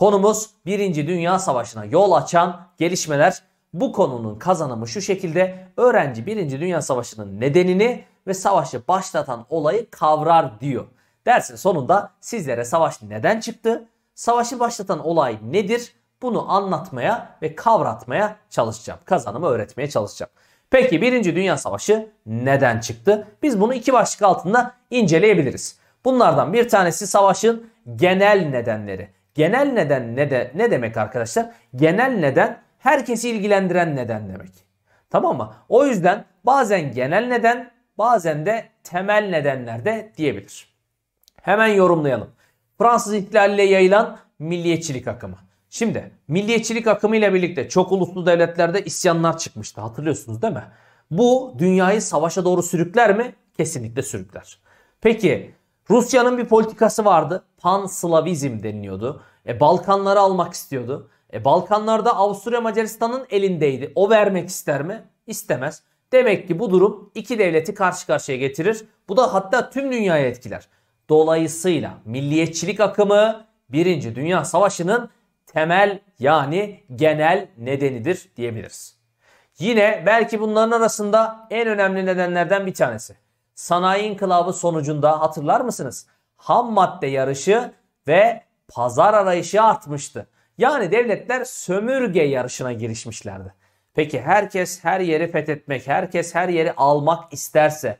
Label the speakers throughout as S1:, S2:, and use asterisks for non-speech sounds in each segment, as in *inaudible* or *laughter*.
S1: Konumuz 1. Dünya Savaşı'na yol açan gelişmeler. Bu konunun kazanımı şu şekilde öğrenci 1. Dünya Savaşı'nın nedenini ve savaşı başlatan olayı kavrar diyor. Dersin sonunda sizlere savaş neden çıktı, savaşı başlatan olay nedir bunu anlatmaya ve kavratmaya çalışacağım. Kazanımı öğretmeye çalışacağım. Peki 1. Dünya Savaşı neden çıktı? Biz bunu iki başlık altında inceleyebiliriz. Bunlardan bir tanesi savaşın genel nedenleri. Genel neden ne de ne demek arkadaşlar? Genel neden herkesi ilgilendiren neden demek. Tamam mı? O yüzden bazen genel neden, bazen de temel nedenler de diyebilir. Hemen yorumlayalım. Fransız ihtilaliyle yayılan milliyetçilik akımı. Şimdi milliyetçilik akımı ile birlikte çok uluslu devletlerde isyanlar çıkmıştı. Hatırlıyorsunuz değil mi? Bu dünyayı savaşa doğru sürükler mi? Kesinlikle sürükler. Peki Rusya'nın bir politikası vardı. Pan-Slavizm deniliyordu. E, Balkanları almak istiyordu. E, Balkanlarda Avusturya Macaristan'ın elindeydi. O vermek ister mi? İstemez. Demek ki bu durum iki devleti karşı karşıya getirir. Bu da hatta tüm dünyayı etkiler. Dolayısıyla milliyetçilik akımı 1. Dünya Savaşı'nın temel yani genel nedenidir diyebiliriz. Yine belki bunların arasında en önemli nedenlerden bir tanesi sanayi inkılabı sonucunda hatırlar mısınız? Ham madde yarışı ve pazar arayışı artmıştı. Yani devletler sömürge yarışına girişmişlerdi. Peki herkes her yeri fethetmek, herkes her yeri almak isterse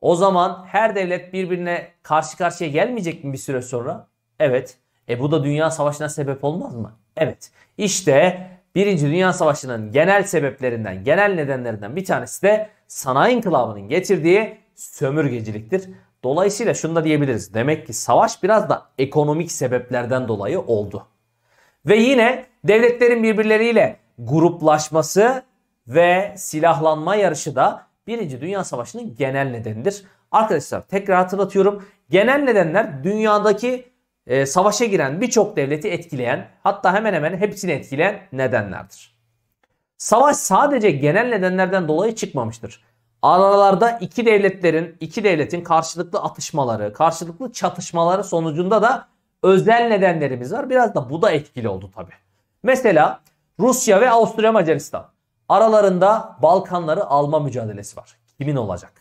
S1: o zaman her devlet birbirine karşı karşıya gelmeyecek mi bir süre sonra? Evet. E bu da dünya savaşına sebep olmaz mı? Evet. İşte Birinci Dünya Savaşı'nın genel sebeplerinden, genel nedenlerinden bir tanesi de sanayi inkılabının getirdiği sömürgeciliktir. Dolayısıyla şunu da diyebiliriz. Demek ki savaş biraz da ekonomik sebeplerden dolayı oldu. Ve yine devletlerin birbirleriyle gruplaşması ve silahlanma yarışı da Birinci Dünya Savaşı'nın genel nedenidir. Arkadaşlar tekrar hatırlatıyorum. Genel nedenler dünyadaki e, savaşa giren birçok devleti etkileyen hatta hemen hemen hepsini etkileyen nedenlerdir. Savaş sadece genel nedenlerden dolayı çıkmamıştır aralarda iki devletlerin, iki devletin karşılıklı atışmaları, karşılıklı çatışmaları sonucunda da özel nedenlerimiz var. Biraz da bu da etkili oldu tabi. Mesela Rusya ve Avusturya Macaristan aralarında Balkanları alma mücadelesi var. Kimin olacak?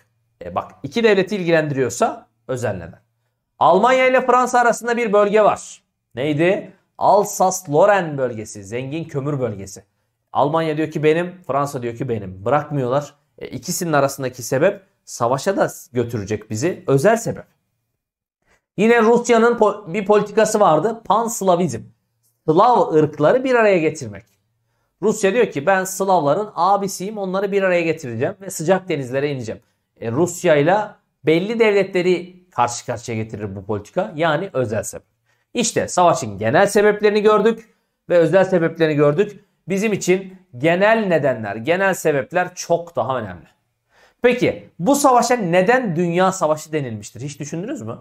S1: E bak iki devleti ilgilendiriyorsa özel neden. Almanya ile Fransa arasında bir bölge var. Neydi? Alsas-Loren bölgesi, zengin kömür bölgesi. Almanya diyor ki benim, Fransa diyor ki benim. Bırakmıyorlar. E, ikisinin arasındaki sebep savaşa da götürecek bizi. Özel sebep. Yine Rusya'nın po bir politikası vardı. Panslavizm. Slav ırkları bir araya getirmek. Rusya diyor ki ben Slavların abisiyim onları bir araya getireceğim ve sıcak denizlere ineceğim. E, Rusya ile belli devletleri karşı karşıya getirir bu politika. Yani özel sebep. İşte savaşın genel sebeplerini gördük ve özel sebeplerini gördük bizim için genel nedenler, genel sebepler çok daha önemli. Peki bu savaşa neden dünya savaşı denilmiştir? Hiç düşündünüz mü?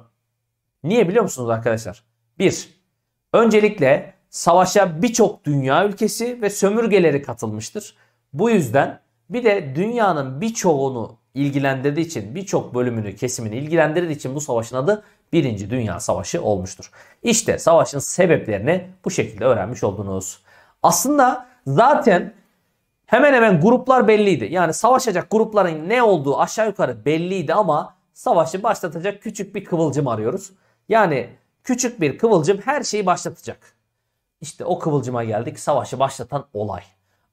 S1: Niye biliyor musunuz arkadaşlar? Bir, Öncelikle savaşa birçok dünya ülkesi ve sömürgeleri katılmıştır. Bu yüzden bir de dünyanın birçoğunu ilgilendirdiği için birçok bölümünü kesimini ilgilendirdiği için bu savaşın adı Birinci Dünya Savaşı olmuştur. İşte savaşın sebeplerini bu şekilde öğrenmiş oldunuz. Aslında zaten hemen hemen gruplar belliydi. Yani savaşacak grupların ne olduğu aşağı yukarı belliydi ama savaşı başlatacak küçük bir kıvılcım arıyoruz. Yani küçük bir kıvılcım her şeyi başlatacak. İşte o kıvılcıma geldik savaşı başlatan olay.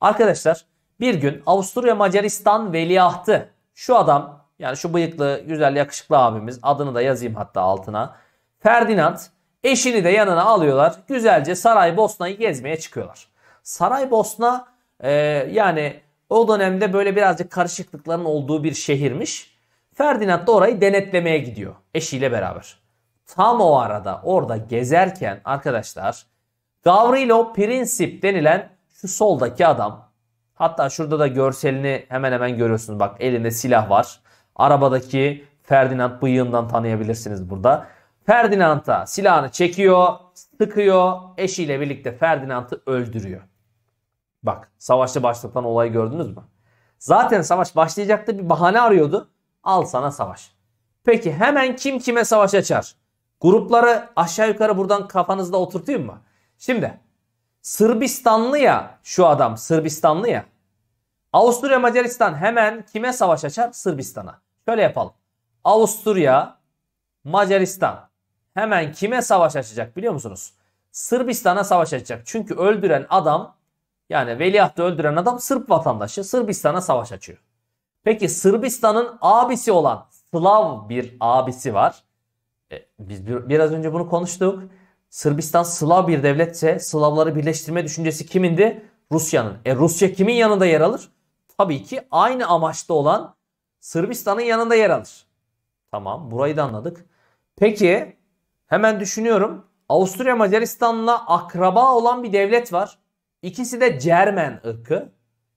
S1: Arkadaşlar bir gün Avusturya Macaristan veliahtı şu adam yani şu bıyıklı güzel yakışıklı abimiz adını da yazayım hatta altına. Ferdinand eşini de yanına alıyorlar. Güzelce Saraybosna'yı gezmeye çıkıyorlar. Saraybosna e, yani o dönemde böyle birazcık karışıklıkların olduğu bir şehirmiş. Ferdinand da orayı denetlemeye gidiyor eşiyle beraber. Tam o arada orada gezerken arkadaşlar Gavrilo Prinsip denilen şu soldaki adam. Hatta şurada da görselini hemen hemen görüyorsunuz. Bak elinde silah var. Arabadaki Ferdinand bıyığından tanıyabilirsiniz burada. Ferdinand'a silahını çekiyor, sıkıyor. Eşiyle birlikte Ferdinand'ı öldürüyor. Bak savaşta başlatan olayı gördünüz mü? Zaten savaş başlayacaktı bir bahane arıyordu. Al sana savaş. Peki hemen kim kime savaş açar? Grupları aşağı yukarı buradan kafanızda oturtayım mı? Şimdi Sırbistanlı ya şu adam Sırbistanlı ya. Avusturya Macaristan hemen kime savaş açar? Sırbistan'a. Şöyle yapalım. Avusturya Macaristan hemen kime savaş açacak biliyor musunuz? Sırbistan'a savaş açacak. Çünkü öldüren adam yani veliahtı öldüren adam Sırp vatandaşı. Sırbistan'a savaş açıyor. Peki Sırbistan'ın abisi olan Slav bir abisi var. E, biz biraz önce bunu konuştuk. Sırbistan Slav bir devletse Slavları birleştirme düşüncesi kimindi? Rusya'nın. E Rusya kimin yanında yer alır? Tabii ki aynı amaçta olan Sırbistan'ın yanında yer alır. Tamam burayı da anladık. Peki hemen düşünüyorum. Avusturya Macaristan'la akraba olan bir devlet var. İkisi de Cermen ırkı.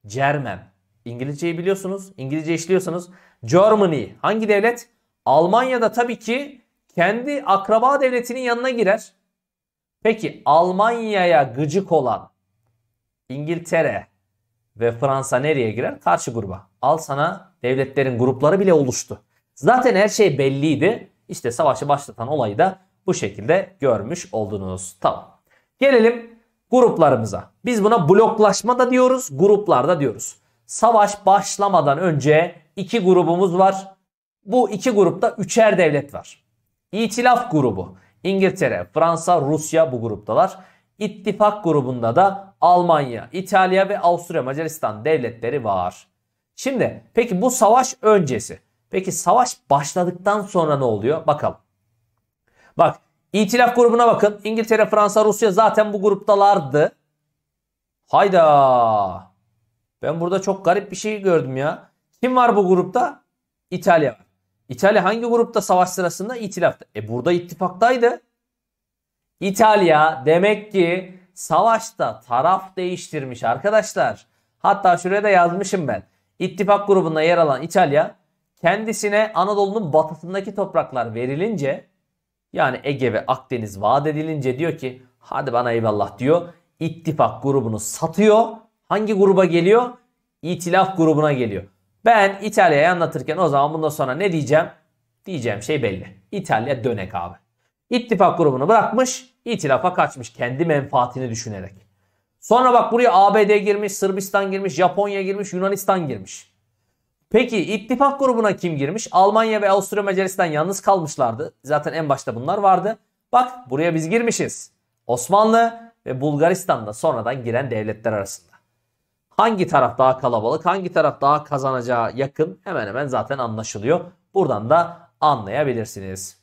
S1: Cermen. İngilizceyi biliyorsunuz. İngilizce işliyorsanız Germany hangi devlet? Almanya'da tabii ki kendi akraba devletinin yanına girer. Peki Almanya'ya gıcık olan İngiltere ve Fransa nereye girer? Karşı gruba. Al sana devletlerin grupları bile oluştu. Zaten her şey belliydi. İşte savaşı başlatan olayı da bu şekilde görmüş oldunuz. Tamam. Gelelim gruplarımıza. Biz buna bloklaşma da diyoruz, gruplar da diyoruz. Savaş başlamadan önce iki grubumuz var. Bu iki grupta üçer devlet var. İtilaf grubu İngiltere, Fransa, Rusya bu gruptalar. İttifak grubunda da Almanya, İtalya ve Avusturya Macaristan devletleri var. Şimdi peki bu savaş öncesi. Peki savaş başladıktan sonra ne oluyor? Bakalım. Bak İtilaf grubuna bakın. İngiltere, Fransa, Rusya zaten bu gruptalardı. Hayda. Ben burada çok garip bir şey gördüm ya. Kim var bu grupta? İtalya İtalya hangi grupta savaş sırasında? İtilafta. E burada ittifaktaydı. İtalya demek ki savaşta taraf değiştirmiş arkadaşlar. Hatta şuraya da yazmışım ben. İttifak grubunda yer alan İtalya kendisine Anadolu'nun batısındaki topraklar verilince yani Ege ve Akdeniz vaat edilince diyor ki hadi bana eyvallah diyor. İttifak grubunu satıyor. Hangi gruba geliyor? İtilaf grubuna geliyor. Ben İtalya'ya anlatırken o zaman bundan sonra ne diyeceğim? Diyeceğim şey belli. İtalya dönek abi. İttifak grubunu bırakmış, itilafa kaçmış kendi menfaatini düşünerek. Sonra bak buraya ABD girmiş, Sırbistan girmiş, Japonya girmiş, Yunanistan girmiş. Peki ittifak grubuna kim girmiş? Almanya ve Avusturya Macaristan yalnız kalmışlardı. Zaten en başta bunlar vardı. Bak buraya biz girmişiz. Osmanlı ve Bulgaristan da sonradan giren devletler arasında. Hangi taraf daha kalabalık, hangi taraf daha kazanacağı yakın hemen hemen zaten anlaşılıyor. Buradan da anlayabilirsiniz.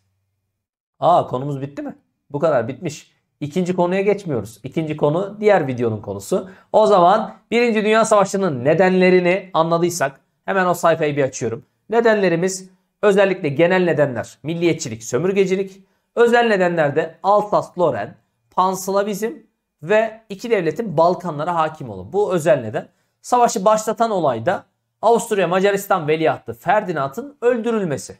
S1: Aa konumuz bitti mi? Bu kadar bitmiş. İkinci konuya geçmiyoruz. İkinci konu diğer videonun konusu. O zaman Birinci Dünya Savaşı'nın nedenlerini anladıysak Hemen o sayfayı bir açıyorum. Nedenlerimiz özellikle genel nedenler milliyetçilik, sömürgecilik. Özel nedenlerde Alsas-Loren, Panslavizm ve iki devletin Balkanlara hakim olun. Bu özel neden. Savaşı başlatan olay da Avusturya Macaristan veliahtı Ferdinand'ın öldürülmesi.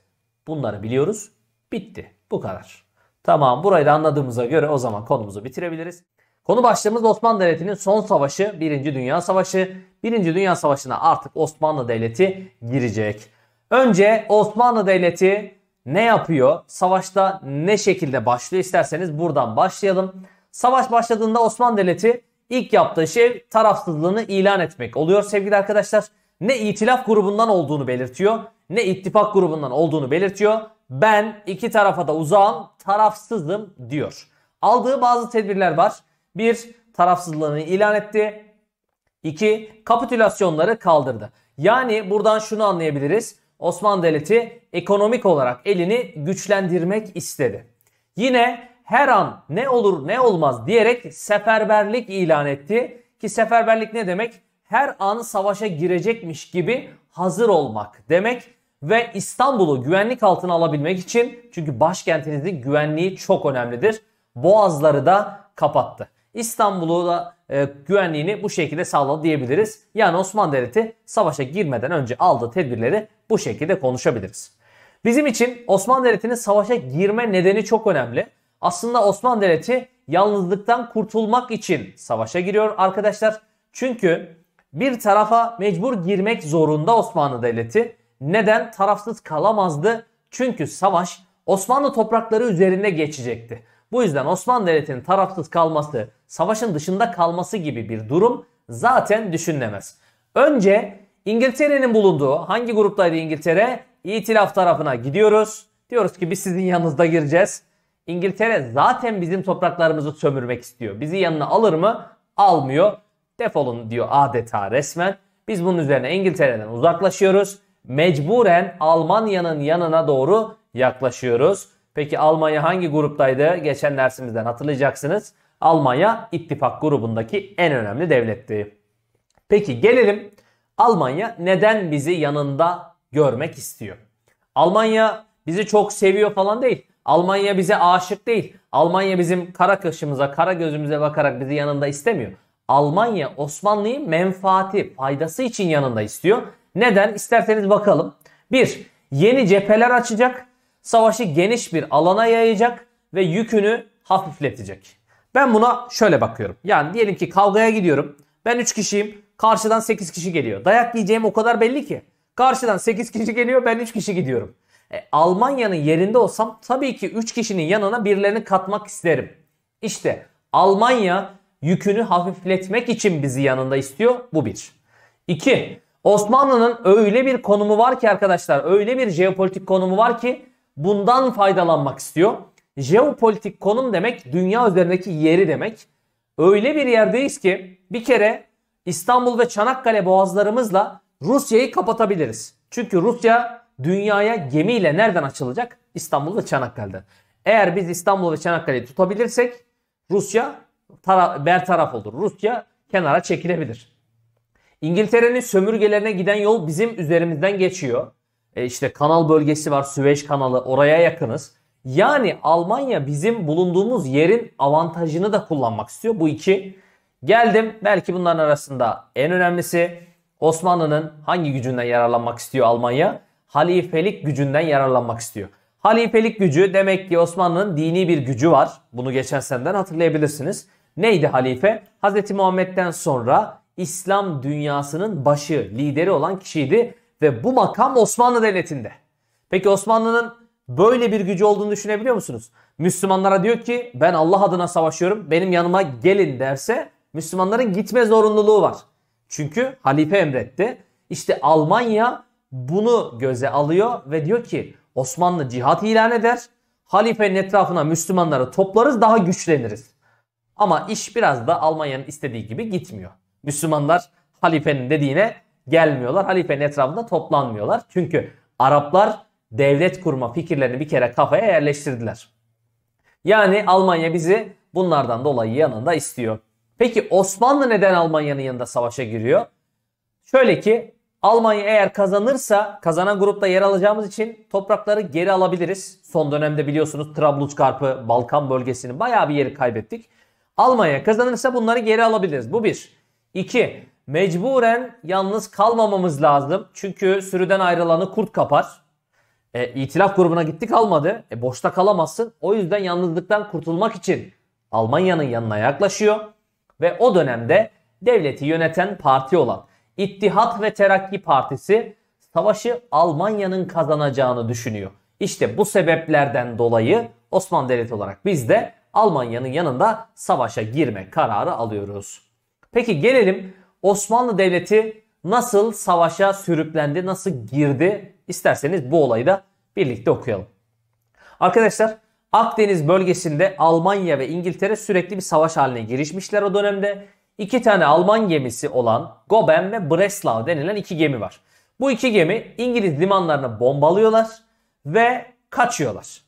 S1: Bunları biliyoruz. Bitti. Bu kadar. Tamam burayı da anladığımıza göre o zaman konumuzu bitirebiliriz. Konu başlığımız Osmanlı Devleti'nin son savaşı 1. Dünya Savaşı. 1. Dünya Savaşı'na artık Osmanlı Devleti girecek. Önce Osmanlı Devleti ne yapıyor? Savaşta ne şekilde başlıyor? İsterseniz buradan başlayalım. Savaş başladığında Osmanlı Devleti ilk yaptığı şey tarafsızlığını ilan etmek oluyor sevgili arkadaşlar. Ne itilaf grubundan olduğunu belirtiyor ne ittifak grubundan olduğunu belirtiyor. Ben iki tarafa da uzağım tarafsızım diyor. Aldığı bazı tedbirler var. 1. Tarafsızlığını ilan etti. 2. Kapitülasyonları kaldırdı. Yani buradan şunu anlayabiliriz. Osmanlı Devleti ekonomik olarak elini güçlendirmek istedi. Yine her an ne olur ne olmaz diyerek seferberlik ilan etti. Ki seferberlik ne demek? Her an savaşa girecekmiş gibi hazır olmak demek ve İstanbul'u güvenlik altına alabilmek için çünkü başkentinizin güvenliği çok önemlidir. Boğazları da kapattı. İstanbul'u da e, güvenliğini bu şekilde sağladı diyebiliriz. Yani Osmanlı Devleti savaşa girmeden önce aldığı tedbirleri bu şekilde konuşabiliriz. Bizim için Osmanlı Devleti'nin savaşa girme nedeni çok önemli. Aslında Osmanlı Devleti yalnızlıktan kurtulmak için savaşa giriyor arkadaşlar. Çünkü bir tarafa mecbur girmek zorunda Osmanlı Devleti. Neden? Tarafsız kalamazdı. Çünkü savaş Osmanlı toprakları üzerinde geçecekti. Bu yüzden Osmanlı Devleti'nin tarafsız kalması, savaşın dışında kalması gibi bir durum zaten düşünülemez. Önce İngiltere'nin bulunduğu hangi gruptaydı İngiltere? İtilaf tarafına gidiyoruz. Diyoruz ki biz sizin yanınızda gireceğiz. İngiltere zaten bizim topraklarımızı sömürmek istiyor. Bizi yanına alır mı? Almıyor. Defolun diyor adeta resmen. Biz bunun üzerine İngiltere'den uzaklaşıyoruz. Mecburen Almanya'nın yanına doğru yaklaşıyoruz. Peki Almanya hangi gruptaydı? Geçen dersimizden hatırlayacaksınız. Almanya ittifak grubundaki en önemli devletti. Peki gelelim Almanya neden bizi yanında görmek istiyor? Almanya bizi çok seviyor falan değil. Almanya bize aşık değil. Almanya bizim kara kaşımıza, kara gözümüze bakarak bizi yanında istemiyor. Almanya Osmanlı'yı menfaati, faydası için yanında istiyor. Neden? İsterseniz bakalım. Bir Yeni cepheler açacak savaşı geniş bir alana yayacak ve yükünü hafifletecek. Ben buna şöyle bakıyorum. Yani diyelim ki kavgaya gidiyorum. Ben 3 kişiyim. Karşıdan 8 kişi geliyor. Dayak yiyeceğim o kadar belli ki. Karşıdan 8 kişi geliyor ben 3 kişi gidiyorum. E, Almanya'nın yerinde olsam tabii ki 3 kişinin yanına birilerini katmak isterim. İşte Almanya yükünü hafifletmek için bizi yanında istiyor. Bu bir. İki, Osmanlı'nın öyle bir konumu var ki arkadaşlar öyle bir jeopolitik konumu var ki bundan faydalanmak istiyor. Jeopolitik konum demek dünya üzerindeki yeri demek. Öyle bir yerdeyiz ki bir kere İstanbul ve Çanakkale boğazlarımızla Rusya'yı kapatabiliriz. Çünkü Rusya dünyaya gemiyle nereden açılacak? İstanbul ve Çanakkale'den. Eğer biz İstanbul ve Çanakkale'yi tutabilirsek Rusya tara- taraf olur. Rusya kenara çekilebilir. İngiltere'nin sömürgelerine giden yol bizim üzerimizden geçiyor. E işte kanal bölgesi var Süveyş kanalı oraya yakınız. Yani Almanya bizim bulunduğumuz yerin avantajını da kullanmak istiyor. Bu iki. Geldim belki bunların arasında en önemlisi Osmanlı'nın hangi gücünden yararlanmak istiyor Almanya? Halifelik gücünden yararlanmak istiyor. Halifelik gücü demek ki Osmanlı'nın dini bir gücü var. Bunu geçen seneden hatırlayabilirsiniz. Neydi halife? Hazreti Muhammed'den sonra İslam dünyasının başı, lideri olan kişiydi ve bu makam Osmanlı Devleti'nde. Peki Osmanlı'nın böyle bir gücü olduğunu düşünebiliyor musunuz? Müslümanlara diyor ki ben Allah adına savaşıyorum benim yanıma gelin derse Müslümanların gitme zorunluluğu var. Çünkü halife emretti. İşte Almanya bunu göze alıyor ve diyor ki Osmanlı cihat ilan eder. Halifenin etrafına Müslümanları toplarız daha güçleniriz. Ama iş biraz da Almanya'nın istediği gibi gitmiyor. Müslümanlar halifenin dediğine gelmiyorlar. Halifenin etrafında toplanmıyorlar. Çünkü Araplar devlet kurma fikirlerini bir kere kafaya yerleştirdiler. Yani Almanya bizi bunlardan dolayı yanında istiyor. Peki Osmanlı neden Almanya'nın yanında savaşa giriyor? Şöyle ki Almanya eğer kazanırsa kazanan grupta yer alacağımız için toprakları geri alabiliriz. Son dönemde biliyorsunuz Trablusgarp'ı Balkan bölgesinin bayağı bir yeri kaybettik. Almanya kazanırsa bunları geri alabiliriz. Bu bir. İki, Mecburen yalnız kalmamamız lazım. Çünkü sürüden ayrılanı kurt kapar. E, itilaf grubuna gitti kalmadı. E, boşta kalamazsın. O yüzden yalnızlıktan kurtulmak için Almanya'nın yanına yaklaşıyor. Ve o dönemde devleti yöneten parti olan İttihat ve Terakki Partisi savaşı Almanya'nın kazanacağını düşünüyor. İşte bu sebeplerden dolayı Osmanlı Devleti olarak biz de Almanya'nın yanında savaşa girme kararı alıyoruz. Peki gelelim Osmanlı Devleti nasıl savaşa sürüklendi, nasıl girdi? isterseniz bu olayı da birlikte okuyalım. Arkadaşlar Akdeniz bölgesinde Almanya ve İngiltere sürekli bir savaş haline girişmişler o dönemde. İki tane Alman gemisi olan Goben ve Breslau denilen iki gemi var. Bu iki gemi İngiliz limanlarını bombalıyorlar ve kaçıyorlar.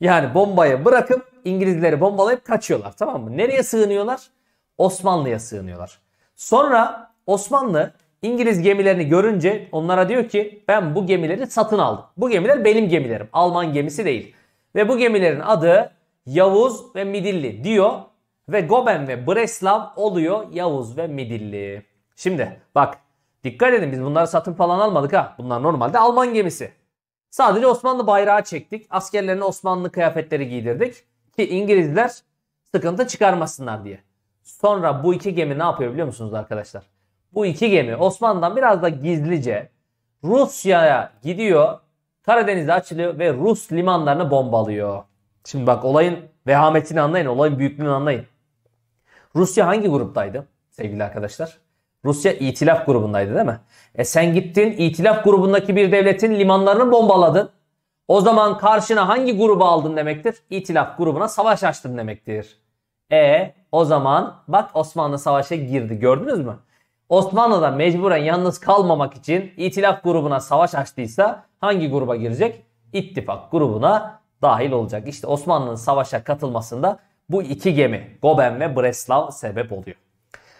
S1: Yani bombayı bırakıp İngilizleri bombalayıp kaçıyorlar tamam mı? Nereye sığınıyorlar? Osmanlı'ya sığınıyorlar. Sonra Osmanlı İngiliz gemilerini görünce onlara diyor ki ben bu gemileri satın aldım. Bu gemiler benim gemilerim. Alman gemisi değil. Ve bu gemilerin adı Yavuz ve Midilli diyor. Ve Goben ve Breslav oluyor Yavuz ve Midilli. Şimdi bak dikkat edin biz bunları satın falan almadık ha. Bunlar normalde Alman gemisi. Sadece Osmanlı bayrağı çektik. Askerlerine Osmanlı kıyafetleri giydirdik. Ki İngilizler sıkıntı çıkarmasınlar diye. Sonra bu iki gemi ne yapıyor biliyor musunuz arkadaşlar? Bu iki gemi Osmanlı'dan biraz da gizlice Rusya'ya gidiyor. Karadeniz'e açılıyor ve Rus limanlarını bombalıyor. Şimdi bak olayın vehametini anlayın, olayın büyüklüğünü anlayın. Rusya hangi gruptaydı sevgili arkadaşlar? Rusya itilaf grubundaydı değil mi? E sen gittin itilaf grubundaki bir devletin limanlarını bombaladın. O zaman karşına hangi grubu aldın demektir? İtilaf grubuna savaş açtın demektir. E o zaman bak Osmanlı savaşa girdi gördünüz mü? Osmanlı da mecburen yalnız kalmamak için itilaf grubuna savaş açtıysa hangi gruba girecek? İttifak grubuna dahil olacak. İşte Osmanlı'nın savaşa katılmasında bu iki gemi Goben ve Breslav sebep oluyor.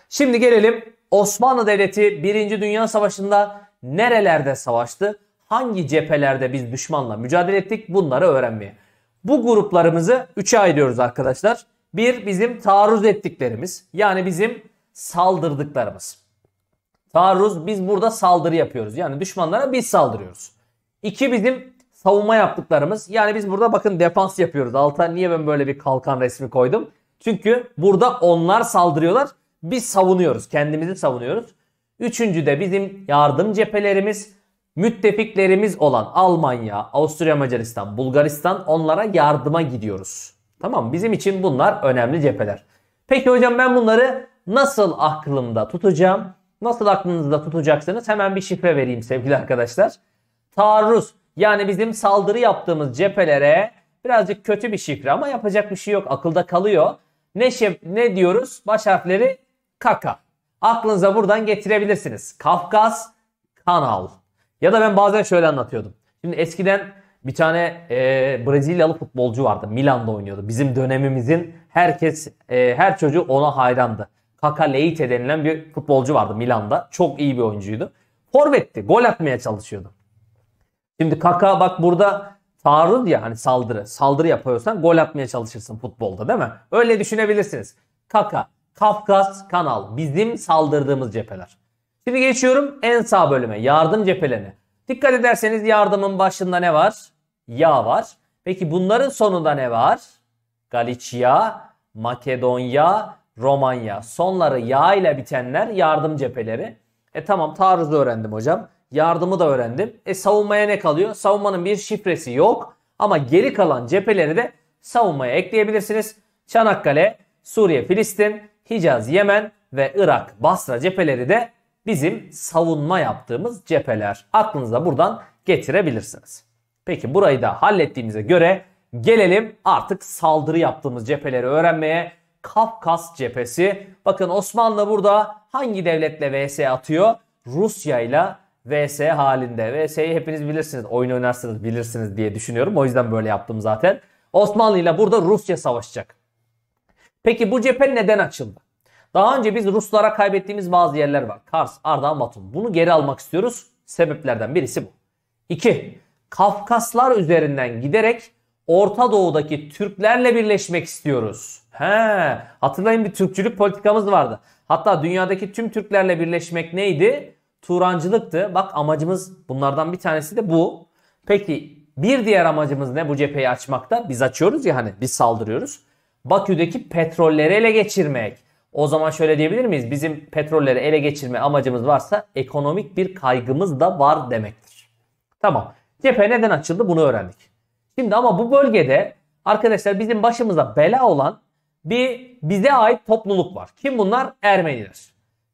S1: Şimdi gelelim Osmanlı Devleti 1. Dünya Savaşı'nda nerelerde savaştı? Hangi cephelerde biz düşmanla mücadele ettik? Bunları öğrenmeye. Bu gruplarımızı 3'e ayırıyoruz arkadaşlar. Bir bizim taarruz ettiklerimiz yani bizim saldırdıklarımız. Taarruz biz burada saldırı yapıyoruz. Yani düşmanlara biz saldırıyoruz. İki bizim savunma yaptıklarımız. Yani biz burada bakın defans yapıyoruz. Alta niye ben böyle bir kalkan resmi koydum? Çünkü burada onlar saldırıyorlar. Biz savunuyoruz. Kendimizi savunuyoruz. Üçüncü de bizim yardım cephelerimiz, müttefiklerimiz olan Almanya, Avusturya Macaristan, Bulgaristan onlara yardıma gidiyoruz. Tamam bizim için bunlar önemli cepheler. Peki hocam ben bunları nasıl aklımda tutacağım? Nasıl aklınızda tutacaksınız? Hemen bir şifre vereyim sevgili arkadaşlar. Taarruz yani bizim saldırı yaptığımız cephelere birazcık kötü bir şifre ama yapacak bir şey yok. Akılda kalıyor. Ne, şef, ne diyoruz? Baş harfleri kaka. Aklınıza buradan getirebilirsiniz. Kafkas, kanal. Ya da ben bazen şöyle anlatıyordum. Şimdi eskiden bir tane e, Brezilyalı futbolcu vardı. Milan'da oynuyordu. Bizim dönemimizin herkes, e, her çocuğu ona hayrandı. Kaka Leite denilen bir futbolcu vardı Milan'da. Çok iyi bir oyuncuydu. Forvetti. Gol atmaya çalışıyordu. Şimdi Kaka bak burada taarruz ya hani saldırı. Saldırı yapıyorsan gol atmaya çalışırsın futbolda değil mi? Öyle düşünebilirsiniz. Kaka, Kafkas, Kanal bizim saldırdığımız cepheler. Şimdi geçiyorum en sağ bölüme yardım cephelerine. Dikkat ederseniz yardımın başında ne var? yağ var. Peki bunların sonunda ne var? Galicia, Makedonya, Romanya. Sonları yağ ile bitenler yardım cepheleri. E tamam taarruzu öğrendim hocam. Yardımı da öğrendim. E savunmaya ne kalıyor? Savunmanın bir şifresi yok. Ama geri kalan cepheleri de savunmaya ekleyebilirsiniz. Çanakkale, Suriye, Filistin, Hicaz, Yemen ve Irak, Basra cepheleri de bizim savunma yaptığımız cepheler. Aklınıza buradan getirebilirsiniz. Peki burayı da hallettiğimize göre gelelim artık saldırı yaptığımız cepheleri öğrenmeye. Kafkas cephesi. Bakın Osmanlı burada hangi devletle vs atıyor? Rusya ile vs halinde. vs'yi hepiniz bilirsiniz. Oyun oynarsınız bilirsiniz diye düşünüyorum. O yüzden böyle yaptım zaten. Osmanlı ile burada Rusya savaşacak. Peki bu cephe neden açıldı? Daha önce biz Ruslara kaybettiğimiz bazı yerler var. Kars, Ardahan, Batum. Bunu geri almak istiyoruz. Sebeplerden birisi bu. 2. Kafkaslar üzerinden giderek Orta Doğu'daki Türklerle birleşmek istiyoruz. He, hatırlayın bir Türkçülük politikamız vardı. Hatta dünyadaki tüm Türklerle birleşmek neydi? Turancılıktı. Bak amacımız bunlardan bir tanesi de bu. Peki bir diğer amacımız ne bu cepheyi açmakta? Biz açıyoruz ya hani biz saldırıyoruz. Bakü'deki petrolleri ele geçirmek. O zaman şöyle diyebilir miyiz? Bizim petrolleri ele geçirme amacımız varsa ekonomik bir kaygımız da var demektir. Tamam. Cephe neden açıldı bunu öğrendik. Şimdi ama bu bölgede arkadaşlar bizim başımıza bela olan bir bize ait topluluk var. Kim bunlar? Ermeniler.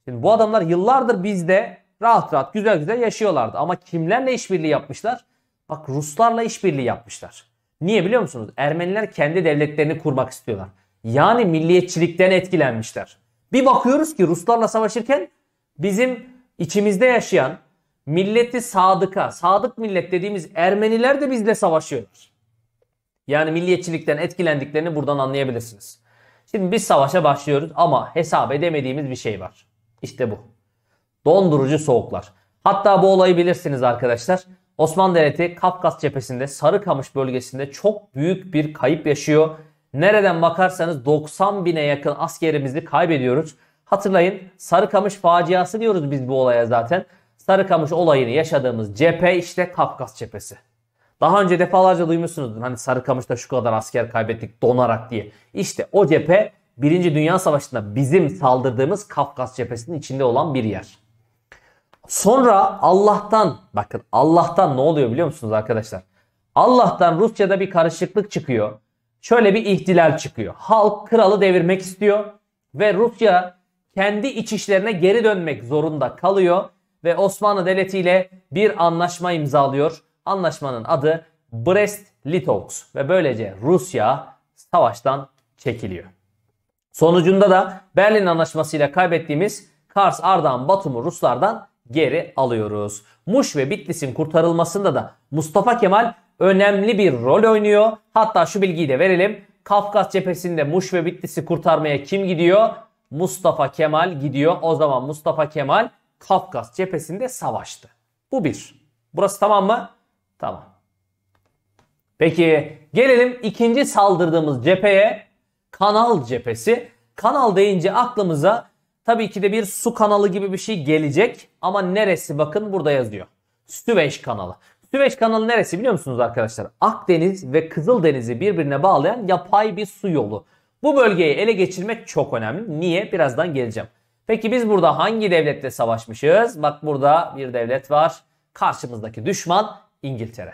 S1: Şimdi bu adamlar yıllardır bizde rahat rahat güzel güzel yaşıyorlardı. Ama kimlerle işbirliği yapmışlar? Bak Ruslarla işbirliği yapmışlar. Niye biliyor musunuz? Ermeniler kendi devletlerini kurmak istiyorlar. Yani milliyetçilikten etkilenmişler. Bir bakıyoruz ki Ruslarla savaşırken bizim içimizde yaşayan milleti sadıka, sadık millet dediğimiz Ermeniler de bizle savaşıyorlar. Yani milliyetçilikten etkilendiklerini buradan anlayabilirsiniz. Şimdi biz savaşa başlıyoruz ama hesap edemediğimiz bir şey var. İşte bu. Dondurucu soğuklar. Hatta bu olayı bilirsiniz arkadaşlar. Osmanlı Devleti Kafkas cephesinde Sarıkamış bölgesinde çok büyük bir kayıp yaşıyor. Nereden bakarsanız 90 bine yakın askerimizi kaybediyoruz. Hatırlayın Sarıkamış faciası diyoruz biz bu olaya zaten. Sarıkamış olayını yaşadığımız cephe işte Kafkas cephesi. Daha önce defalarca duymuşsunuzdur hani Sarıkamış'ta şu kadar asker kaybettik donarak diye. İşte o cephe 1. Dünya Savaşı'nda bizim saldırdığımız Kafkas cephesinin içinde olan bir yer. Sonra Allah'tan bakın Allah'tan ne oluyor biliyor musunuz arkadaşlar? Allah'tan Rusya'da bir karışıklık çıkıyor. Şöyle bir ihtilal çıkıyor. Halk kralı devirmek istiyor ve Rusya kendi iç işlerine geri dönmek zorunda kalıyor ve Osmanlı Devleti ile bir anlaşma imzalıyor. Anlaşmanın adı Brest-Litovsk ve böylece Rusya savaştan çekiliyor. Sonucunda da Berlin Anlaşması ile kaybettiğimiz Kars, Ardahan, Batum'u Ruslardan geri alıyoruz. Muş ve Bitlis'in kurtarılmasında da Mustafa Kemal önemli bir rol oynuyor. Hatta şu bilgiyi de verelim. Kafkas cephesinde Muş ve Bitlis'i kurtarmaya kim gidiyor? Mustafa Kemal gidiyor. O zaman Mustafa Kemal Kafkas cephesinde savaştı. Bu bir. Burası tamam mı? Tamam. Peki gelelim ikinci saldırdığımız cepheye kanal cephesi. Kanal deyince aklımıza tabii ki de bir su kanalı gibi bir şey gelecek ama neresi bakın burada yazıyor. Süveyş kanalı. Süveyş kanalı neresi biliyor musunuz arkadaşlar? Akdeniz ve Kızıldeniz'i birbirine bağlayan yapay bir su yolu. Bu bölgeyi ele geçirmek çok önemli. Niye? Birazdan geleceğim. Peki biz burada hangi devletle savaşmışız? Bak burada bir devlet var. Karşımızdaki düşman İngiltere.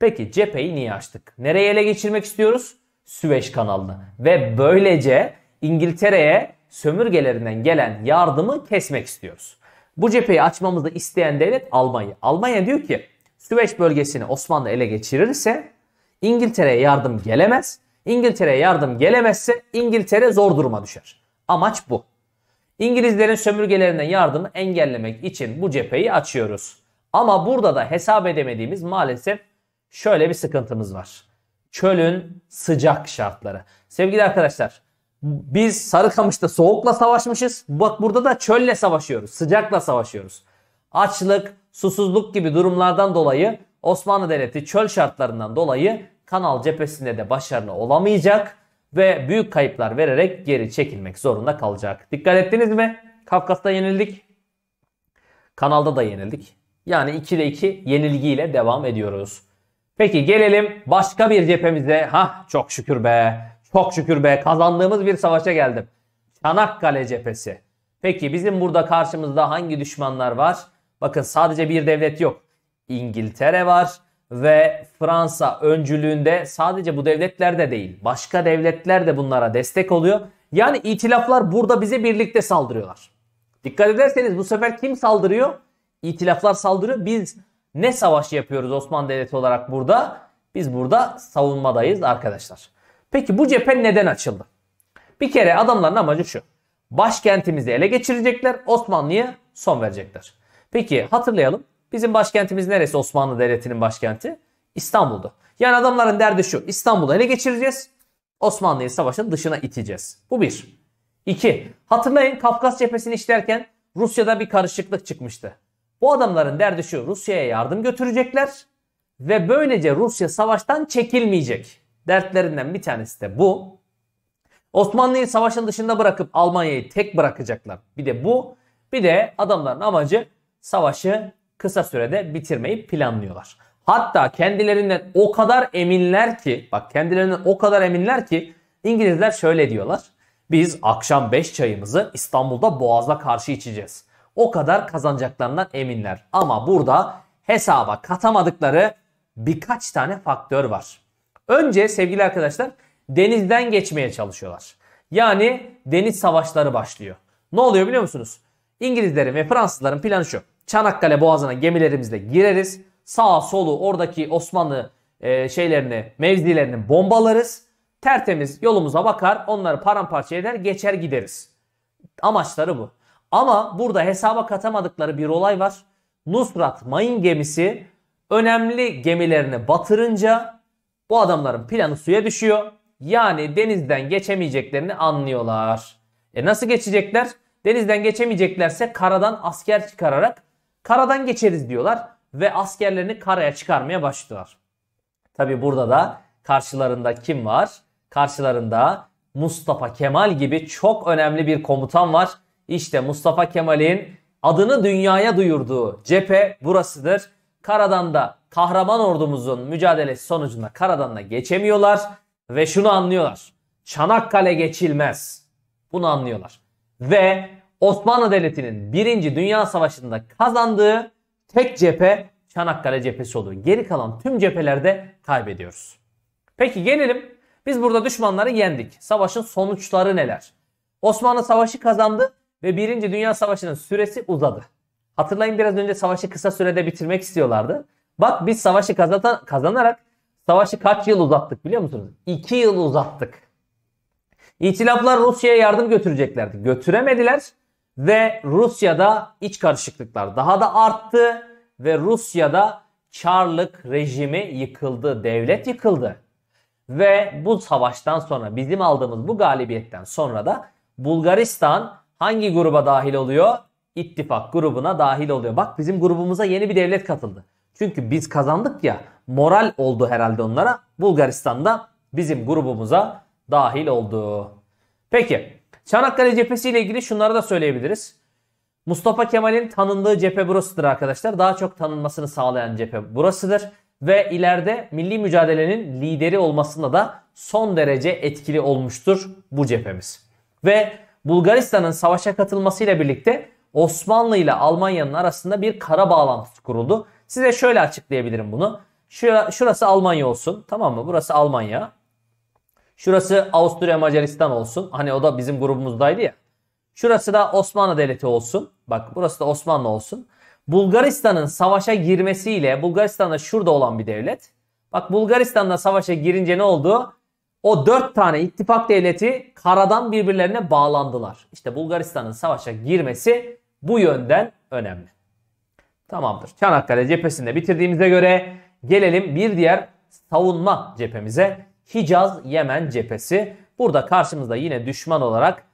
S1: Peki cepheyi niye açtık? Nereye ele geçirmek istiyoruz? Süveyş kanalını. Ve böylece İngiltere'ye sömürgelerinden gelen yardımı kesmek istiyoruz. Bu cepheyi açmamızı isteyen devlet Almanya. Almanya diyor ki Süveyş bölgesini Osmanlı ele geçirirse İngiltere'ye yardım gelemez. İngiltere'ye yardım gelemezse İngiltere zor duruma düşer. Amaç bu. İngilizlerin sömürgelerine yardımı engellemek için bu cepheyi açıyoruz. Ama burada da hesap edemediğimiz maalesef şöyle bir sıkıntımız var. Çölün sıcak şartları. Sevgili arkadaşlar biz Sarıkamış'ta soğukla savaşmışız. Bak burada da çölle savaşıyoruz. Sıcakla savaşıyoruz. Açlık, susuzluk gibi durumlardan dolayı Osmanlı Devleti çöl şartlarından dolayı Kanal cephesinde de başarılı olamayacak ve büyük kayıplar vererek geri çekilmek zorunda kalacak. Dikkat ettiniz mi? Kafkas'ta yenildik. Kanalda da yenildik. Yani 2 ile 2 yenilgiyle devam ediyoruz. Peki gelelim başka bir cephemize. Ha çok şükür be. Çok şükür be. Kazandığımız bir savaşa geldim. Çanakkale cephesi. Peki bizim burada karşımızda hangi düşmanlar var? Bakın sadece bir devlet yok. İngiltere var ve Fransa öncülüğünde sadece bu devletler de değil başka devletler de bunlara destek oluyor. Yani itilaflar burada bize birlikte saldırıyorlar. Dikkat ederseniz bu sefer kim saldırıyor? İtilaflar saldırıyor. Biz ne savaş yapıyoruz Osmanlı Devleti olarak burada? Biz burada savunmadayız arkadaşlar. Peki bu cephe neden açıldı? Bir kere adamların amacı şu. Başkentimizi ele geçirecekler. Osmanlı'ya son verecekler. Peki hatırlayalım. Bizim başkentimiz neresi Osmanlı Devleti'nin başkenti? İstanbul'du. Yani adamların derdi şu. İstanbul'u ele geçireceğiz. Osmanlı'yı savaşın dışına iteceğiz. Bu bir. İki. Hatırlayın Kafkas cephesini işlerken Rusya'da bir karışıklık çıkmıştı. Bu adamların derdi şu. Rusya'ya yardım götürecekler. Ve böylece Rusya savaştan çekilmeyecek. Dertlerinden bir tanesi de bu. Osmanlı'yı savaşın dışında bırakıp Almanya'yı tek bırakacaklar. Bir de bu. Bir de adamların amacı savaşı kısa sürede bitirmeyi planlıyorlar. Hatta kendilerinden o kadar eminler ki bak kendilerinden o kadar eminler ki İngilizler şöyle diyorlar. Biz akşam 5 çayımızı İstanbul'da Boğazla karşı içeceğiz. O kadar kazanacaklarından eminler. Ama burada hesaba katamadıkları birkaç tane faktör var. Önce sevgili arkadaşlar denizden geçmeye çalışıyorlar. Yani deniz savaşları başlıyor. Ne oluyor biliyor musunuz? İngilizlerin ve Fransızların planı şu. Çanakkale Boğazı'na gemilerimizle gireriz. sağ solu oradaki Osmanlı e, şeylerini, mevzilerini bombalarız. Tertemiz yolumuza bakar, onları paramparça eder, geçer gideriz. Amaçları bu. Ama burada hesaba katamadıkları bir olay var. Nusrat Mayın gemisi önemli gemilerini batırınca bu adamların planı suya düşüyor. Yani denizden geçemeyeceklerini anlıyorlar. E nasıl geçecekler? Denizden geçemeyeceklerse karadan asker çıkararak Karadan geçeriz diyorlar ve askerlerini karaya çıkarmaya başlıyorlar. Tabi burada da karşılarında kim var? Karşılarında Mustafa Kemal gibi çok önemli bir komutan var. İşte Mustafa Kemal'in adını dünyaya duyurduğu cephe burasıdır. Karadan da kahraman ordumuzun mücadelesi sonucunda karadan da geçemiyorlar ve şunu anlıyorlar. Çanakkale geçilmez. Bunu anlıyorlar. Ve Osmanlı Devleti'nin 1. Dünya Savaşı'nda kazandığı tek cephe Çanakkale cephesi oluyor. Geri kalan tüm cephelerde kaybediyoruz. Peki gelelim. Biz burada düşmanları yendik. Savaşın sonuçları neler? Osmanlı savaşı kazandı ve 1. Dünya Savaşı'nın süresi uzadı. Hatırlayın biraz önce savaşı kısa sürede bitirmek istiyorlardı. Bak biz savaşı kazan kazanarak savaşı kaç yıl uzattık biliyor musunuz? 2 yıl uzattık. İtilaflar Rusya'ya yardım götüreceklerdi. Götüremediler ve Rusya'da iç karışıklıklar daha da arttı ve Rusya'da Çarlık rejimi yıkıldı, devlet yıkıldı. Ve bu savaştan sonra bizim aldığımız bu galibiyetten sonra da Bulgaristan hangi gruba dahil oluyor? İttifak grubuna dahil oluyor. Bak bizim grubumuza yeni bir devlet katıldı. Çünkü biz kazandık ya moral oldu herhalde onlara. Bulgaristan da bizim grubumuza dahil oldu. Peki Çanakkale cephesi ile ilgili şunları da söyleyebiliriz. Mustafa Kemal'in tanındığı cephe burasıdır arkadaşlar. Daha çok tanınmasını sağlayan cephe burasıdır. Ve ileride milli mücadelenin lideri olmasında da son derece etkili olmuştur bu cephemiz. Ve Bulgaristan'ın savaşa katılmasıyla birlikte Osmanlı ile Almanya'nın arasında bir kara bağlantısı kuruldu. Size şöyle açıklayabilirim bunu. şurası Almanya olsun tamam mı? Burası Almanya. Şurası Avusturya Macaristan olsun. Hani o da bizim grubumuzdaydı ya. Şurası da Osmanlı Devleti olsun. Bak burası da Osmanlı olsun. Bulgaristan'ın savaşa girmesiyle Bulgaristan'da şurada olan bir devlet. Bak Bulgaristan'da savaşa girince ne oldu? O dört tane ittifak devleti karadan birbirlerine bağlandılar. İşte Bulgaristan'ın savaşa girmesi bu yönden önemli. Tamamdır. Çanakkale cephesinde bitirdiğimize göre gelelim bir diğer savunma cephemize. Hicaz-Yemen cephesi. Burada karşımızda yine düşman olarak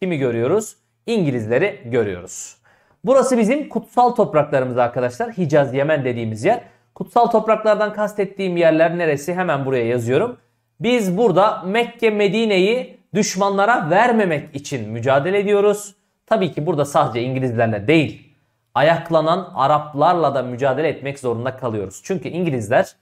S1: kimi görüyoruz? İngilizleri görüyoruz. Burası bizim kutsal topraklarımız arkadaşlar. Hicaz Yemen dediğimiz yer. Kutsal topraklardan kastettiğim yerler neresi? Hemen buraya yazıyorum. Biz burada Mekke Medine'yi düşmanlara vermemek için mücadele ediyoruz. Tabii ki burada sadece İngilizlerle değil, ayaklanan Araplarla da mücadele etmek zorunda kalıyoruz. Çünkü İngilizler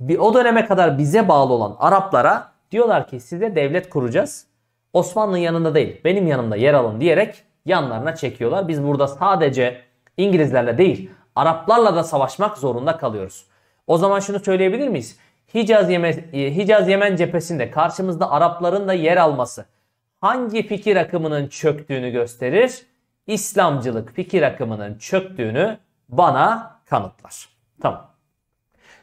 S1: bir o döneme kadar bize bağlı olan Araplara diyorlar ki size devlet kuracağız. Osmanlı'nın yanında değil benim yanımda yer alın diyerek yanlarına çekiyorlar. Biz burada sadece İngilizlerle değil Araplarla da savaşmak zorunda kalıyoruz. O zaman şunu söyleyebilir miyiz? Hicaz Yemen, e, Hicaz Yemen cephesinde karşımızda Arapların da yer alması hangi fikir akımının çöktüğünü gösterir? İslamcılık fikir akımının çöktüğünü bana kanıtlar. Tamam.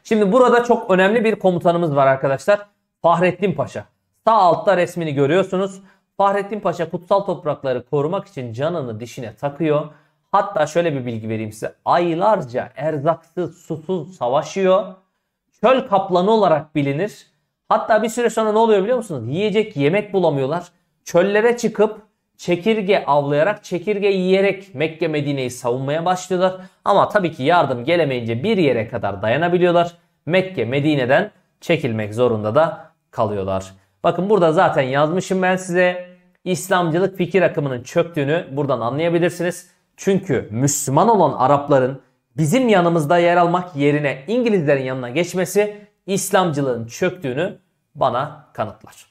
S1: Şimdi burada çok önemli bir komutanımız var arkadaşlar. Fahrettin Paşa. Sağ altta resmini görüyorsunuz. Fahrettin Paşa kutsal toprakları korumak için canını dişine takıyor. Hatta şöyle bir bilgi vereyim size. Aylarca erzaksız, susuz savaşıyor. Çöl kaplanı olarak bilinir. Hatta bir süre sonra ne oluyor biliyor musunuz? Yiyecek, yemek bulamıyorlar. Çöllere çıkıp çekirge avlayarak, çekirge yiyerek Mekke Medine'yi savunmaya başlıyorlar. Ama tabii ki yardım gelemeyince bir yere kadar dayanabiliyorlar. Mekke Medine'den çekilmek zorunda da kalıyorlar. Bakın burada zaten yazmışım ben size. İslamcılık fikir akımının çöktüğünü buradan anlayabilirsiniz. Çünkü Müslüman olan Arapların bizim yanımızda yer almak yerine İngilizlerin yanına geçmesi İslamcılığın çöktüğünü bana kanıtlar.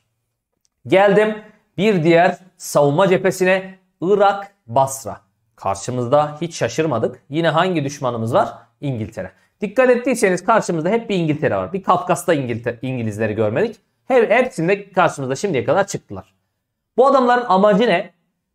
S1: Geldim bir diğer savunma cephesine Irak, Basra. Karşımızda hiç şaşırmadık. Yine hangi düşmanımız var? İngiltere. Dikkat ettiyseniz karşımızda hep bir İngiltere var. Bir Kafkas'ta İngiltere, İngilizleri görmedik. Hep hepsinde karşımızda şimdiye kadar çıktılar. Bu adamların amacı ne?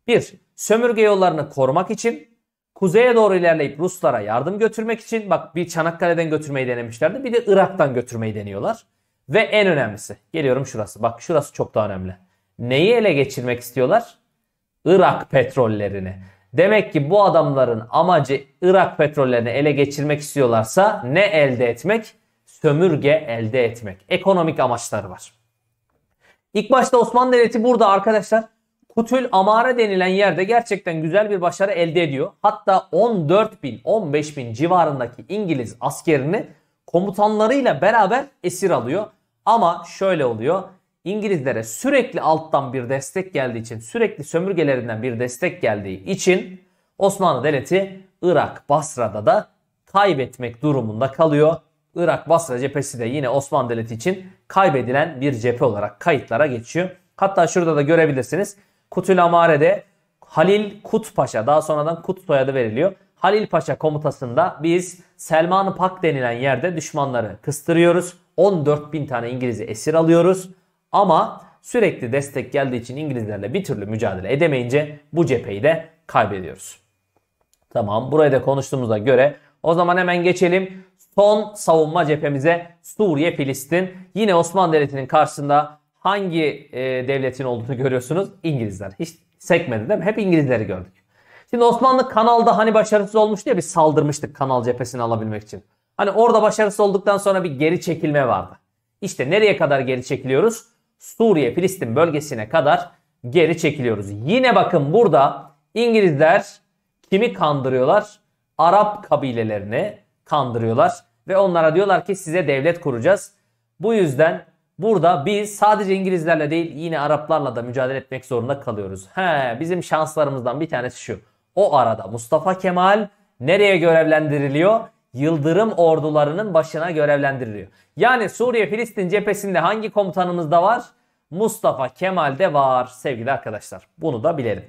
S1: Bir, sömürge yollarını korumak için kuzeye doğru ilerleyip Ruslara yardım götürmek için bak bir Çanakkale'den götürmeyi denemişlerdi. Bir de Irak'tan götürmeyi deniyorlar. Ve en önemlisi geliyorum şurası. Bak şurası çok daha önemli. Neyi ele geçirmek istiyorlar? Irak petrollerini. Demek ki bu adamların amacı Irak petrollerini ele geçirmek istiyorlarsa ne elde etmek? Sömürge elde etmek. Ekonomik amaçları var. İlk başta Osmanlı Devleti burada arkadaşlar Kutül Amara denilen yerde gerçekten güzel bir başarı elde ediyor. Hatta 14 bin 15 bin civarındaki İngiliz askerini komutanlarıyla beraber esir alıyor. Ama şöyle oluyor. İngilizlere sürekli alttan bir destek geldiği için, sürekli sömürgelerinden bir destek geldiği için Osmanlı Devleti Irak Basra'da da kaybetmek durumunda kalıyor. Irak Basra cephesi de yine Osmanlı Devleti için kaybedilen bir cephe olarak kayıtlara geçiyor. Hatta şurada da görebilirsiniz. Kutül Amare'de Halil Kut Paşa daha sonradan Kut soyadı veriliyor. Halil Paşa komutasında biz Selman-ı Pak denilen yerde düşmanları kıstırıyoruz. 14 bin tane İngiliz'i esir alıyoruz. Ama sürekli destek geldiği için İngilizlerle bir türlü mücadele edemeyince bu cepheyi de kaybediyoruz. Tamam burayı da konuştuğumuza göre o zaman hemen geçelim son savunma cephemize Suriye Filistin. Yine Osmanlı Devleti'nin karşısında hangi e, devletin olduğunu görüyorsunuz? İngilizler. Hiç sekmedi değil mi? Hep İngilizleri gördük. Şimdi Osmanlı kanalda hani başarısız olmuş diye bir saldırmıştık kanal cephesini alabilmek için. Hani orada başarısız olduktan sonra bir geri çekilme vardı. İşte nereye kadar geri çekiliyoruz? Suriye Filistin bölgesine kadar geri çekiliyoruz. Yine bakın burada İngilizler kimi kandırıyorlar? Arap kabilelerini kandırıyorlar ve onlara diyorlar ki size devlet kuracağız. Bu yüzden burada biz sadece İngilizlerle değil yine Araplarla da mücadele etmek zorunda kalıyoruz. He, bizim şanslarımızdan bir tanesi şu. O arada Mustafa Kemal nereye görevlendiriliyor? yıldırım ordularının başına görevlendiriliyor. Yani Suriye Filistin cephesinde hangi komutanımız da var? Mustafa Kemal de var sevgili arkadaşlar. Bunu da bilelim.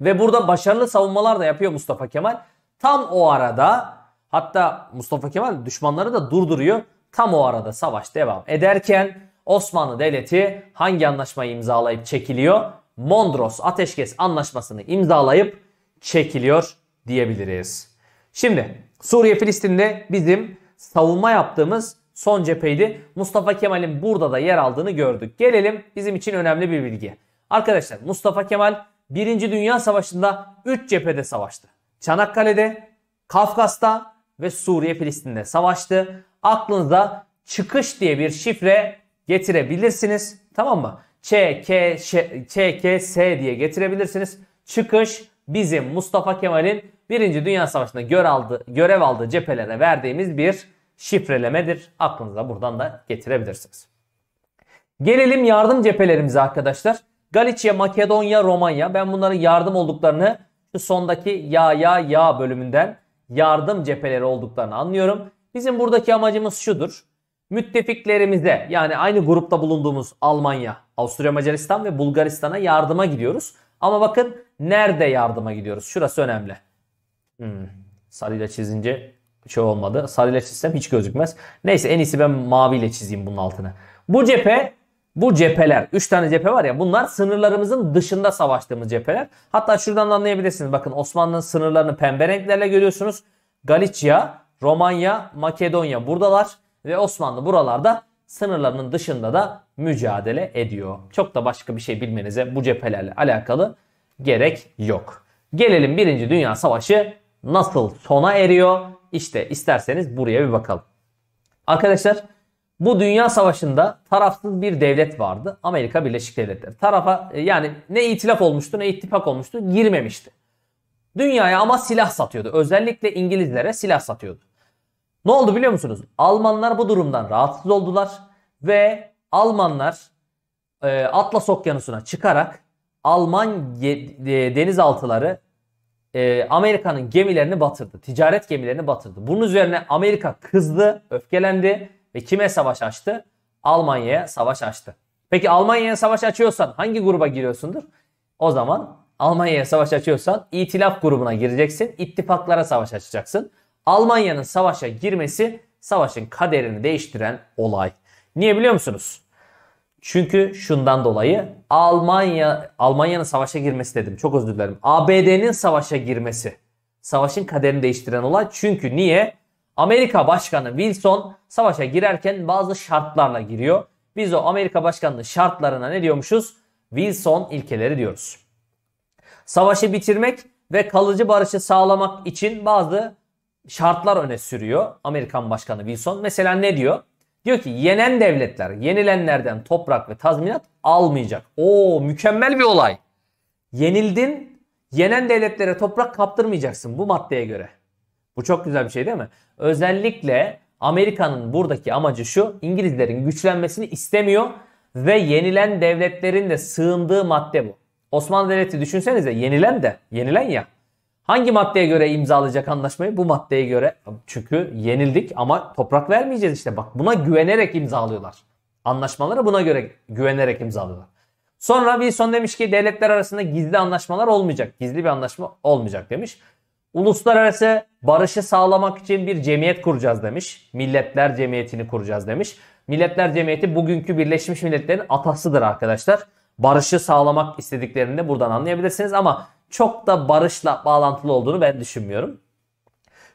S1: Ve burada başarılı savunmalar da yapıyor Mustafa Kemal. Tam o arada hatta Mustafa Kemal düşmanları da durduruyor. Tam o arada savaş devam ederken Osmanlı Devleti hangi anlaşmayı imzalayıp çekiliyor? Mondros Ateşkes Anlaşması'nı imzalayıp çekiliyor diyebiliriz. Şimdi Suriye Filistin'de bizim savunma yaptığımız son cepheydi. Mustafa Kemal'in burada da yer aldığını gördük. Gelelim bizim için önemli bir bilgiye. Arkadaşlar Mustafa Kemal 1. Dünya Savaşı'nda 3 cephede savaştı. Çanakkale'de, Kafkas'ta ve Suriye Filistin'de savaştı. Aklınıza çıkış diye bir şifre getirebilirsiniz. Tamam mı? ÇKS diye getirebilirsiniz. Çıkış bizim Mustafa Kemal'in 1. Dünya Savaşı'nda görev aldı görev aldığı cephelere verdiğimiz bir şifrelemedir. Aklınıza buradan da getirebilirsiniz. Gelelim yardım cephelerimize arkadaşlar. Galicia, Makedonya, Romanya. Ben bunların yardım olduklarını şu sondaki ya ya ya bölümünden yardım cepheleri olduklarını anlıyorum. Bizim buradaki amacımız şudur. Müttefiklerimize yani aynı grupta bulunduğumuz Almanya, Avusturya Macaristan ve Bulgaristan'a yardıma gidiyoruz. Ama bakın nerede yardıma gidiyoruz? Şurası önemli. Hmm. Sarıyla çizince şey olmadı. Sarıyla çizsem hiç gözükmez. Neyse en iyisi ben maviyle çizeyim bunun altını. Bu cephe bu cepheler, 3 tane cephe var ya bunlar sınırlarımızın dışında savaştığımız cepheler. Hatta şuradan da anlayabilirsiniz. Bakın Osmanlı'nın sınırlarını pembe renklerle görüyorsunuz. Galicia, Romanya, Makedonya buradalar ve Osmanlı buralarda sınırlarının dışında da mücadele ediyor. Çok da başka bir şey bilmenize bu cephelerle alakalı gerek yok. Gelelim 1. Dünya Savaşı nasıl sona eriyor? İşte isterseniz buraya bir bakalım. Arkadaşlar bu dünya savaşında tarafsız bir devlet vardı. Amerika Birleşik Devletleri. Tarafa e, yani ne itilaf olmuştu ne ittifak olmuştu girmemişti. Dünyaya ama silah satıyordu. Özellikle İngilizlere silah satıyordu. Ne oldu biliyor musunuz? Almanlar bu durumdan rahatsız oldular ve Almanlar e, Atlas Okyanusu'na çıkarak Alman e, denizaltıları e, Amerika'nın gemilerini batırdı. Ticaret gemilerini batırdı. Bunun üzerine Amerika kızdı, öfkelendi ve kime savaş açtı? Almanya'ya savaş açtı. Peki Almanya'ya savaş açıyorsan hangi gruba giriyorsundur? O zaman Almanya'ya savaş açıyorsan itilaf grubuna gireceksin. ittifaklara savaş açacaksın. Almanya'nın savaşa girmesi savaşın kaderini değiştiren olay. Niye biliyor musunuz? Çünkü şundan dolayı Almanya Almanya'nın savaşa girmesi dedim. Çok özür dilerim. ABD'nin savaşa girmesi savaşın kaderini değiştiren olay. Çünkü niye? Amerika Başkanı Wilson savaşa girerken bazı şartlarla giriyor. Biz o Amerika Başkanlığı şartlarına ne diyormuşuz? Wilson ilkeleri diyoruz. Savaşı bitirmek ve kalıcı barışı sağlamak için bazı şartlar öne sürüyor Amerikan Başkanı Wilson. Mesela ne diyor? Diyor ki yenen devletler yenilenlerden toprak ve tazminat almayacak. Oo mükemmel bir olay. Yenildin yenen devletlere toprak kaptırmayacaksın bu maddeye göre. Bu çok güzel bir şey değil mi? Özellikle Amerika'nın buradaki amacı şu İngilizlerin güçlenmesini istemiyor ve yenilen devletlerin de sığındığı madde bu. Osmanlı Devleti düşünsenize yenilen de yenilen ya Hangi maddeye göre imzalayacak anlaşmayı? Bu maddeye göre. Çünkü yenildik ama toprak vermeyeceğiz işte. Bak buna güvenerek imzalıyorlar. Anlaşmaları buna göre güvenerek imzalıyorlar. Sonra Wilson demiş ki devletler arasında gizli anlaşmalar olmayacak. Gizli bir anlaşma olmayacak demiş. Uluslararası barışı sağlamak için bir cemiyet kuracağız demiş. Milletler Cemiyeti'ni kuracağız demiş. Milletler Cemiyeti bugünkü Birleşmiş Milletler'in atasıdır arkadaşlar. Barışı sağlamak istediklerini de buradan anlayabilirsiniz ama çok da barışla bağlantılı olduğunu ben düşünmüyorum.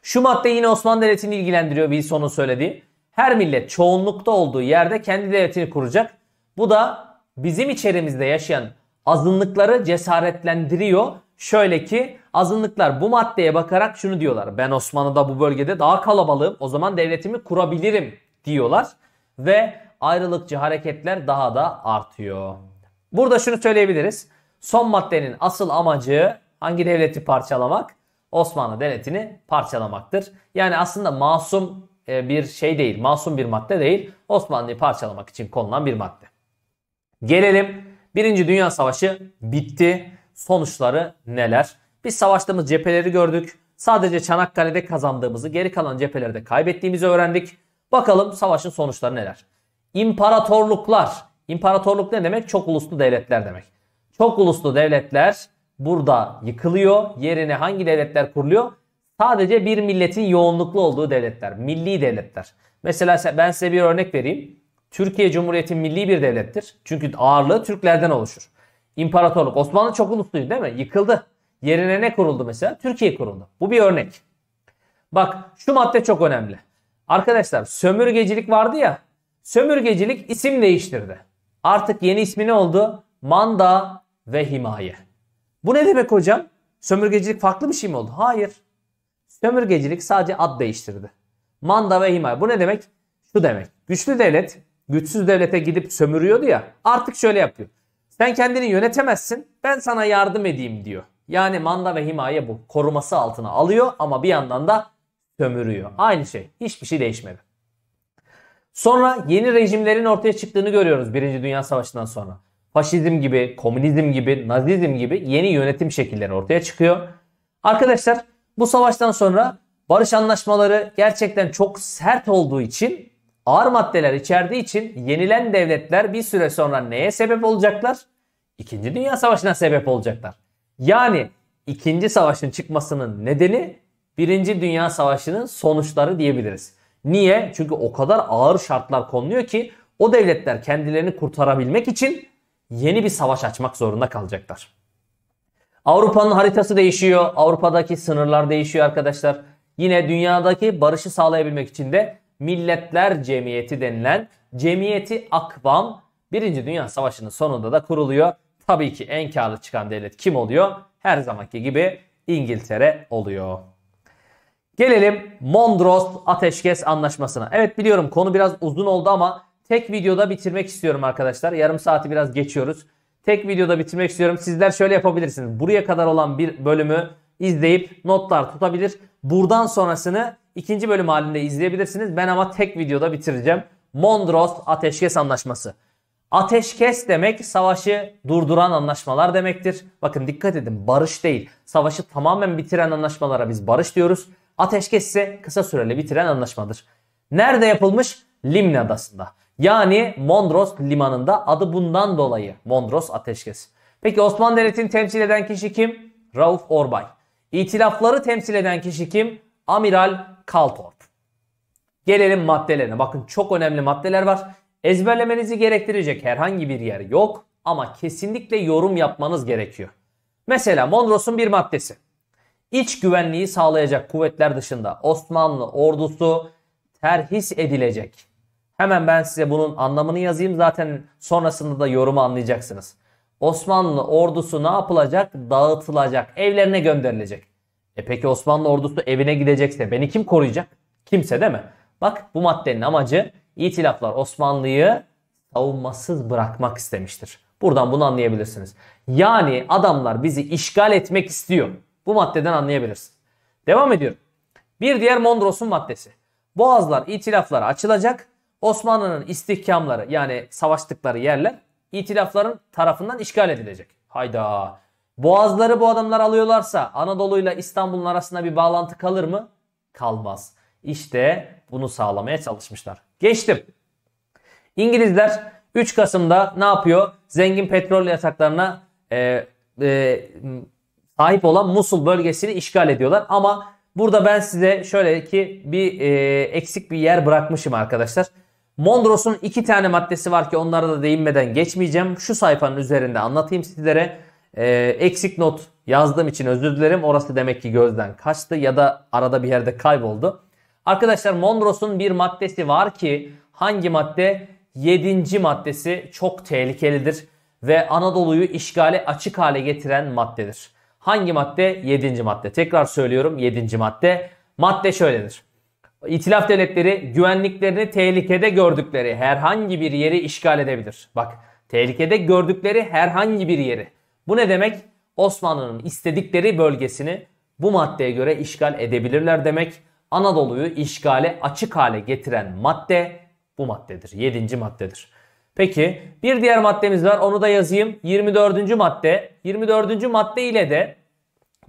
S1: Şu madde yine Osmanlı Devleti'ni ilgilendiriyor Wilson'un söylediği. Her millet çoğunlukta olduğu yerde kendi devletini kuracak. Bu da bizim içerimizde yaşayan azınlıkları cesaretlendiriyor. Şöyle ki azınlıklar bu maddeye bakarak şunu diyorlar. Ben Osmanlı'da bu bölgede daha kalabalığım o zaman devletimi kurabilirim diyorlar. Ve ayrılıkçı hareketler daha da artıyor. Burada şunu söyleyebiliriz. Son maddenin asıl amacı hangi devleti parçalamak? Osmanlı Devleti'ni parçalamaktır. Yani aslında masum e, bir şey değil, masum bir madde değil. Osmanlı'yı parçalamak için konulan bir madde. Gelelim Birinci Dünya Savaşı bitti. Sonuçları neler? Biz savaştığımız cepheleri gördük. Sadece Çanakkale'de kazandığımızı, geri kalan cephelerde kaybettiğimizi öğrendik. Bakalım savaşın sonuçları neler? İmparatorluklar. İmparatorluk ne demek? Çok uluslu devletler demek. Çok uluslu devletler burada yıkılıyor. Yerine hangi devletler kuruluyor? Sadece bir milletin yoğunluklu olduğu devletler, milli devletler. Mesela ben size bir örnek vereyim. Türkiye Cumhuriyeti milli bir devlettir. Çünkü ağırlığı Türklerden oluşur. İmparatorluk. Osmanlı çok ulusluydu değil mi? Yıkıldı. Yerine ne kuruldu mesela? Türkiye kuruldu. Bu bir örnek. Bak şu madde çok önemli. Arkadaşlar sömürgecilik vardı ya. Sömürgecilik isim değiştirdi. Artık yeni ismi ne oldu? Manda ve himaye. Bu ne demek hocam? Sömürgecilik farklı bir şey mi oldu? Hayır. Sömürgecilik sadece ad değiştirdi. Manda ve himaye. Bu ne demek? Şu demek. Güçlü devlet güçsüz devlete gidip sömürüyordu ya. Artık şöyle yapıyor. Sen kendini yönetemezsin. Ben sana yardım edeyim diyor. Yani manda ve himaye bu. Koruması altına alıyor ama bir yandan da sömürüyor. Aynı şey. Hiçbir şey değişmedi. Sonra yeni rejimlerin ortaya çıktığını görüyoruz 1. Dünya Savaşı'ndan sonra faşizm gibi, komünizm gibi, nazizm gibi yeni yönetim şekilleri ortaya çıkıyor. Arkadaşlar bu savaştan sonra barış anlaşmaları gerçekten çok sert olduğu için ağır maddeler içerdiği için yenilen devletler bir süre sonra neye sebep olacaklar? İkinci Dünya Savaşı'na sebep olacaklar. Yani ikinci Savaş'ın çıkmasının nedeni Birinci Dünya Savaşı'nın sonuçları diyebiliriz. Niye? Çünkü o kadar ağır şartlar konuluyor ki o devletler kendilerini kurtarabilmek için yeni bir savaş açmak zorunda kalacaklar. Avrupa'nın haritası değişiyor. Avrupa'daki sınırlar değişiyor arkadaşlar. Yine dünyadaki barışı sağlayabilmek için de Milletler Cemiyeti denilen Cemiyeti Akvam 1. Dünya Savaşı'nın sonunda da kuruluyor. Tabii ki en karlı çıkan devlet kim oluyor? Her zamanki gibi İngiltere oluyor. Gelelim Mondros Ateşkes Anlaşması'na. Evet biliyorum konu biraz uzun oldu ama tek videoda bitirmek istiyorum arkadaşlar. Yarım saati biraz geçiyoruz. Tek videoda bitirmek istiyorum. Sizler şöyle yapabilirsiniz. Buraya kadar olan bir bölümü izleyip notlar tutabilir. Buradan sonrasını ikinci bölüm halinde izleyebilirsiniz. Ben ama tek videoda bitireceğim. Mondros Ateşkes Anlaşması. Ateşkes demek savaşı durduran anlaşmalar demektir. Bakın dikkat edin barış değil. Savaşı tamamen bitiren anlaşmalara biz barış diyoruz. Ateşkes ise kısa süreli bitiren anlaşmadır. Nerede yapılmış? Limne Adası'nda. Yani Mondros limanında adı bundan dolayı Mondros Ateşkes. Peki Osmanlı Devleti'ni temsil eden kişi kim? Rauf Orbay. İtilafları temsil eden kişi kim? Amiral Kaltorp. Gelelim maddelerine. Bakın çok önemli maddeler var. Ezberlemenizi gerektirecek herhangi bir yer yok ama kesinlikle yorum yapmanız gerekiyor. Mesela Mondros'un bir maddesi. İç güvenliği sağlayacak kuvvetler dışında Osmanlı ordusu terhis edilecek. Hemen ben size bunun anlamını yazayım. Zaten sonrasında da yorumu anlayacaksınız. Osmanlı ordusu ne yapılacak? Dağıtılacak. Evlerine gönderilecek. E peki Osmanlı ordusu evine gidecekse beni kim koruyacak? Kimse değil mi? Bak bu maddenin amacı itilaflar Osmanlı'yı savunmasız bırakmak istemiştir. Buradan bunu anlayabilirsiniz. Yani adamlar bizi işgal etmek istiyor. Bu maddeden anlayabilirsin. Devam ediyorum. Bir diğer Mondros'un maddesi. Boğazlar itilaflara açılacak Osmanlı'nın istihkamları yani savaştıkları yerler itilafların tarafından işgal edilecek. Hayda. Boğazları bu adamlar alıyorlarsa Anadolu ile İstanbul'un arasında bir bağlantı kalır mı? Kalmaz. İşte bunu sağlamaya çalışmışlar. Geçtim. İngilizler 3 Kasım'da ne yapıyor? Zengin petrol yataklarına e, e, sahip olan Musul bölgesini işgal ediyorlar. Ama burada ben size şöyle ki bir e, eksik bir yer bırakmışım arkadaşlar. Mondros'un iki tane maddesi var ki onlara da değinmeden geçmeyeceğim. Şu sayfanın üzerinde anlatayım sizlere. E, eksik not yazdığım için özür dilerim. Orası demek ki gözden kaçtı ya da arada bir yerde kayboldu. Arkadaşlar Mondros'un bir maddesi var ki hangi madde? Yedinci maddesi çok tehlikelidir ve Anadolu'yu işgale açık hale getiren maddedir. Hangi madde? Yedinci madde. Tekrar söylüyorum yedinci madde. Madde şöyledir. İtilaf devletleri güvenliklerini tehlikede gördükleri herhangi bir yeri işgal edebilir. Bak tehlikede gördükleri herhangi bir yeri. Bu ne demek? Osmanlı'nın istedikleri bölgesini bu maddeye göre işgal edebilirler demek. Anadolu'yu işgale açık hale getiren madde bu maddedir. 7. maddedir. Peki bir diğer maddemiz var onu da yazayım. 24. madde. 24. madde ile de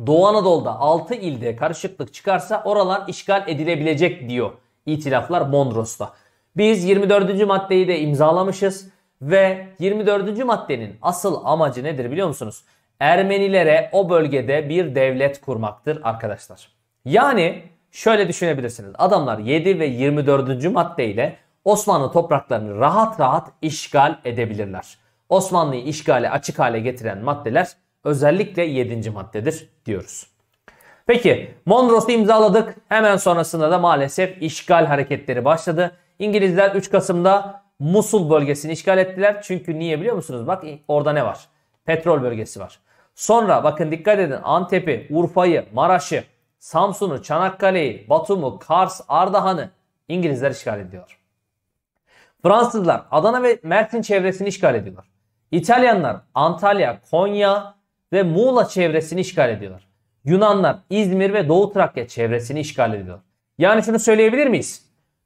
S1: Doğu Anadolu'da 6 ilde karışıklık çıkarsa oralar işgal edilebilecek diyor itilaflar Mondros'ta. Biz 24. maddeyi de imzalamışız ve 24. maddenin asıl amacı nedir biliyor musunuz? Ermenilere o bölgede bir devlet kurmaktır arkadaşlar. Yani şöyle düşünebilirsiniz. Adamlar 7 ve 24. maddeyle Osmanlı topraklarını rahat rahat işgal edebilirler. Osmanlı'yı işgale açık hale getiren maddeler özellikle 7. maddedir diyoruz. Peki Mondros'u imzaladık. Hemen sonrasında da maalesef işgal hareketleri başladı. İngilizler 3 Kasım'da Musul bölgesini işgal ettiler. Çünkü niye biliyor musunuz? Bak orada ne var? Petrol bölgesi var. Sonra bakın dikkat edin Antep'i, Urfa'yı, Maraş'ı, Samsun'u, Çanakkale'yi, Batum'u, Kars, Ardahan'ı İngilizler işgal ediyor. Fransızlar Adana ve Mersin çevresini işgal ediyorlar. İtalyanlar Antalya, Konya, ve Muğla çevresini işgal ediyorlar. Yunanlar İzmir ve Doğu Trakya çevresini işgal ediyorlar. Yani şunu söyleyebilir miyiz?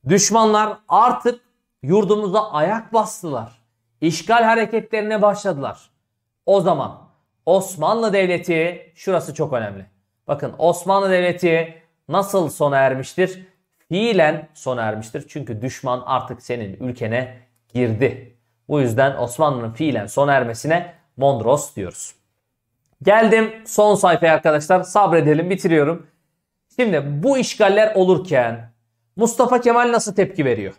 S1: Düşmanlar artık yurdumuza ayak bastılar. İşgal hareketlerine başladılar. O zaman Osmanlı Devleti şurası çok önemli. Bakın Osmanlı Devleti nasıl sona ermiştir? Fiilen sona ermiştir. Çünkü düşman artık senin ülkene girdi. Bu yüzden Osmanlı'nın fiilen sona ermesine Mondros diyoruz. Geldim son sayfaya arkadaşlar. Sabredelim bitiriyorum. Şimdi bu işgaller olurken Mustafa Kemal nasıl tepki veriyor?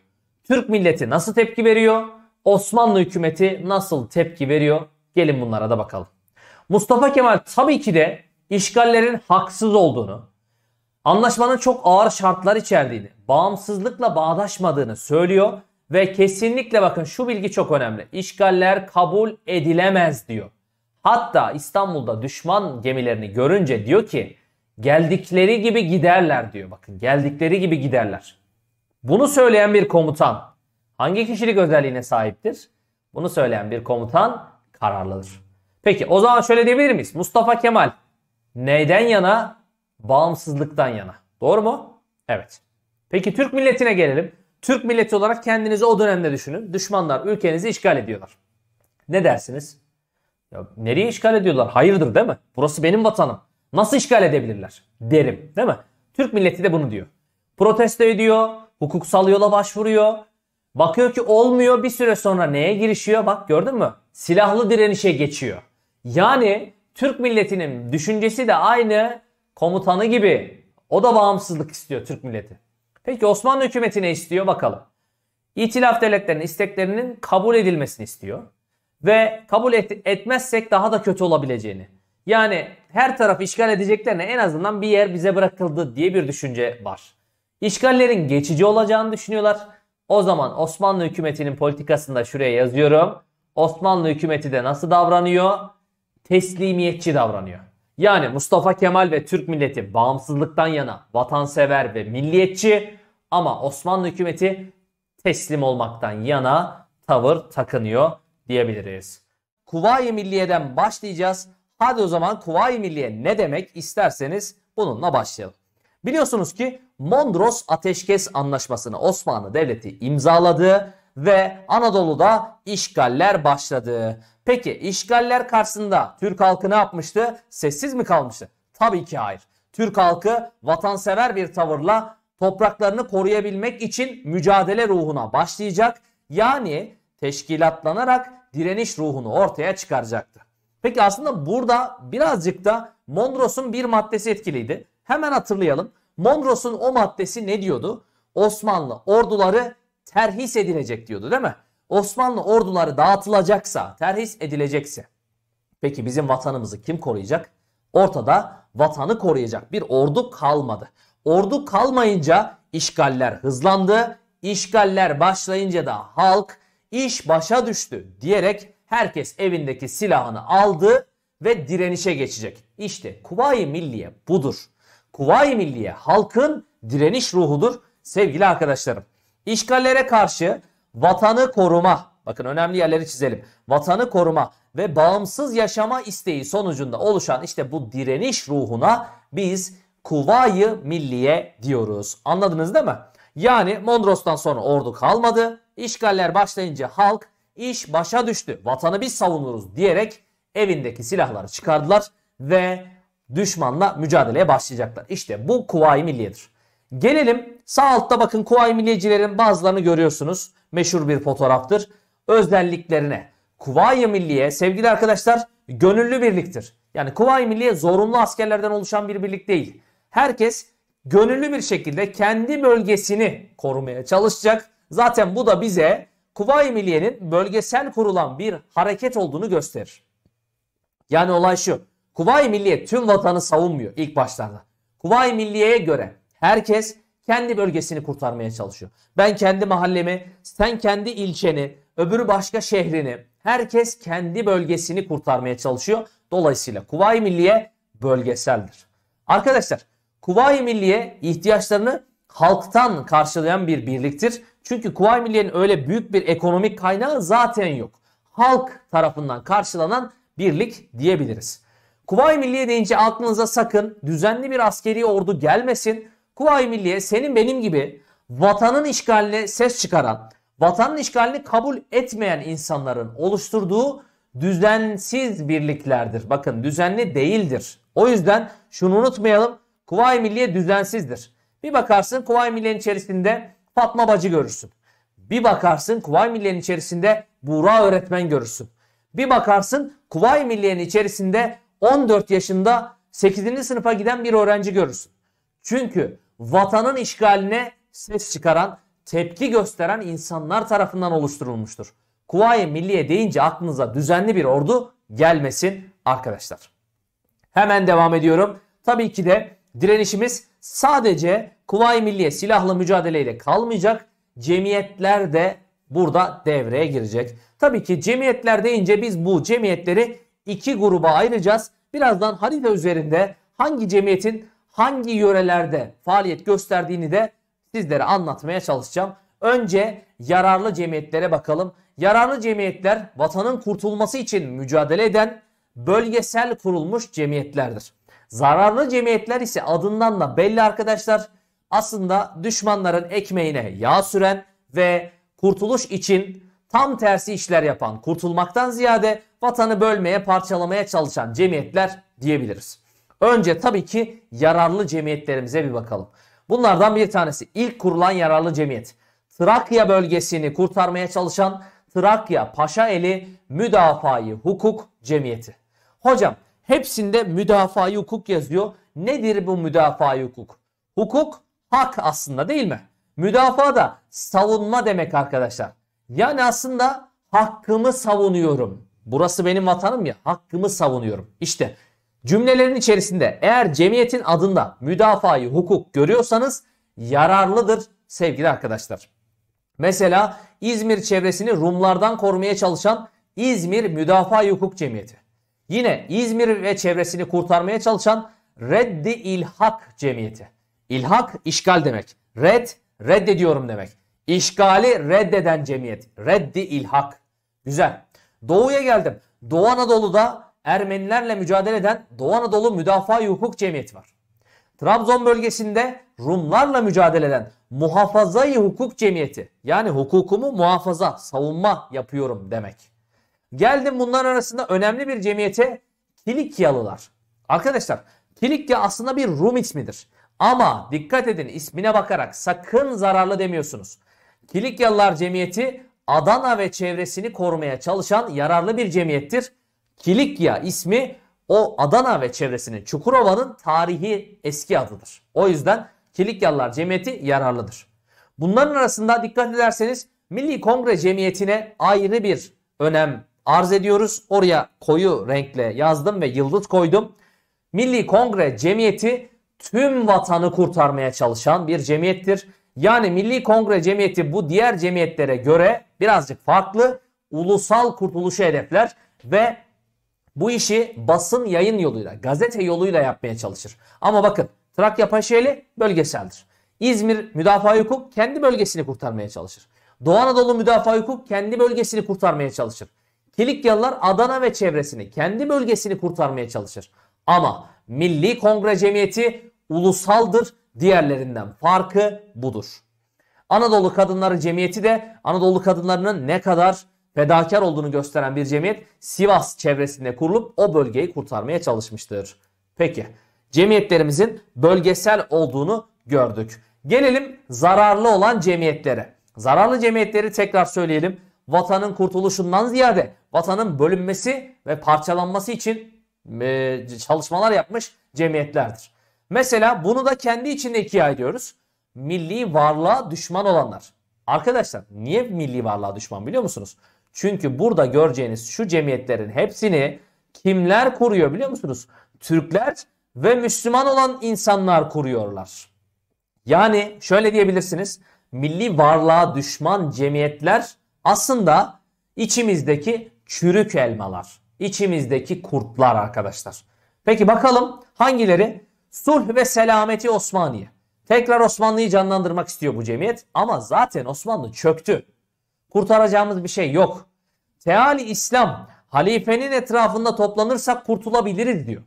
S1: Türk milleti nasıl tepki veriyor? Osmanlı hükümeti nasıl tepki veriyor? Gelin bunlara da bakalım. Mustafa Kemal tabii ki de işgallerin haksız olduğunu, anlaşmanın çok ağır şartlar içerdiğini, bağımsızlıkla bağdaşmadığını söylüyor ve kesinlikle bakın şu bilgi çok önemli. İşgaller kabul edilemez diyor. Hatta İstanbul'da düşman gemilerini görünce diyor ki geldikleri gibi giderler diyor. Bakın geldikleri gibi giderler. Bunu söyleyen bir komutan hangi kişilik özelliğine sahiptir? Bunu söyleyen bir komutan kararlıdır. Peki o zaman şöyle diyebilir miyiz? Mustafa Kemal neyden yana? Bağımsızlıktan yana. Doğru mu? Evet. Peki Türk milletine gelelim. Türk milleti olarak kendinizi o dönemde düşünün. Düşmanlar ülkenizi işgal ediyorlar. Ne dersiniz? Ya nereye işgal ediyorlar? Hayırdır değil mi? Burası benim vatanım. Nasıl işgal edebilirler? Derim değil mi? Türk milleti de bunu diyor. Protesto ediyor. Hukuksal yola başvuruyor. Bakıyor ki olmuyor bir süre sonra neye girişiyor? Bak gördün mü? Silahlı direnişe geçiyor. Yani Türk milletinin düşüncesi de aynı komutanı gibi. O da bağımsızlık istiyor Türk milleti. Peki Osmanlı hükümeti ne istiyor bakalım. İtilaf devletlerinin isteklerinin kabul edilmesini istiyor ve kabul et, etmezsek daha da kötü olabileceğini. Yani her tarafı işgal edeceklerine en azından bir yer bize bırakıldı diye bir düşünce var. İşgallerin geçici olacağını düşünüyorlar. O zaman Osmanlı hükümetinin politikasında şuraya yazıyorum. Osmanlı hükümeti de nasıl davranıyor? Teslimiyetçi davranıyor. Yani Mustafa Kemal ve Türk milleti bağımsızlıktan yana vatansever ve milliyetçi ama Osmanlı hükümeti teslim olmaktan yana tavır takınıyor diyebiliriz. Kuvayi Milliye'den başlayacağız. Hadi o zaman Kuvayi Milliye ne demek isterseniz bununla başlayalım. Biliyorsunuz ki Mondros Ateşkes Anlaşması'nı Osmanlı Devleti imzaladı ve Anadolu'da işgaller başladı. Peki işgaller karşısında Türk halkı ne yapmıştı? Sessiz mi kalmıştı? Tabii ki hayır. Türk halkı vatansever bir tavırla topraklarını koruyabilmek için mücadele ruhuna başlayacak. Yani teşkilatlanarak direniş ruhunu ortaya çıkaracaktı. Peki aslında burada birazcık da Mondros'un bir maddesi etkiliydi. Hemen hatırlayalım. Mondros'un o maddesi ne diyordu? Osmanlı orduları terhis edilecek diyordu değil mi? Osmanlı orduları dağıtılacaksa, terhis edilecekse. Peki bizim vatanımızı kim koruyacak? Ortada vatanı koruyacak bir ordu kalmadı. Ordu kalmayınca işgaller hızlandı. İşgaller başlayınca da halk iş başa düştü diyerek herkes evindeki silahını aldı ve direnişe geçecek. İşte Kuvayi Milliye budur. Kuvayi Milliye halkın direniş ruhudur sevgili arkadaşlarım. İşgallere karşı vatanı koruma, bakın önemli yerleri çizelim. Vatanı koruma ve bağımsız yaşama isteği sonucunda oluşan işte bu direniş ruhuna biz Kuvayi Milliye diyoruz. Anladınız değil mi? Yani Mondros'tan sonra ordu kalmadı. İşgaller başlayınca halk iş başa düştü. Vatanı biz savunuruz diyerek evindeki silahları çıkardılar ve düşmanla mücadeleye başlayacaklar. İşte bu Kuvayi Milliye'dir. Gelelim sağ altta bakın Kuvayi Milliyecilerin bazılarını görüyorsunuz. Meşhur bir fotoğraftır. Özelliklerine. Kuvayi Milliye sevgili arkadaşlar gönüllü birliktir. Yani Kuvayi Milliye zorunlu askerlerden oluşan bir birlik değil. Herkes gönüllü bir şekilde kendi bölgesini korumaya çalışacak Zaten bu da bize Kuvayi Milliye'nin bölgesel kurulan bir hareket olduğunu gösterir. Yani olay şu. Kuvayi Milliye tüm vatanı savunmuyor ilk başlarda. Kuvayi Milliye'ye göre herkes kendi bölgesini kurtarmaya çalışıyor. Ben kendi mahallemi, sen kendi ilçeni, öbürü başka şehrini. Herkes kendi bölgesini kurtarmaya çalışıyor. Dolayısıyla Kuvayi Milliye bölgeseldir. Arkadaşlar Kuvayi Milliye ihtiyaçlarını halktan karşılayan bir birliktir. Çünkü Kuvayi Milliye'nin öyle büyük bir ekonomik kaynağı zaten yok. Halk tarafından karşılanan birlik diyebiliriz. Kuvayi Milliye deyince aklınıza sakın düzenli bir askeri ordu gelmesin. Kuvayi Milliye senin benim gibi vatanın işgaline ses çıkaran, vatanın işgalini kabul etmeyen insanların oluşturduğu düzensiz birliklerdir. Bakın düzenli değildir. O yüzden şunu unutmayalım. Kuvayi Milliye düzensizdir. Bir bakarsın Kuvayi Milliye'nin içerisinde Fatma Bacı görürsün. Bir bakarsın Kuvay Milliye'nin içerisinde Buğra öğretmen görürsün. Bir bakarsın Kuvay Milliye'nin içerisinde 14 yaşında 8. sınıfa giden bir öğrenci görürsün. Çünkü vatanın işgaline ses çıkaran, tepki gösteren insanlar tarafından oluşturulmuştur. Kuvayi Milliye deyince aklınıza düzenli bir ordu gelmesin arkadaşlar. Hemen devam ediyorum. Tabii ki de direnişimiz sadece Kuvayi Milliye silahlı mücadeleyle kalmayacak. Cemiyetler de burada devreye girecek. Tabii ki cemiyetler deyince biz bu cemiyetleri iki gruba ayıracağız. Birazdan harita üzerinde hangi cemiyetin hangi yörelerde faaliyet gösterdiğini de sizlere anlatmaya çalışacağım. Önce yararlı cemiyetlere bakalım. Yararlı cemiyetler vatanın kurtulması için mücadele eden bölgesel kurulmuş cemiyetlerdir. Zararlı cemiyetler ise adından da belli arkadaşlar aslında düşmanların ekmeğine yağ süren ve kurtuluş için tam tersi işler yapan, kurtulmaktan ziyade vatanı bölmeye, parçalamaya çalışan cemiyetler diyebiliriz. Önce tabii ki yararlı cemiyetlerimize bir bakalım. Bunlardan bir tanesi ilk kurulan yararlı cemiyet. Trakya bölgesini kurtarmaya çalışan Trakya Paşa eli Müdafai Hukuk Cemiyeti. Hocam hepsinde müdafai hukuk yazıyor. Nedir bu müdafai hukuk? Hukuk hak aslında değil mi? Müdafaa da savunma demek arkadaşlar. Yani aslında hakkımı savunuyorum. Burası benim vatanım ya hakkımı savunuyorum. İşte cümlelerin içerisinde eğer cemiyetin adında müdafayı hukuk görüyorsanız yararlıdır sevgili arkadaşlar. Mesela İzmir çevresini Rumlardan korumaya çalışan İzmir Müdafaa Hukuk Cemiyeti. Yine İzmir ve çevresini kurtarmaya çalışan Reddi İlhak Cemiyeti. İlhak işgal demek. Red reddediyorum demek. İşgali reddeden cemiyet. Reddi ilhak. Güzel. Doğu'ya geldim. Doğu Anadolu'da Ermenilerle mücadele eden Doğu Anadolu müdafaa Hukuk Cemiyeti var. Trabzon bölgesinde Rumlarla mücadele eden Muhafaza'yı Hukuk Cemiyeti yani hukukumu muhafaza, savunma yapıyorum demek. Geldim bunlar arasında önemli bir cemiyete Kilikyalılar. Arkadaşlar Kilikya aslında bir Rum ismidir. Ama dikkat edin ismine bakarak sakın zararlı demiyorsunuz. Kilikyalılar Cemiyeti Adana ve çevresini korumaya çalışan yararlı bir cemiyettir. Kilikya ismi o Adana ve çevresinin Çukurova'nın tarihi eski adıdır. O yüzden Kilikyalılar Cemiyeti yararlıdır. Bunların arasında dikkat ederseniz Milli Kongre Cemiyeti'ne ayrı bir önem arz ediyoruz. Oraya koyu renkle yazdım ve yıldız koydum. Milli Kongre Cemiyeti tüm vatanı kurtarmaya çalışan bir cemiyettir. Yani Milli Kongre Cemiyeti bu diğer cemiyetlere göre birazcık farklı ulusal kurtuluşu hedefler ve bu işi basın yayın yoluyla, gazete yoluyla yapmaya çalışır. Ama bakın Trakya Paşaeli bölgeseldir. İzmir müdafaa hukuk kendi bölgesini kurtarmaya çalışır. Doğu Anadolu müdafaa hukuk kendi bölgesini kurtarmaya çalışır. Kilikyalılar Adana ve çevresini kendi bölgesini kurtarmaya çalışır. Ama Milli Kongre Cemiyeti ulusaldır. Diğerlerinden farkı budur. Anadolu Kadınları Cemiyeti de Anadolu kadınlarının ne kadar fedakar olduğunu gösteren bir cemiyet Sivas çevresinde kurulup o bölgeyi kurtarmaya çalışmıştır. Peki cemiyetlerimizin bölgesel olduğunu gördük. Gelelim zararlı olan cemiyetlere. Zararlı cemiyetleri tekrar söyleyelim. Vatanın kurtuluşundan ziyade vatanın bölünmesi ve parçalanması için çalışmalar yapmış cemiyetlerdir. Mesela bunu da kendi içinde ikiye ayırıyoruz. Milli varlığa düşman olanlar. Arkadaşlar niye milli varlığa düşman biliyor musunuz? Çünkü burada göreceğiniz şu cemiyetlerin hepsini kimler kuruyor biliyor musunuz? Türkler ve Müslüman olan insanlar kuruyorlar. Yani şöyle diyebilirsiniz. Milli varlığa düşman cemiyetler aslında içimizdeki çürük elmalar, içimizdeki kurtlar arkadaşlar. Peki bakalım hangileri Sulh ve selameti Osmaniye. Tekrar Osmanlı'yı canlandırmak istiyor bu cemiyet ama zaten Osmanlı çöktü. Kurtaracağımız bir şey yok. Teali İslam halifenin etrafında toplanırsak kurtulabiliriz diyor.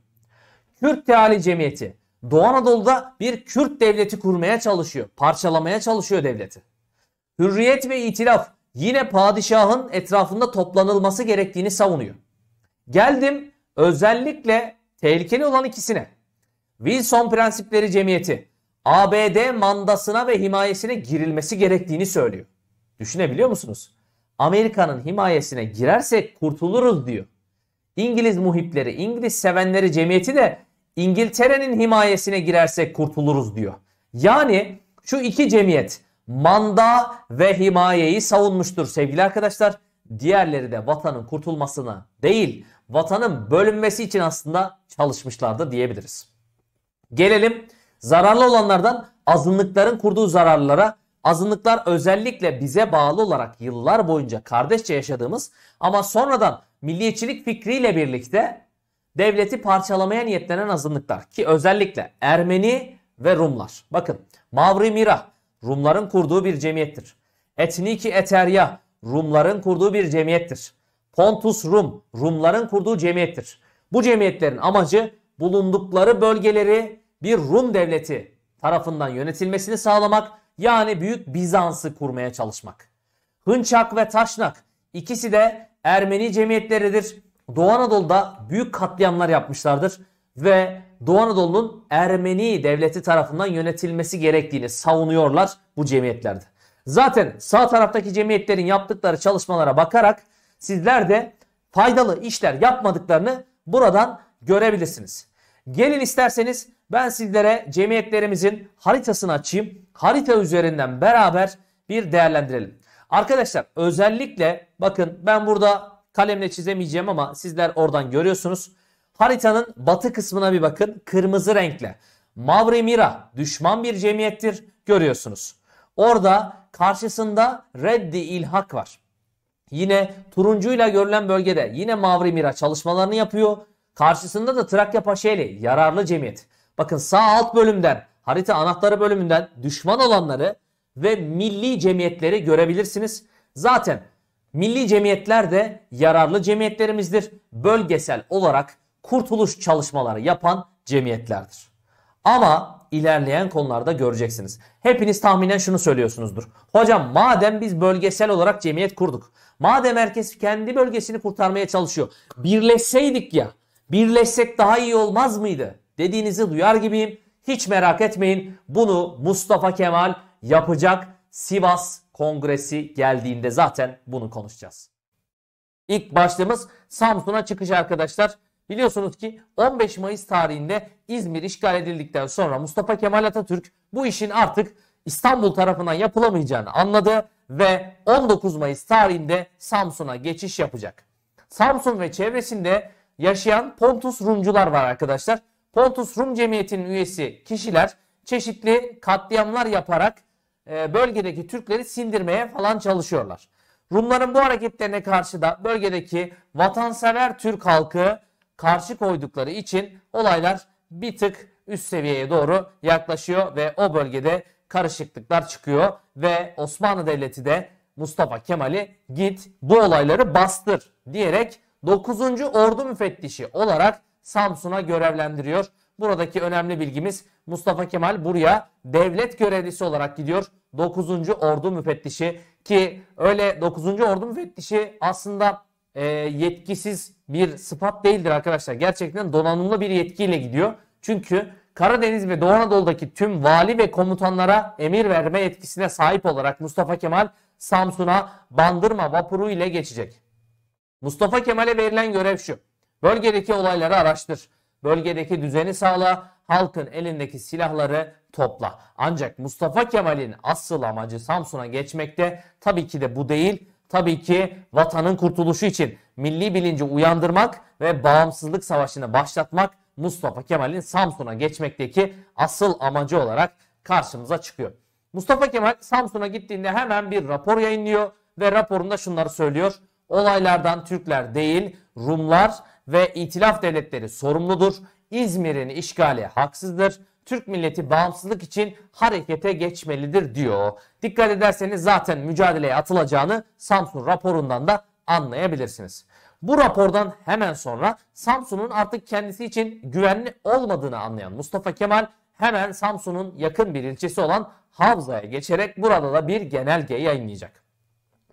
S1: Kürt Teali Cemiyeti Doğu Anadolu'da bir Kürt devleti kurmaya çalışıyor. Parçalamaya çalışıyor devleti. Hürriyet ve itilaf yine padişahın etrafında toplanılması gerektiğini savunuyor. Geldim özellikle tehlikeli olan ikisine. Wilson Prensipleri Cemiyeti ABD mandasına ve himayesine girilmesi gerektiğini söylüyor. Düşünebiliyor musunuz? Amerika'nın himayesine girersek kurtuluruz diyor. İngiliz muhipleri, İngiliz sevenleri cemiyeti de İngiltere'nin himayesine girersek kurtuluruz diyor. Yani şu iki cemiyet manda ve himayeyi savunmuştur sevgili arkadaşlar. Diğerleri de vatanın kurtulmasına değil, vatanın bölünmesi için aslında çalışmışlardı diyebiliriz. Gelelim zararlı olanlardan azınlıkların kurduğu zararlara. Azınlıklar özellikle bize bağlı olarak yıllar boyunca kardeşçe yaşadığımız ama sonradan milliyetçilik fikriyle birlikte devleti parçalamaya niyetlenen azınlıklar ki özellikle Ermeni ve Rumlar. Bakın Mavri Mira Rumların kurduğu bir cemiyettir. Etniki Eterya Rumların kurduğu bir cemiyettir. Pontus Rum Rumların kurduğu cemiyettir. Bu cemiyetlerin amacı bulundukları bölgeleri bir Rum devleti tarafından yönetilmesini sağlamak yani Büyük Bizans'ı kurmaya çalışmak. Hınçak ve Taşnak ikisi de Ermeni cemiyetleridir. Doğu Anadolu'da büyük katliamlar yapmışlardır ve Doğu Anadolu'nun Ermeni devleti tarafından yönetilmesi gerektiğini savunuyorlar bu cemiyetlerde. Zaten sağ taraftaki cemiyetlerin yaptıkları çalışmalara bakarak sizler de faydalı işler yapmadıklarını buradan görebilirsiniz. Gelin isterseniz ben sizlere cemiyetlerimizin haritasını açayım. Harita üzerinden beraber bir değerlendirelim. Arkadaşlar özellikle bakın ben burada kalemle çizemeyeceğim ama sizler oradan görüyorsunuz. Haritanın batı kısmına bir bakın kırmızı renkle. Mavri Mira düşman bir cemiyettir görüyorsunuz. Orada karşısında reddi İlhak var. Yine turuncuyla görülen bölgede yine Mavri Mira çalışmalarını yapıyor. Karşısında da Trakya Paşeli yararlı cemiyet. Bakın sağ alt bölümden harita anahtarı bölümünden düşman olanları ve milli cemiyetleri görebilirsiniz. Zaten milli cemiyetler de yararlı cemiyetlerimizdir. Bölgesel olarak kurtuluş çalışmaları yapan cemiyetlerdir. Ama ilerleyen konularda göreceksiniz. Hepiniz tahminen şunu söylüyorsunuzdur. Hocam madem biz bölgesel olarak cemiyet kurduk. Madem herkes kendi bölgesini kurtarmaya çalışıyor. Birleşseydik ya. Birleşsek daha iyi olmaz mıydı? dediğinizi duyar gibiyim. Hiç merak etmeyin bunu Mustafa Kemal yapacak Sivas Kongresi geldiğinde zaten bunu konuşacağız. İlk başlığımız Samsun'a çıkış arkadaşlar. Biliyorsunuz ki 15 Mayıs tarihinde İzmir işgal edildikten sonra Mustafa Kemal Atatürk bu işin artık İstanbul tarafından yapılamayacağını anladı ve 19 Mayıs tarihinde Samsun'a geçiş yapacak. Samsun ve çevresinde yaşayan Pontus Rumcular var arkadaşlar. Pontus Rum Cemiyeti'nin üyesi kişiler çeşitli katliamlar yaparak e, bölgedeki Türkleri sindirmeye falan çalışıyorlar. Rumların bu hareketlerine karşı da bölgedeki vatansever Türk halkı karşı koydukları için olaylar bir tık üst seviyeye doğru yaklaşıyor ve o bölgede karışıklıklar çıkıyor ve Osmanlı Devleti de Mustafa Kemal'i git bu olayları bastır diyerek 9. Ordu Müfettişi olarak Samsun'a görevlendiriyor. Buradaki önemli bilgimiz Mustafa Kemal buraya devlet görevlisi olarak gidiyor. 9. Ordu Müfettişi ki öyle 9. Ordu Müfettişi aslında e, yetkisiz bir sıfat değildir arkadaşlar. Gerçekten donanımlı bir yetkiyle gidiyor. Çünkü Karadeniz ve Doğu Anadolu'daki tüm vali ve komutanlara emir verme yetkisine sahip olarak Mustafa Kemal Samsun'a bandırma vapuru ile geçecek. Mustafa Kemal'e verilen görev şu. Bölgedeki olayları araştır. Bölgedeki düzeni sağla, halkın elindeki silahları topla. Ancak Mustafa Kemal'in asıl amacı Samsun'a geçmekte tabii ki de bu değil. Tabii ki vatanın kurtuluşu için milli bilinci uyandırmak ve bağımsızlık savaşını başlatmak Mustafa Kemal'in Samsun'a geçmekteki asıl amacı olarak karşımıza çıkıyor. Mustafa Kemal Samsun'a gittiğinde hemen bir rapor yayınlıyor ve raporunda şunları söylüyor. Olaylardan Türkler değil Rumlar ve itilaf devletleri sorumludur. İzmir'in işgali haksızdır. Türk milleti bağımsızlık için harekete geçmelidir diyor. Dikkat ederseniz zaten mücadeleye atılacağını Samsun raporundan da anlayabilirsiniz. Bu rapordan hemen sonra Samsun'un artık kendisi için güvenli olmadığını anlayan Mustafa Kemal hemen Samsun'un yakın bir ilçesi olan Havza'ya geçerek burada da bir genelge yayınlayacak.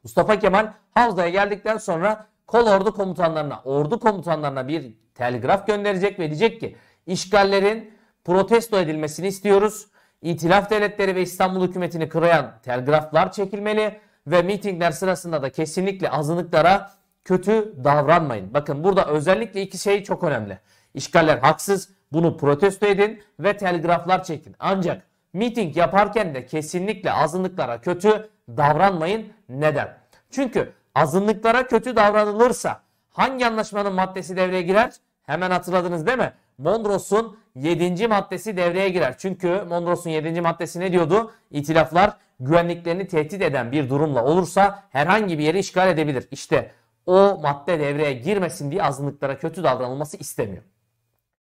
S1: Mustafa Kemal Havza'ya geldikten sonra kol ordu komutanlarına, ordu komutanlarına bir telgraf gönderecek ve diyecek ki işgallerin protesto edilmesini istiyoruz. İtilaf devletleri ve İstanbul hükümetini kırayan telgraflar çekilmeli ve mitingler sırasında da kesinlikle azınlıklara kötü davranmayın. Bakın burada özellikle iki şey çok önemli. İşgaller haksız, bunu protesto edin ve telgraflar çekin. Ancak miting yaparken de kesinlikle azınlıklara kötü davranmayın. Neden? Çünkü azınlıklara kötü davranılırsa hangi anlaşmanın maddesi devreye girer? Hemen hatırladınız değil mi? Mondros'un 7. maddesi devreye girer. Çünkü Mondros'un 7. maddesi ne diyordu? İtilaflar güvenliklerini tehdit eden bir durumla olursa herhangi bir yeri işgal edebilir. İşte o madde devreye girmesin diye azınlıklara kötü davranılması istemiyor.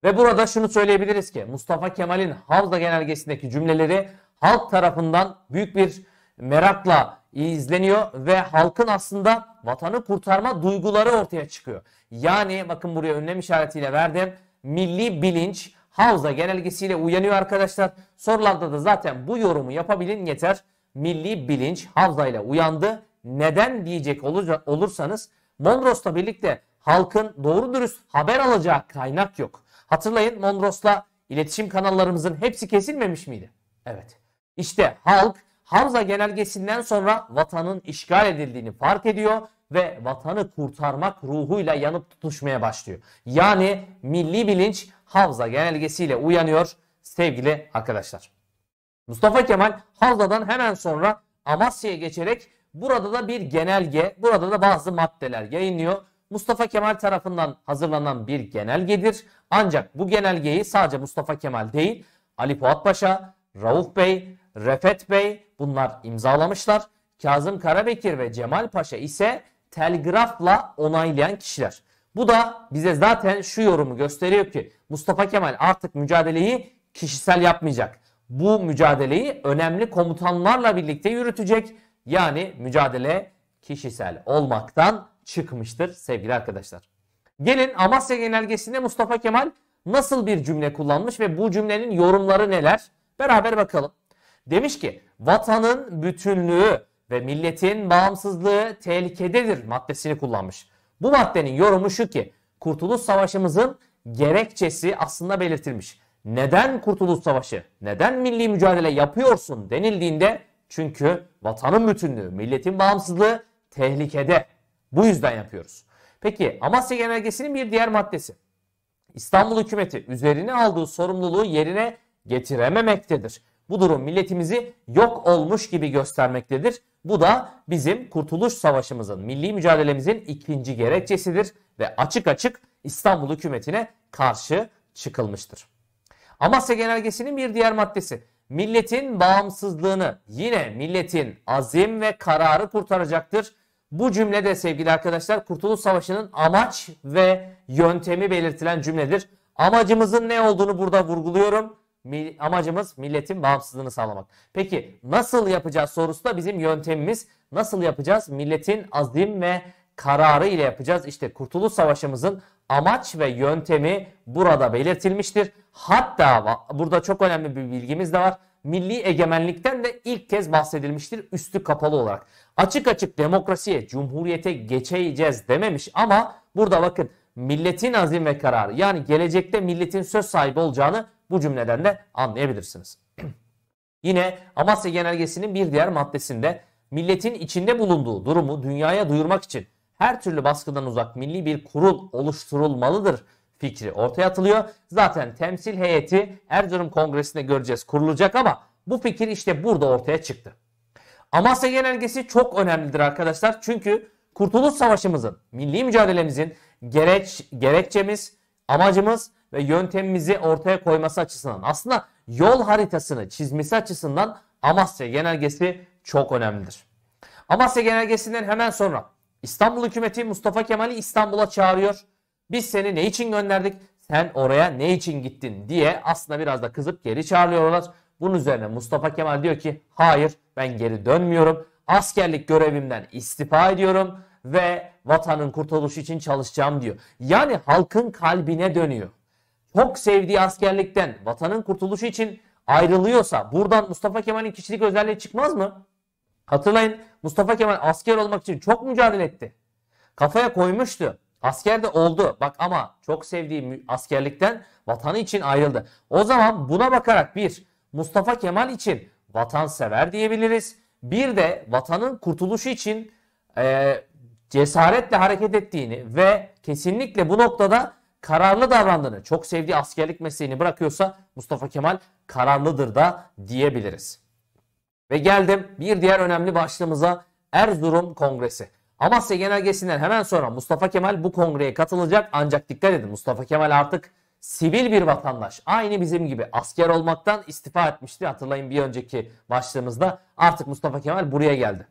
S1: Ve burada şunu söyleyebiliriz ki Mustafa Kemal'in Havza Genelgesi'ndeki cümleleri halk tarafından büyük bir merakla izleniyor ve halkın aslında vatanı kurtarma duyguları ortaya çıkıyor. Yani bakın buraya önlem işaretiyle verdim. Milli bilinç Havza genelgesiyle uyanıyor arkadaşlar. Sorularda da zaten bu yorumu yapabilin yeter. Milli bilinç Havza ile uyandı. Neden diyecek olursanız Mondros'la birlikte halkın doğru dürüst haber alacağı kaynak yok. Hatırlayın Mondros'la iletişim kanallarımızın hepsi kesilmemiş miydi? Evet. İşte halk Hamza genelgesinden sonra vatanın işgal edildiğini fark ediyor ve vatanı kurtarmak ruhuyla yanıp tutuşmaya başlıyor. Yani milli bilinç Havza genelgesiyle uyanıyor sevgili arkadaşlar. Mustafa Kemal Havza'dan hemen sonra Amasya'ya geçerek burada da bir genelge, burada da bazı maddeler yayınlıyor. Mustafa Kemal tarafından hazırlanan bir genelgedir. Ancak bu genelgeyi sadece Mustafa Kemal değil, Ali Fuat Paşa, Rauf Bey, Refet Bey bunlar imzalamışlar. Kazım Karabekir ve Cemal Paşa ise telgrafla onaylayan kişiler. Bu da bize zaten şu yorumu gösteriyor ki Mustafa Kemal artık mücadeleyi kişisel yapmayacak. Bu mücadeleyi önemli komutanlarla birlikte yürütecek. Yani mücadele kişisel olmaktan çıkmıştır sevgili arkadaşlar. Gelin Amasya Genelgesi'nde Mustafa Kemal nasıl bir cümle kullanmış ve bu cümlenin yorumları neler? Beraber bakalım. Demiş ki vatanın bütünlüğü ve milletin bağımsızlığı tehlikededir maddesini kullanmış. Bu maddenin yorumu şu ki Kurtuluş Savaşımızın gerekçesi aslında belirtilmiş. Neden Kurtuluş Savaşı, neden milli mücadele yapıyorsun denildiğinde çünkü vatanın bütünlüğü, milletin bağımsızlığı tehlikede. Bu yüzden yapıyoruz. Peki Amasya Genelgesi'nin bir diğer maddesi. İstanbul hükümeti üzerine aldığı sorumluluğu yerine getirememektedir. Bu durum milletimizi yok olmuş gibi göstermektedir. Bu da bizim kurtuluş savaşımızın, milli mücadelemizin ikinci gerekçesidir ve açık açık İstanbul hükümetine karşı çıkılmıştır. Amasya Genelgesi'nin bir diğer maddesi milletin bağımsızlığını yine milletin azim ve kararı kurtaracaktır. Bu cümlede sevgili arkadaşlar Kurtuluş Savaşı'nın amaç ve yöntemi belirtilen cümledir. Amacımızın ne olduğunu burada vurguluyorum amacımız milletin bağımsızlığını sağlamak. Peki nasıl yapacağız sorusu da bizim yöntemimiz. Nasıl yapacağız? Milletin azim ve kararı ile yapacağız. İşte Kurtuluş Savaşımızın amaç ve yöntemi burada belirtilmiştir. Hatta burada çok önemli bir bilgimiz de var. Milli egemenlikten de ilk kez bahsedilmiştir üstü kapalı olarak. Açık açık demokrasiye, cumhuriyete geçeceğiz dememiş ama burada bakın milletin azim ve kararı yani gelecekte milletin söz sahibi olacağını bu cümleden de anlayabilirsiniz. *clears throat* Yine Amasya Genelgesi'nin bir diğer maddesinde milletin içinde bulunduğu durumu dünyaya duyurmak için her türlü baskıdan uzak milli bir kurul oluşturulmalıdır fikri ortaya atılıyor. Zaten temsil heyeti Erzurum Kongresi'nde göreceğiz kurulacak ama bu fikir işte burada ortaya çıktı. Amasya Genelgesi çok önemlidir arkadaşlar. Çünkü Kurtuluş Savaşımızın, milli mücadelemizin gereç, gerekçemiz, amacımız ve yöntemimizi ortaya koyması açısından aslında yol haritasını çizmesi açısından Amasya Genelgesi çok önemlidir. Amasya Genelgesi'nden hemen sonra İstanbul hükümeti Mustafa Kemal'i İstanbul'a çağırıyor. Biz seni ne için gönderdik? Sen oraya ne için gittin diye aslında biraz da kızıp geri çağırıyorlar. Bunun üzerine Mustafa Kemal diyor ki hayır ben geri dönmüyorum. Askerlik görevimden istifa ediyorum ve vatanın kurtuluşu için çalışacağım diyor. Yani halkın kalbine dönüyor çok sevdiği askerlikten vatanın kurtuluşu için ayrılıyorsa buradan Mustafa Kemal'in kişilik özelliği çıkmaz mı? Hatırlayın Mustafa Kemal asker olmak için çok mücadele etti. Kafaya koymuştu. Asker de oldu. Bak ama çok sevdiği askerlikten vatanı için ayrıldı. O zaman buna bakarak bir Mustafa Kemal için vatansever diyebiliriz. Bir de vatanın kurtuluşu için e, cesaretle hareket ettiğini ve kesinlikle bu noktada kararlı davrandığını, çok sevdiği askerlik mesleğini bırakıyorsa Mustafa Kemal kararlıdır da diyebiliriz. Ve geldim bir diğer önemli başlığımıza Erzurum Kongresi. Amasya Genelgesi'nden hemen sonra Mustafa Kemal bu kongreye katılacak ancak dikkat edin Mustafa Kemal artık sivil bir vatandaş. Aynı bizim gibi asker olmaktan istifa etmişti hatırlayın bir önceki başlığımızda artık Mustafa Kemal buraya geldi.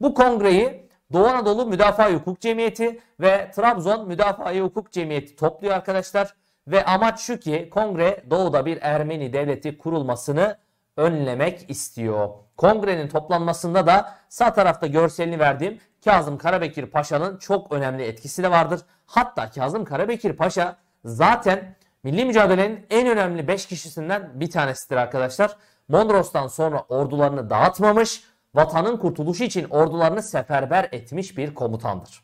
S1: Bu kongreyi Doğu Anadolu Müdafaa Hukuk Cemiyeti ve Trabzon Müdafaa Hukuk Cemiyeti topluyor arkadaşlar. Ve amaç şu ki kongre doğuda bir Ermeni devleti kurulmasını önlemek istiyor. Kongrenin toplanmasında da sağ tarafta görselini verdiğim Kazım Karabekir Paşa'nın çok önemli etkisi de vardır. Hatta Kazım Karabekir Paşa zaten milli mücadelenin en önemli 5 kişisinden bir tanesidir arkadaşlar. Mondros'tan sonra ordularını dağıtmamış vatanın kurtuluşu için ordularını seferber etmiş bir komutandır.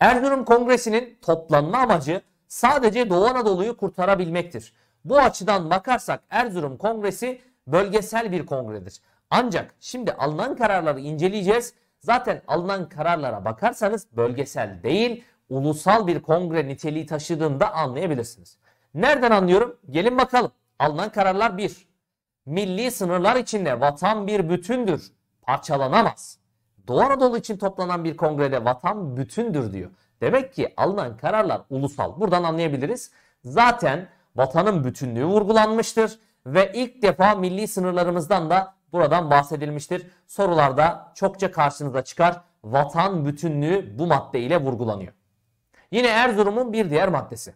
S1: Erzurum Kongresi'nin toplanma amacı sadece Doğu Anadolu'yu kurtarabilmektir. Bu açıdan bakarsak Erzurum Kongresi bölgesel bir kongredir. Ancak şimdi alınan kararları inceleyeceğiz. Zaten alınan kararlara bakarsanız bölgesel değil, ulusal bir kongre niteliği taşıdığını da anlayabilirsiniz. Nereden anlıyorum? Gelin bakalım. Alınan kararlar 1. Milli sınırlar içinde vatan bir bütündür. Parçalanamaz. Doğu Anadolu için toplanan bir kongrede vatan bütündür diyor. Demek ki alınan kararlar ulusal. Buradan anlayabiliriz. Zaten vatanın bütünlüğü vurgulanmıştır ve ilk defa milli sınırlarımızdan da buradan bahsedilmiştir. Sorularda çokça karşınıza çıkar. Vatan bütünlüğü bu madde ile vurgulanıyor. Yine Erzurum'un bir diğer maddesi.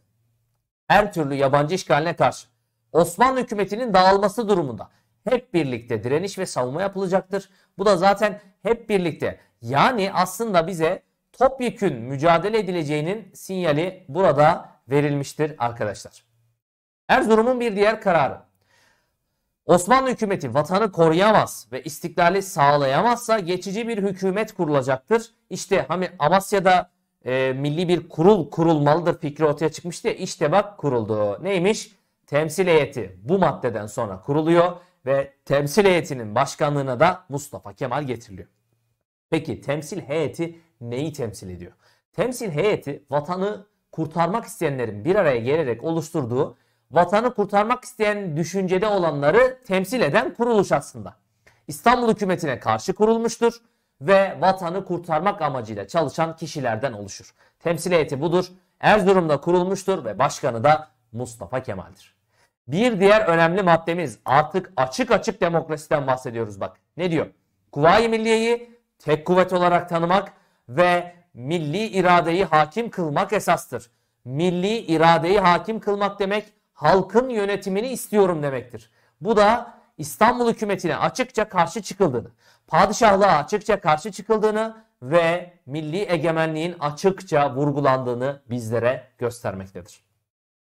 S1: Her türlü yabancı işgaline karşı Osmanlı hükümetinin dağılması durumunda hep birlikte direniş ve savunma yapılacaktır. Bu da zaten hep birlikte yani aslında bize topyekün mücadele edileceğinin sinyali burada verilmiştir arkadaşlar. Erzurum'un bir diğer kararı. Osmanlı hükümeti vatanı koruyamaz ve istiklali sağlayamazsa geçici bir hükümet kurulacaktır. İşte hani Amasya'da e, milli bir kurul kurulmalıdır fikri ortaya çıkmıştı ya işte bak kuruldu. Neymiş? temsil heyeti bu maddeden sonra kuruluyor ve temsil heyetinin başkanlığına da Mustafa Kemal getiriliyor. Peki temsil heyeti neyi temsil ediyor? Temsil heyeti vatanı kurtarmak isteyenlerin bir araya gelerek oluşturduğu vatanı kurtarmak isteyen düşüncede olanları temsil eden kuruluş aslında. İstanbul hükümetine karşı kurulmuştur ve vatanı kurtarmak amacıyla çalışan kişilerden oluşur. Temsil heyeti budur. Erzurum'da kurulmuştur ve başkanı da Mustafa Kemal'dir. Bir diğer önemli maddemiz artık açık açık demokrasiden bahsediyoruz bak. Ne diyor? Kuvayi Milliye'yi tek kuvvet olarak tanımak ve milli iradeyi hakim kılmak esastır. Milli iradeyi hakim kılmak demek halkın yönetimini istiyorum demektir. Bu da İstanbul hükümetine açıkça karşı çıkıldığını, padişahlığa açıkça karşı çıkıldığını ve milli egemenliğin açıkça vurgulandığını bizlere göstermektedir.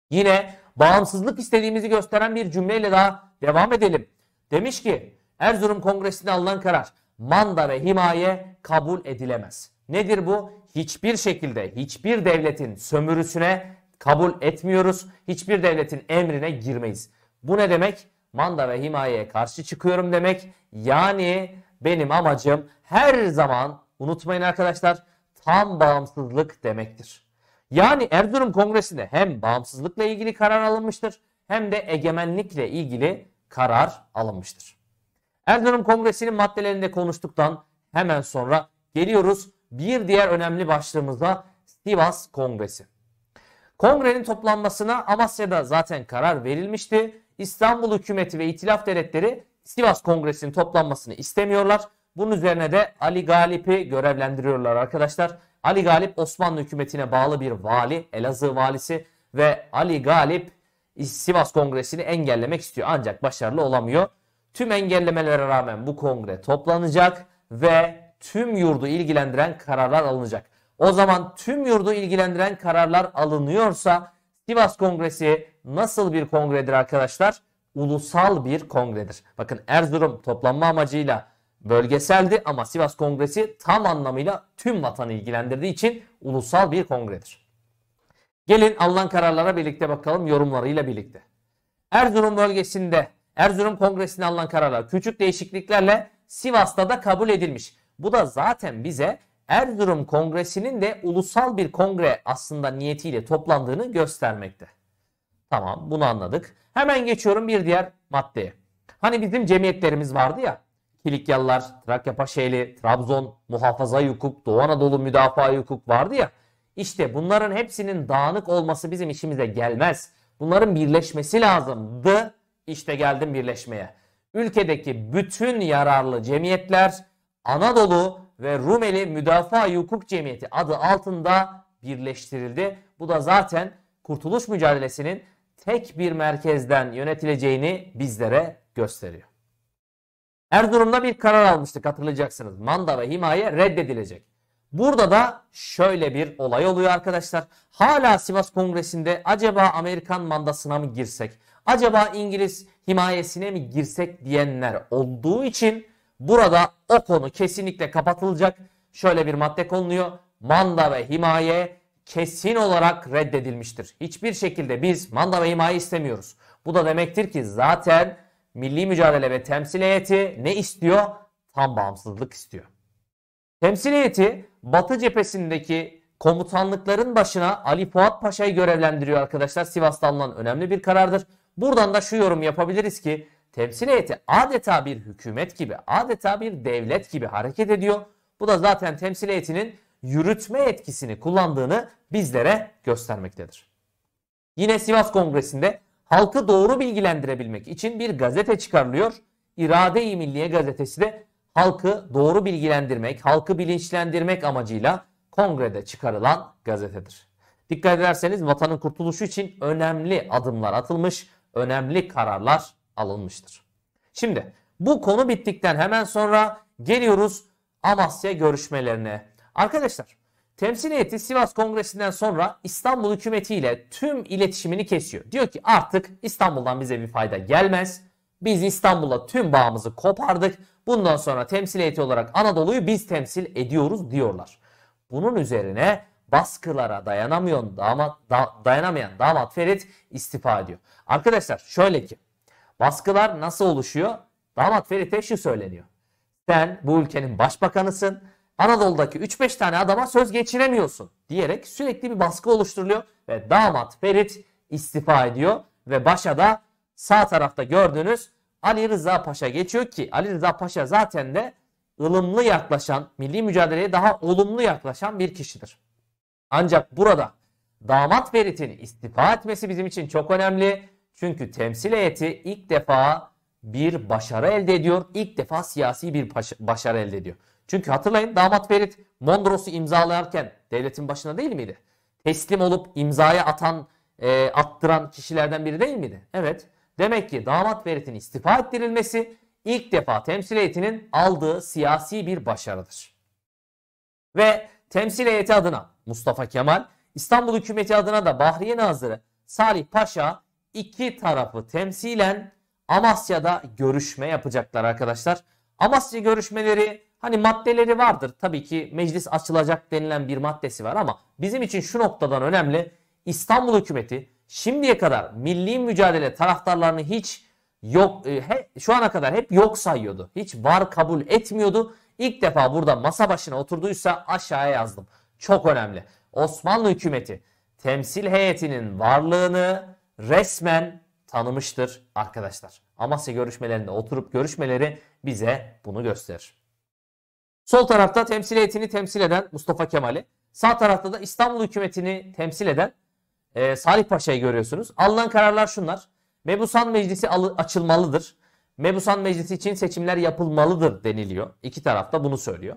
S1: Yine bağımsızlık istediğimizi gösteren bir cümleyle daha devam edelim. Demiş ki Erzurum Kongresi'nde alınan karar manda ve himaye kabul edilemez. Nedir bu? Hiçbir şekilde hiçbir devletin sömürüsüne kabul etmiyoruz. Hiçbir devletin emrine girmeyiz. Bu ne demek? Manda ve himayeye karşı çıkıyorum demek. Yani benim amacım her zaman unutmayın arkadaşlar tam bağımsızlık demektir. Yani Erzurum Kongresi'nde hem bağımsızlıkla ilgili karar alınmıştır hem de egemenlikle ilgili karar alınmıştır. Erzurum Kongresi'nin maddelerinde konuştuktan hemen sonra geliyoruz bir diğer önemli başlığımıza Sivas Kongresi. Kongrenin toplanmasına Amasya'da zaten karar verilmişti. İstanbul hükümeti ve İtilaf devletleri Sivas Kongresi'nin toplanmasını istemiyorlar. Bunun üzerine de Ali Galip'i görevlendiriyorlar arkadaşlar. Ali Galip Osmanlı hükümetine bağlı bir vali, Elazığ valisi ve Ali Galip Sivas Kongresi'ni engellemek istiyor ancak başarılı olamıyor. Tüm engellemelere rağmen bu kongre toplanacak ve tüm yurdu ilgilendiren kararlar alınacak. O zaman tüm yurdu ilgilendiren kararlar alınıyorsa Sivas Kongresi nasıl bir kongredir arkadaşlar? Ulusal bir kongredir. Bakın Erzurum toplanma amacıyla bölgeseldi ama Sivas Kongresi tam anlamıyla tüm vatanı ilgilendirdiği için ulusal bir kongredir. Gelin alınan kararlara birlikte bakalım yorumlarıyla birlikte. Erzurum bölgesinde Erzurum Kongresi'nde alınan kararlar küçük değişikliklerle Sivas'ta da kabul edilmiş. Bu da zaten bize Erzurum Kongresi'nin de ulusal bir kongre aslında niyetiyle toplandığını göstermekte. Tamam bunu anladık. Hemen geçiyorum bir diğer maddeye. Hani bizim cemiyetlerimiz vardı ya Kilikyalılar, Trakya Paşeli, Trabzon, Muhafaza Hukuk, Doğu Anadolu Müdafaa Hukuk vardı ya. İşte bunların hepsinin dağınık olması bizim işimize gelmez. Bunların birleşmesi lazımdı. İşte geldim birleşmeye. Ülkedeki bütün yararlı cemiyetler Anadolu ve Rumeli Müdafaa Hukuk Cemiyeti adı altında birleştirildi. Bu da zaten kurtuluş mücadelesinin tek bir merkezden yönetileceğini bizlere gösteriyor. Erzurum'da bir karar almıştık hatırlayacaksınız. Manda ve himaye reddedilecek. Burada da şöyle bir olay oluyor arkadaşlar. Hala Sivas Kongresi'nde acaba Amerikan mandasına mı girsek? Acaba İngiliz himayesine mi girsek diyenler olduğu için burada o konu kesinlikle kapatılacak. Şöyle bir madde konuluyor. Manda ve himaye kesin olarak reddedilmiştir. Hiçbir şekilde biz manda ve himaye istemiyoruz. Bu da demektir ki zaten Milli Mücadele ve Temsil Heyeti ne istiyor? Tam bağımsızlık istiyor. Temsil heyeti Batı cephesindeki komutanlıkların başına Ali Fuat Paşa'yı görevlendiriyor arkadaşlar. Sivas'ta alınan önemli bir karardır. Buradan da şu yorum yapabiliriz ki temsil heyeti adeta bir hükümet gibi, adeta bir devlet gibi hareket ediyor. Bu da zaten temsil heyetinin yürütme etkisini kullandığını bizlere göstermektedir. Yine Sivas Kongresi'nde halkı doğru bilgilendirebilmek için bir gazete çıkarılıyor. İrade-i Milliye gazetesi de halkı doğru bilgilendirmek, halkı bilinçlendirmek amacıyla kongrede çıkarılan gazetedir. Dikkat ederseniz vatanın kurtuluşu için önemli adımlar atılmış, önemli kararlar alınmıştır. Şimdi bu konu bittikten hemen sonra geliyoruz Amasya görüşmelerine. Arkadaşlar Temsil heyeti Sivas Kongresi'nden sonra İstanbul hükümetiyle tüm iletişimini kesiyor. Diyor ki artık İstanbul'dan bize bir fayda gelmez. Biz İstanbul'a tüm bağımızı kopardık. Bundan sonra temsil heyeti olarak Anadolu'yu biz temsil ediyoruz diyorlar. Bunun üzerine baskılara dayanamayan damat, da, dayanamayan damat Ferit istifa ediyor. Arkadaşlar şöyle ki baskılar nasıl oluşuyor? Damat Ferit'e şu söyleniyor. Sen bu ülkenin başbakanısın Anadolu'daki 3-5 tane adama söz geçiremiyorsun diyerek sürekli bir baskı oluşturuluyor ve damat Ferit istifa ediyor ve başa da sağ tarafta gördüğünüz Ali Rıza Paşa geçiyor ki Ali Rıza Paşa zaten de ılımlı yaklaşan, milli mücadeleye daha olumlu yaklaşan bir kişidir. Ancak burada damat Ferit'in istifa etmesi bizim için çok önemli. Çünkü temsil heyeti ilk defa bir başarı elde ediyor. İlk defa siyasi bir başarı elde ediyor. Çünkü hatırlayın damat Ferit Mondros'u imzalarken devletin başına değil miydi? Teslim olup imzaya atan, e, attıran kişilerden biri değil miydi? Evet. Demek ki damat Ferit'in istifa ettirilmesi ilk defa temsil heyetinin aldığı siyasi bir başarıdır. Ve temsil heyeti adına Mustafa Kemal, İstanbul hükümeti adına da Bahriye Nazırı Salih Paşa iki tarafı temsilen Amasya'da görüşme yapacaklar arkadaşlar. Amasya görüşmeleri Hani maddeleri vardır. Tabii ki meclis açılacak denilen bir maddesi var ama bizim için şu noktadan önemli. İstanbul hükümeti şimdiye kadar milli mücadele taraftarlarını hiç yok e, he, şu ana kadar hep yok sayıyordu. Hiç var kabul etmiyordu. İlk defa burada masa başına oturduysa aşağıya yazdım. Çok önemli. Osmanlı hükümeti temsil heyetinin varlığını resmen tanımıştır arkadaşlar. Amasya görüşmelerinde oturup görüşmeleri bize bunu gösterir. Sol tarafta temsil heyetini temsil eden Mustafa Kemal'i. Sağ tarafta da İstanbul hükümetini temsil eden e, Salih Paşa'yı görüyorsunuz. Alınan kararlar şunlar. Mebusan Meclisi açılmalıdır. Mebusan Meclisi için seçimler yapılmalıdır deniliyor. İki tarafta bunu söylüyor.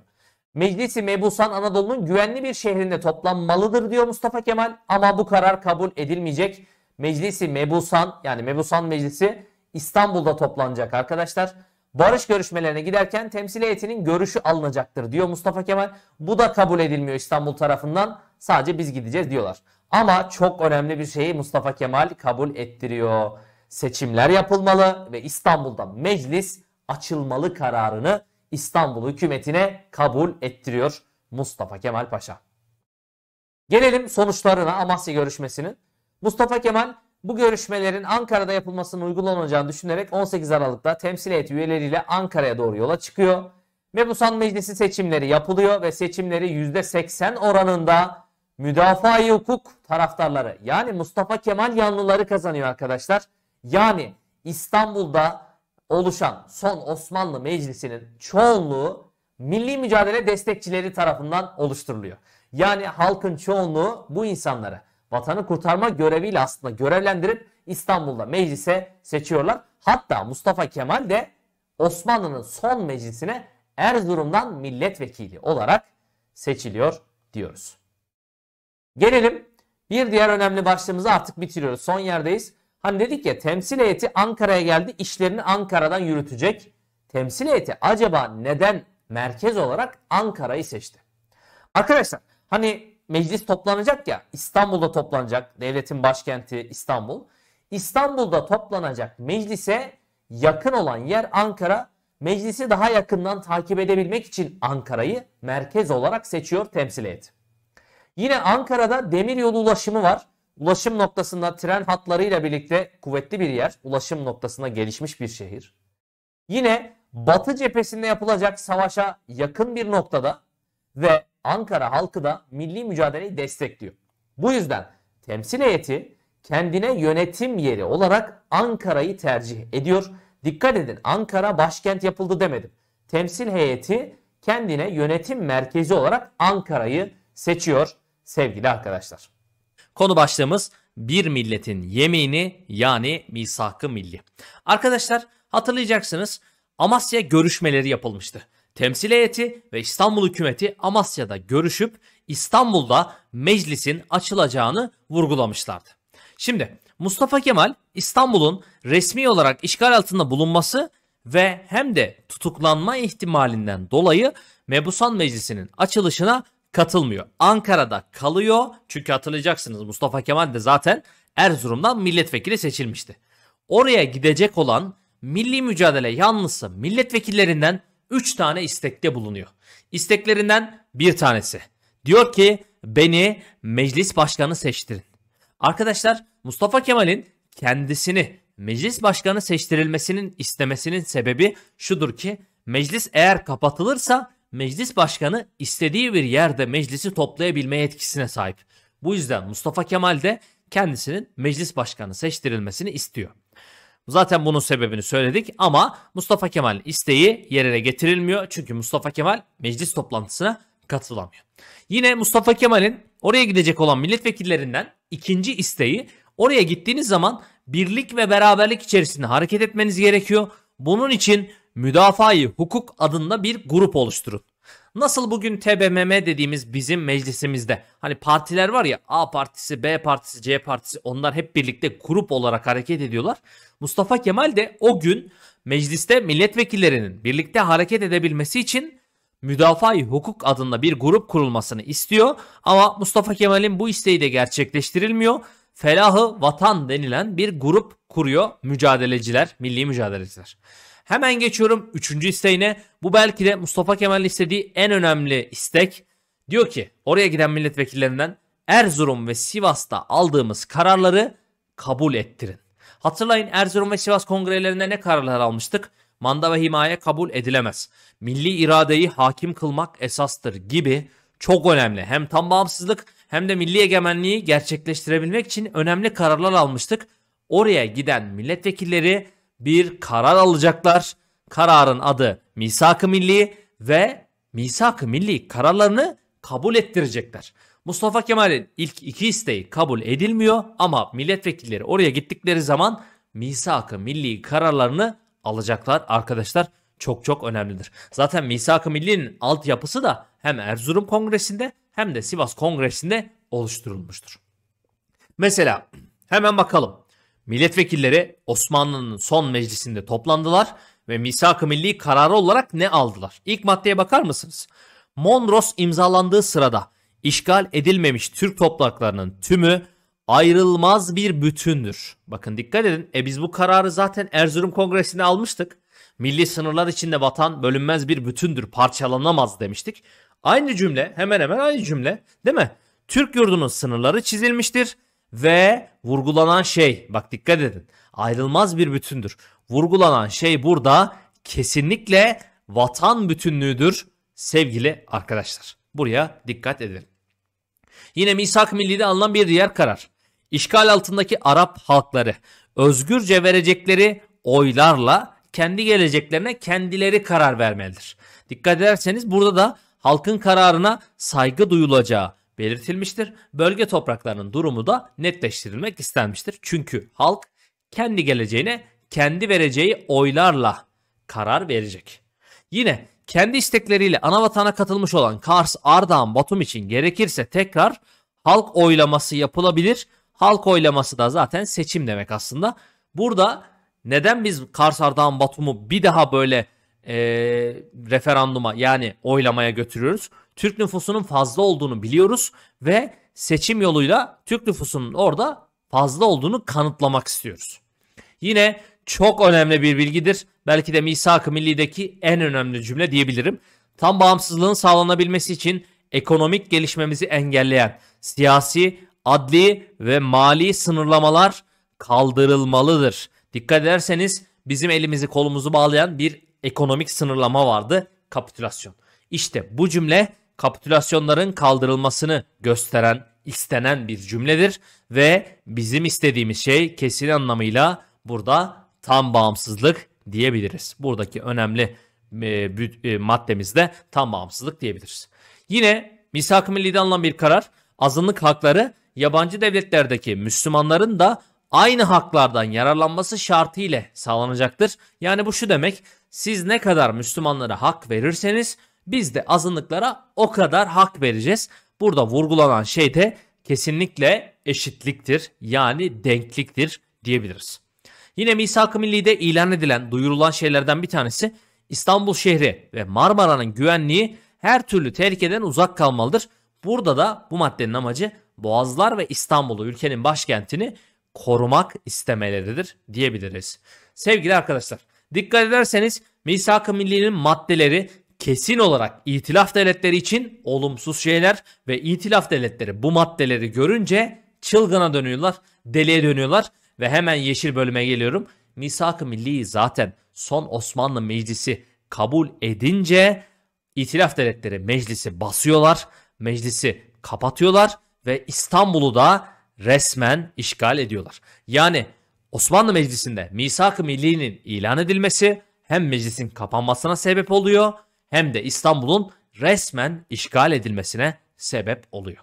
S1: Meclisi Mebusan Anadolu'nun güvenli bir şehrinde toplanmalıdır diyor Mustafa Kemal ama bu karar kabul edilmeyecek. Meclisi Mebusan yani Mebusan Meclisi İstanbul'da toplanacak arkadaşlar barış görüşmelerine giderken temsil heyetinin görüşü alınacaktır diyor Mustafa Kemal. Bu da kabul edilmiyor İstanbul tarafından. Sadece biz gideceğiz diyorlar. Ama çok önemli bir şeyi Mustafa Kemal kabul ettiriyor. Seçimler yapılmalı ve İstanbul'da meclis açılmalı kararını İstanbul hükümetine kabul ettiriyor Mustafa Kemal Paşa. Gelelim sonuçlarına Amasya görüşmesinin. Mustafa Kemal bu görüşmelerin Ankara'da yapılmasının uygulanacağını düşünerek 18 Aralık'ta temsil heyet üyeleriyle Ankara'ya doğru yola çıkıyor. Mebusan Meclisi seçimleri yapılıyor ve seçimleri %80 oranında müdafaa hukuk taraftarları yani Mustafa Kemal yanlıları kazanıyor arkadaşlar. Yani İstanbul'da oluşan son Osmanlı Meclisi'nin çoğunluğu milli mücadele destekçileri tarafından oluşturuluyor. Yani halkın çoğunluğu bu insanlara vatanı kurtarma göreviyle aslında görevlendirip İstanbul'da meclise seçiyorlar. Hatta Mustafa Kemal de Osmanlı'nın son meclisine Erzurum'dan milletvekili olarak seçiliyor diyoruz. Gelelim bir diğer önemli başlığımızı artık bitiriyoruz. Son yerdeyiz. Hani dedik ya temsil heyeti Ankara'ya geldi. İşlerini Ankara'dan yürütecek. Temsil heyeti acaba neden merkez olarak Ankara'yı seçti? Arkadaşlar hani meclis toplanacak ya İstanbul'da toplanacak devletin başkenti İstanbul. İstanbul'da toplanacak meclise yakın olan yer Ankara. Meclisi daha yakından takip edebilmek için Ankara'yı merkez olarak seçiyor temsil heyeti. Yine Ankara'da demiryolu ulaşımı var. Ulaşım noktasında tren hatlarıyla birlikte kuvvetli bir yer. Ulaşım noktasında gelişmiş bir şehir. Yine Batı cephesinde yapılacak savaşa yakın bir noktada ve Ankara halkı da milli mücadeleyi destekliyor. Bu yüzden temsil heyeti kendine yönetim yeri olarak Ankara'yı tercih ediyor. Dikkat edin Ankara başkent yapıldı demedim. Temsil heyeti kendine yönetim merkezi olarak Ankara'yı seçiyor sevgili arkadaşlar. Konu başlığımız bir milletin yemini yani misakı milli. Arkadaşlar hatırlayacaksınız Amasya görüşmeleri yapılmıştı temsil heyeti ve İstanbul hükümeti Amasya'da görüşüp İstanbul'da meclisin açılacağını vurgulamışlardı. Şimdi Mustafa Kemal İstanbul'un resmi olarak işgal altında bulunması ve hem de tutuklanma ihtimalinden dolayı Mebusan Meclisi'nin açılışına katılmıyor. Ankara'da kalıyor çünkü hatırlayacaksınız Mustafa Kemal de zaten Erzurum'dan milletvekili seçilmişti. Oraya gidecek olan milli mücadele yanlısı milletvekillerinden 3 tane istekte bulunuyor. İsteklerinden bir tanesi. Diyor ki beni meclis başkanı seçtirin. Arkadaşlar Mustafa Kemal'in kendisini meclis başkanı seçtirilmesinin istemesinin sebebi şudur ki meclis eğer kapatılırsa meclis başkanı istediği bir yerde meclisi toplayabilme yetkisine sahip. Bu yüzden Mustafa Kemal de kendisinin meclis başkanı seçtirilmesini istiyor. Zaten bunun sebebini söyledik ama Mustafa Kemal isteği yerine getirilmiyor. Çünkü Mustafa Kemal meclis toplantısına katılamıyor. Yine Mustafa Kemal'in oraya gidecek olan milletvekillerinden ikinci isteği oraya gittiğiniz zaman birlik ve beraberlik içerisinde hareket etmeniz gerekiyor. Bunun için müdafai hukuk adında bir grup oluşturun. Nasıl bugün TBMM dediğimiz bizim meclisimizde hani partiler var ya A partisi, B partisi, C partisi onlar hep birlikte grup olarak hareket ediyorlar. Mustafa Kemal de o gün mecliste milletvekillerinin birlikte hareket edebilmesi için müdafaa hukuk adında bir grup kurulmasını istiyor ama Mustafa Kemal'in bu isteği de gerçekleştirilmiyor. Felahı Vatan denilen bir grup kuruyor mücadeleciler, milli mücadeleciler. Hemen geçiyorum 3. isteğine. Bu belki de Mustafa Kemal'in istediği en önemli istek. Diyor ki oraya giden milletvekillerinden Erzurum ve Sivas'ta aldığımız kararları kabul ettirin. Hatırlayın Erzurum ve Sivas kongrelerinde ne kararlar almıştık? Manda ve himaye kabul edilemez. Milli iradeyi hakim kılmak esastır gibi çok önemli. Hem tam bağımsızlık hem de milli egemenliği gerçekleştirebilmek için önemli kararlar almıştık. Oraya giden milletvekilleri bir karar alacaklar. Kararın adı Misak-ı Milli ve Misak-ı Milli kararlarını kabul ettirecekler. Mustafa Kemal'in ilk iki isteği kabul edilmiyor ama milletvekilleri oraya gittikleri zaman Misak-ı Milli kararlarını alacaklar arkadaşlar. Çok çok önemlidir. Zaten Misak-ı Milli'nin altyapısı da hem Erzurum Kongresi'nde hem de Sivas Kongresi'nde oluşturulmuştur. Mesela hemen bakalım. Milletvekilleri Osmanlı'nın son meclisinde toplandılar ve misak-ı milli kararı olarak ne aldılar? İlk maddeye bakar mısınız? Monros imzalandığı sırada işgal edilmemiş Türk topraklarının tümü ayrılmaz bir bütündür. Bakın dikkat edin. E biz bu kararı zaten Erzurum Kongresi'ne almıştık. Milli sınırlar içinde vatan bölünmez bir bütündür, parçalanamaz demiştik. Aynı cümle, hemen hemen aynı cümle, değil mi? Türk yurdunun sınırları çizilmiştir ve vurgulanan şey bak dikkat edin ayrılmaz bir bütündür. Vurgulanan şey burada kesinlikle vatan bütünlüğüdür sevgili arkadaşlar. Buraya dikkat edin. Yine misak milli'de alınan bir diğer karar. İşgal altındaki Arap halkları özgürce verecekleri oylarla kendi geleceklerine kendileri karar vermelidir. Dikkat ederseniz burada da halkın kararına saygı duyulacağı, belirtilmiştir. Bölge topraklarının durumu da netleştirilmek istenmiştir. Çünkü halk kendi geleceğine kendi vereceği oylarla karar verecek. Yine kendi istekleriyle anavatana katılmış olan Kars, Ardahan, Batum için gerekirse tekrar halk oylaması yapılabilir. Halk oylaması da zaten seçim demek aslında. Burada neden biz Kars, Ardahan, Batum'u bir daha böyle e, referanduma yani oylamaya götürüyoruz? Türk nüfusunun fazla olduğunu biliyoruz ve seçim yoluyla Türk nüfusunun orada fazla olduğunu kanıtlamak istiyoruz. Yine çok önemli bir bilgidir. Belki de Misak-ı Milli'deki en önemli cümle diyebilirim. Tam bağımsızlığın sağlanabilmesi için ekonomik gelişmemizi engelleyen siyasi, adli ve mali sınırlamalar kaldırılmalıdır. Dikkat ederseniz bizim elimizi kolumuzu bağlayan bir ekonomik sınırlama vardı kapitülasyon. İşte bu cümle kapitülasyonların kaldırılmasını gösteren istenen bir cümledir ve bizim istediğimiz şey kesin anlamıyla burada tam bağımsızlık diyebiliriz. Buradaki önemli e, e, maddemizde tam bağımsızlık diyebiliriz. Yine misak-ı millide alınan bir karar azınlık hakları yabancı devletlerdeki Müslümanların da aynı haklardan yararlanması şartı ile sağlanacaktır. Yani bu şu demek siz ne kadar Müslümanlara hak verirseniz biz de azınlıklara o kadar hak vereceğiz. Burada vurgulanan şey de kesinlikle eşitliktir yani denkliktir diyebiliriz. Yine Misak-ı Milli'de ilan edilen, duyurulan şeylerden bir tanesi İstanbul şehri ve Marmara'nın güvenliği her türlü tehlikeden uzak kalmalıdır. Burada da bu maddenin amacı Boğazlar ve İstanbul'u ülkenin başkentini korumak istemeleridir diyebiliriz. Sevgili arkadaşlar dikkat ederseniz Misak-ı Milli'nin maddeleri kesin olarak itilaf devletleri için olumsuz şeyler ve itilaf devletleri bu maddeleri görünce çılgına dönüyorlar, deliye dönüyorlar ve hemen yeşil bölüme geliyorum. Misak-ı Milli'yi zaten son Osmanlı Meclisi kabul edince itilaf devletleri meclisi basıyorlar, meclisi kapatıyorlar ve İstanbul'u da resmen işgal ediyorlar. Yani Osmanlı Meclisi'nde Misak-ı Milli'nin ilan edilmesi hem meclisin kapanmasına sebep oluyor hem de İstanbul'un resmen işgal edilmesine sebep oluyor.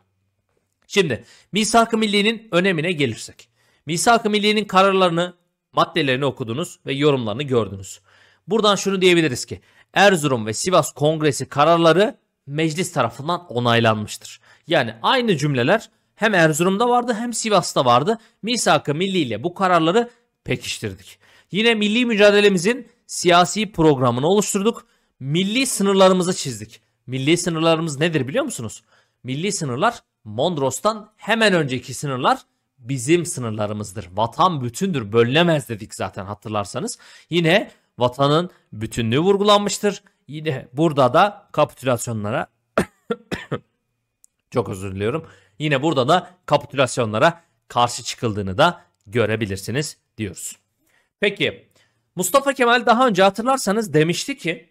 S1: Şimdi Misak-ı Milli'nin önemine gelirsek. Misak-ı Milli'nin kararlarını, maddelerini okudunuz ve yorumlarını gördünüz. Buradan şunu diyebiliriz ki Erzurum ve Sivas Kongresi kararları meclis tarafından onaylanmıştır. Yani aynı cümleler hem Erzurum'da vardı hem Sivas'ta vardı. Misak-ı Milli ile bu kararları pekiştirdik. Yine milli mücadelemizin siyasi programını oluşturduk milli sınırlarımızı çizdik. Milli sınırlarımız nedir biliyor musunuz? Milli sınırlar Mondros'tan hemen önceki sınırlar bizim sınırlarımızdır. Vatan bütündür, bölünemez dedik zaten hatırlarsanız. Yine vatanın bütünlüğü vurgulanmıştır. Yine burada da kapitülasyonlara *coughs* çok özür diliyorum. Yine burada da kapitülasyonlara karşı çıkıldığını da görebilirsiniz diyoruz. Peki Mustafa Kemal daha önce hatırlarsanız demişti ki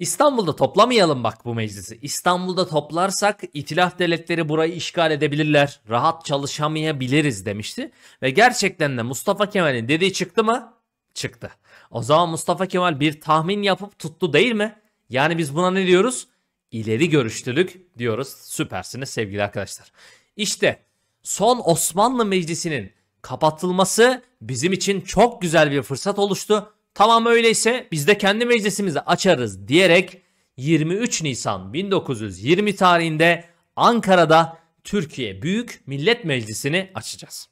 S1: İstanbul'da toplamayalım bak bu meclisi. İstanbul'da toplarsak itilaf devletleri burayı işgal edebilirler. Rahat çalışamayabiliriz demişti. Ve gerçekten de Mustafa Kemal'in dediği çıktı mı? Çıktı. O zaman Mustafa Kemal bir tahmin yapıp tuttu değil mi? Yani biz buna ne diyoruz? İleri görüşlülük diyoruz. Süpersiniz sevgili arkadaşlar. İşte son Osmanlı Meclisi'nin kapatılması bizim için çok güzel bir fırsat oluştu Tamam öyleyse biz de kendi meclisimizi açarız diyerek 23 Nisan 1920 tarihinde Ankara'da Türkiye Büyük Millet Meclisi'ni açacağız.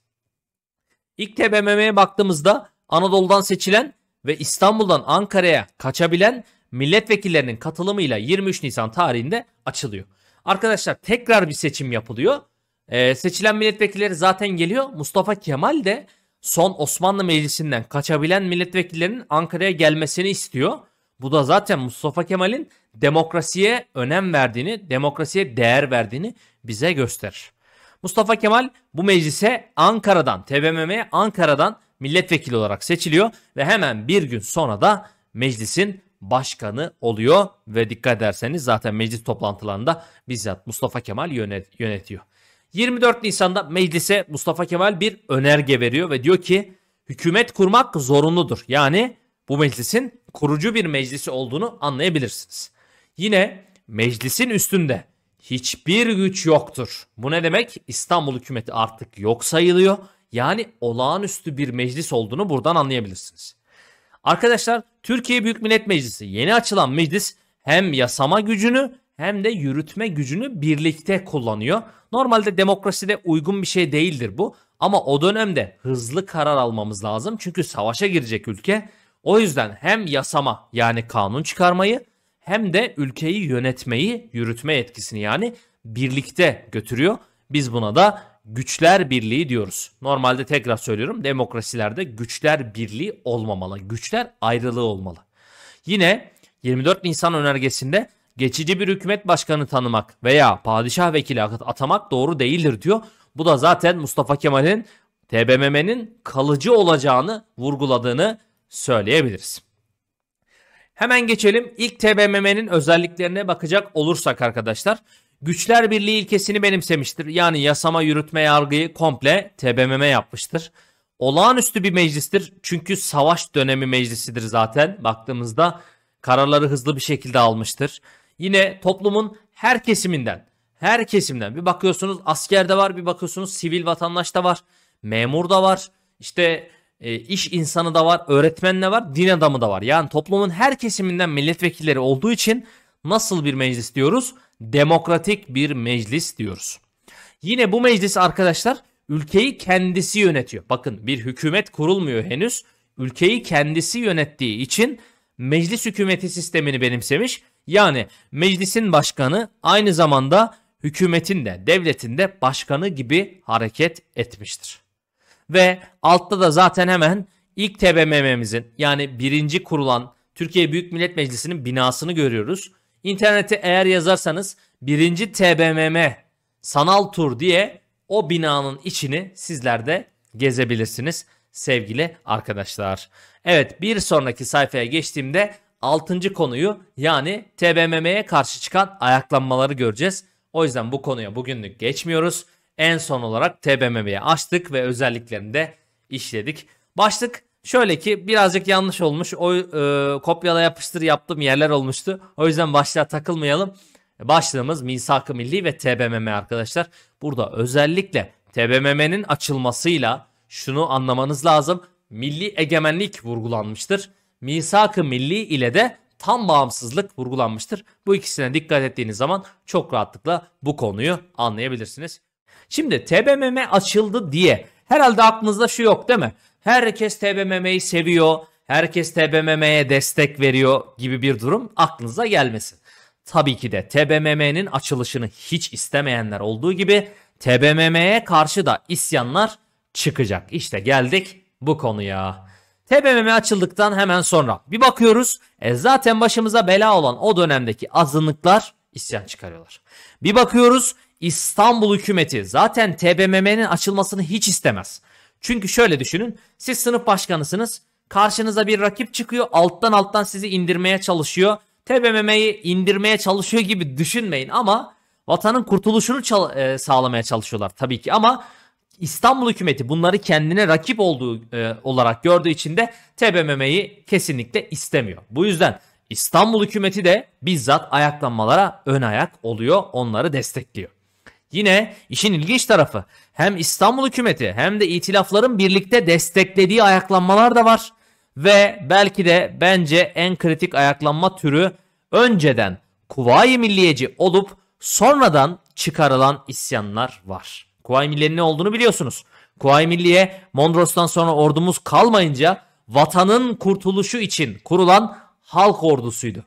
S1: İlk TBMM'ye baktığımızda Anadolu'dan seçilen ve İstanbul'dan Ankara'ya kaçabilen milletvekillerinin katılımıyla 23 Nisan tarihinde açılıyor. Arkadaşlar tekrar bir seçim yapılıyor. Ee, seçilen milletvekilleri zaten geliyor. Mustafa Kemal de son Osmanlı Meclisi'nden kaçabilen milletvekillerinin Ankara'ya gelmesini istiyor. Bu da zaten Mustafa Kemal'in demokrasiye önem verdiğini, demokrasiye değer verdiğini bize gösterir. Mustafa Kemal bu meclise Ankara'dan, TBMM'ye Ankara'dan milletvekili olarak seçiliyor ve hemen bir gün sonra da meclisin başkanı oluyor ve dikkat ederseniz zaten meclis toplantılarında bizzat Mustafa Kemal yönetiyor. 24 Nisan'da meclise Mustafa Kemal bir önerge veriyor ve diyor ki hükümet kurmak zorunludur. Yani bu meclisin kurucu bir meclisi olduğunu anlayabilirsiniz. Yine meclisin üstünde hiçbir güç yoktur. Bu ne demek? İstanbul hükümeti artık yok sayılıyor. Yani olağanüstü bir meclis olduğunu buradan anlayabilirsiniz. Arkadaşlar Türkiye Büyük Millet Meclisi yeni açılan meclis hem yasama gücünü hem de yürütme gücünü birlikte kullanıyor. Normalde demokraside uygun bir şey değildir bu ama o dönemde hızlı karar almamız lazım çünkü savaşa girecek ülke. O yüzden hem yasama yani kanun çıkarmayı hem de ülkeyi yönetmeyi, yürütme etkisini yani birlikte götürüyor. Biz buna da güçler birliği diyoruz. Normalde tekrar söylüyorum demokrasilerde güçler birliği olmamalı. Güçler ayrılığı olmalı. Yine 24 Nisan önergesinde geçici bir hükümet başkanı tanımak veya padişah vekili atamak doğru değildir diyor. Bu da zaten Mustafa Kemal'in TBMM'nin kalıcı olacağını vurguladığını söyleyebiliriz. Hemen geçelim ilk TBMM'nin özelliklerine bakacak olursak arkadaşlar. Güçler Birliği ilkesini benimsemiştir. Yani yasama, yürütme, yargıyı komple TBMM yapmıştır. Olağanüstü bir meclistir. Çünkü savaş dönemi meclisidir zaten. Baktığımızda kararları hızlı bir şekilde almıştır. Yine toplumun her kesiminden, her kesimden bir bakıyorsunuz askerde var, bir bakıyorsunuz sivil vatandaş da var, memur da var, işte e, iş insanı da var, öğretmen de var, din adamı da var. Yani toplumun her kesiminden milletvekilleri olduğu için nasıl bir meclis diyoruz? Demokratik bir meclis diyoruz. Yine bu meclis arkadaşlar ülkeyi kendisi yönetiyor. Bakın bir hükümet kurulmuyor henüz. Ülkeyi kendisi yönettiği için meclis hükümeti sistemini benimsemiş yani meclisin başkanı aynı zamanda hükümetin de devletin de başkanı gibi hareket etmiştir. Ve altta da zaten hemen ilk TBMM'mizin yani birinci kurulan Türkiye Büyük Millet Meclisi'nin binasını görüyoruz. İnternete eğer yazarsanız birinci TBMM sanal tur diye o binanın içini sizler de gezebilirsiniz sevgili arkadaşlar. Evet bir sonraki sayfaya geçtiğimde 6. konuyu yani TBMM'ye karşı çıkan ayaklanmaları göreceğiz. O yüzden bu konuya bugünlük geçmiyoruz. En son olarak TBMM'ye açtık ve özelliklerini de işledik. Başlık şöyle ki birazcık yanlış olmuş. O e, kopyala yapıştır yaptığım yerler olmuştu. O yüzden başlığa takılmayalım. Başlığımız Misak-ı Milli ve TBMM arkadaşlar. Burada özellikle TBMM'nin açılmasıyla şunu anlamanız lazım. Milli egemenlik vurgulanmıştır misak-ı milli ile de tam bağımsızlık vurgulanmıştır. Bu ikisine dikkat ettiğiniz zaman çok rahatlıkla bu konuyu anlayabilirsiniz. Şimdi TBMM açıldı diye herhalde aklınızda şu yok değil mi? Herkes TBMM'yi seviyor, herkes TBMM'ye destek veriyor gibi bir durum aklınıza gelmesin. Tabii ki de TBMM'nin açılışını hiç istemeyenler olduğu gibi TBMM'ye karşı da isyanlar çıkacak. İşte geldik bu konuya. TBMM e açıldıktan hemen sonra bir bakıyoruz e zaten başımıza bela olan o dönemdeki azınlıklar isyan çıkarıyorlar. Bir bakıyoruz İstanbul hükümeti zaten TBMM'nin açılmasını hiç istemez. Çünkü şöyle düşünün siz sınıf başkanısınız karşınıza bir rakip çıkıyor alttan alttan sizi indirmeye çalışıyor. TBMM'yi indirmeye çalışıyor gibi düşünmeyin ama vatanın kurtuluşunu çal- e, sağlamaya çalışıyorlar tabii ki ama İstanbul hükümeti bunları kendine rakip olduğu e, olarak gördüğü için de TBMM'yi kesinlikle istemiyor. Bu yüzden İstanbul hükümeti de bizzat ayaklanmalara ön ayak oluyor, onları destekliyor. Yine işin ilginç tarafı hem İstanbul hükümeti hem de itilafların birlikte desteklediği ayaklanmalar da var. Ve belki de bence en kritik ayaklanma türü önceden Kuvayi Milliyeci olup sonradan çıkarılan isyanlar var. Kuvayi Milliye'nin ne olduğunu biliyorsunuz. Kuvayi Milliye Mondros'tan sonra ordumuz kalmayınca vatanın kurtuluşu için kurulan halk ordusuydu.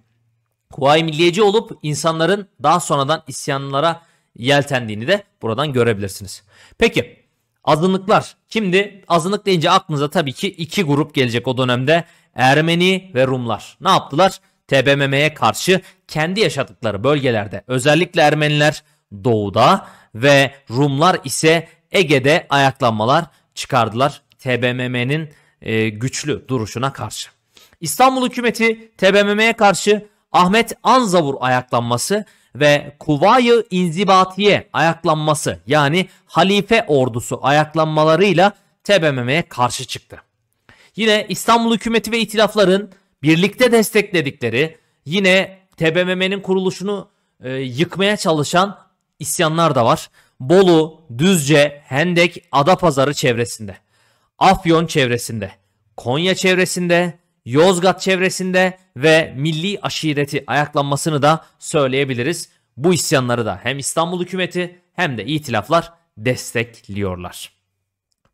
S1: Kuvayi Milliyeci olup insanların daha sonradan isyanlara yeltendiğini de buradan görebilirsiniz. Peki azınlıklar. Şimdi azınlık deyince aklınıza tabii ki iki grup gelecek o dönemde. Ermeni ve Rumlar. Ne yaptılar? TBMM'ye karşı kendi yaşadıkları bölgelerde özellikle Ermeniler doğuda ve Rumlar ise Ege'de ayaklanmalar çıkardılar TBMM'nin e, güçlü duruşuna karşı. İstanbul hükümeti TBMM'ye karşı Ahmet Anzavur ayaklanması ve Kuvayı İnzibatiye ayaklanması yani halife ordusu ayaklanmalarıyla TBMM'ye karşı çıktı. Yine İstanbul hükümeti ve itilafların birlikte destekledikleri yine TBMM'nin kuruluşunu e, yıkmaya çalışan isyanlar da var. Bolu, Düzce, Hendek, Adapazarı çevresinde. Afyon çevresinde. Konya çevresinde, Yozgat çevresinde ve milli aşireti ayaklanmasını da söyleyebiliriz. Bu isyanları da hem İstanbul hükümeti hem de itilaflar destekliyorlar.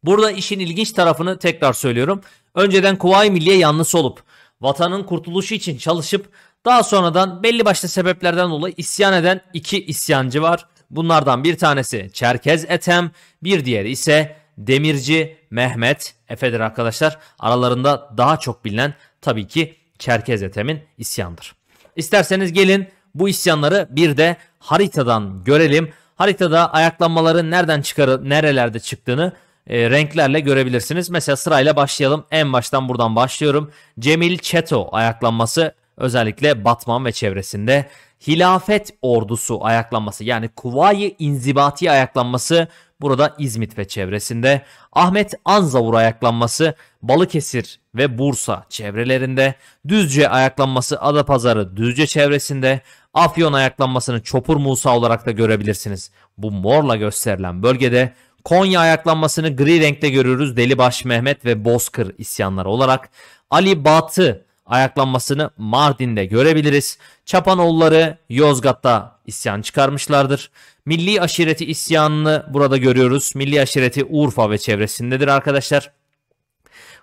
S1: Burada işin ilginç tarafını tekrar söylüyorum. Önceden Kuvayi Milliye yanlısı olup vatanın kurtuluşu için çalışıp daha sonradan belli başlı sebeplerden dolayı isyan eden iki isyancı var. Bunlardan bir tanesi Çerkez Etem, bir diğeri ise Demirci Mehmet Efe'dir arkadaşlar. Aralarında daha çok bilinen tabii ki Çerkez Etemin isyandır. İsterseniz gelin bu isyanları bir de haritadan görelim. Haritada ayaklanmaların nereden çıkarı, nerelerde çıktığını e, renklerle görebilirsiniz. Mesela sırayla başlayalım. En baştan buradan başlıyorum. Cemil Çeto ayaklanması özellikle Batman ve çevresinde hilafet ordusu ayaklanması yani Kuvayi İnzibati ayaklanması burada İzmit ve çevresinde, Ahmet Anzavur ayaklanması Balıkesir ve Bursa çevrelerinde, Düzce ayaklanması Adapazarı Düzce çevresinde, Afyon ayaklanmasını Çopur Musa olarak da görebilirsiniz. Bu morla gösterilen bölgede Konya ayaklanmasını gri renkte görürüz Delibaş Mehmet ve Bozkır isyanları olarak. Ali Batı ayaklanmasını Mardin'de görebiliriz. Çapanoğulları Yozgat'ta isyan çıkarmışlardır. Milli aşireti isyanını burada görüyoruz. Milli aşireti Urfa ve çevresindedir arkadaşlar.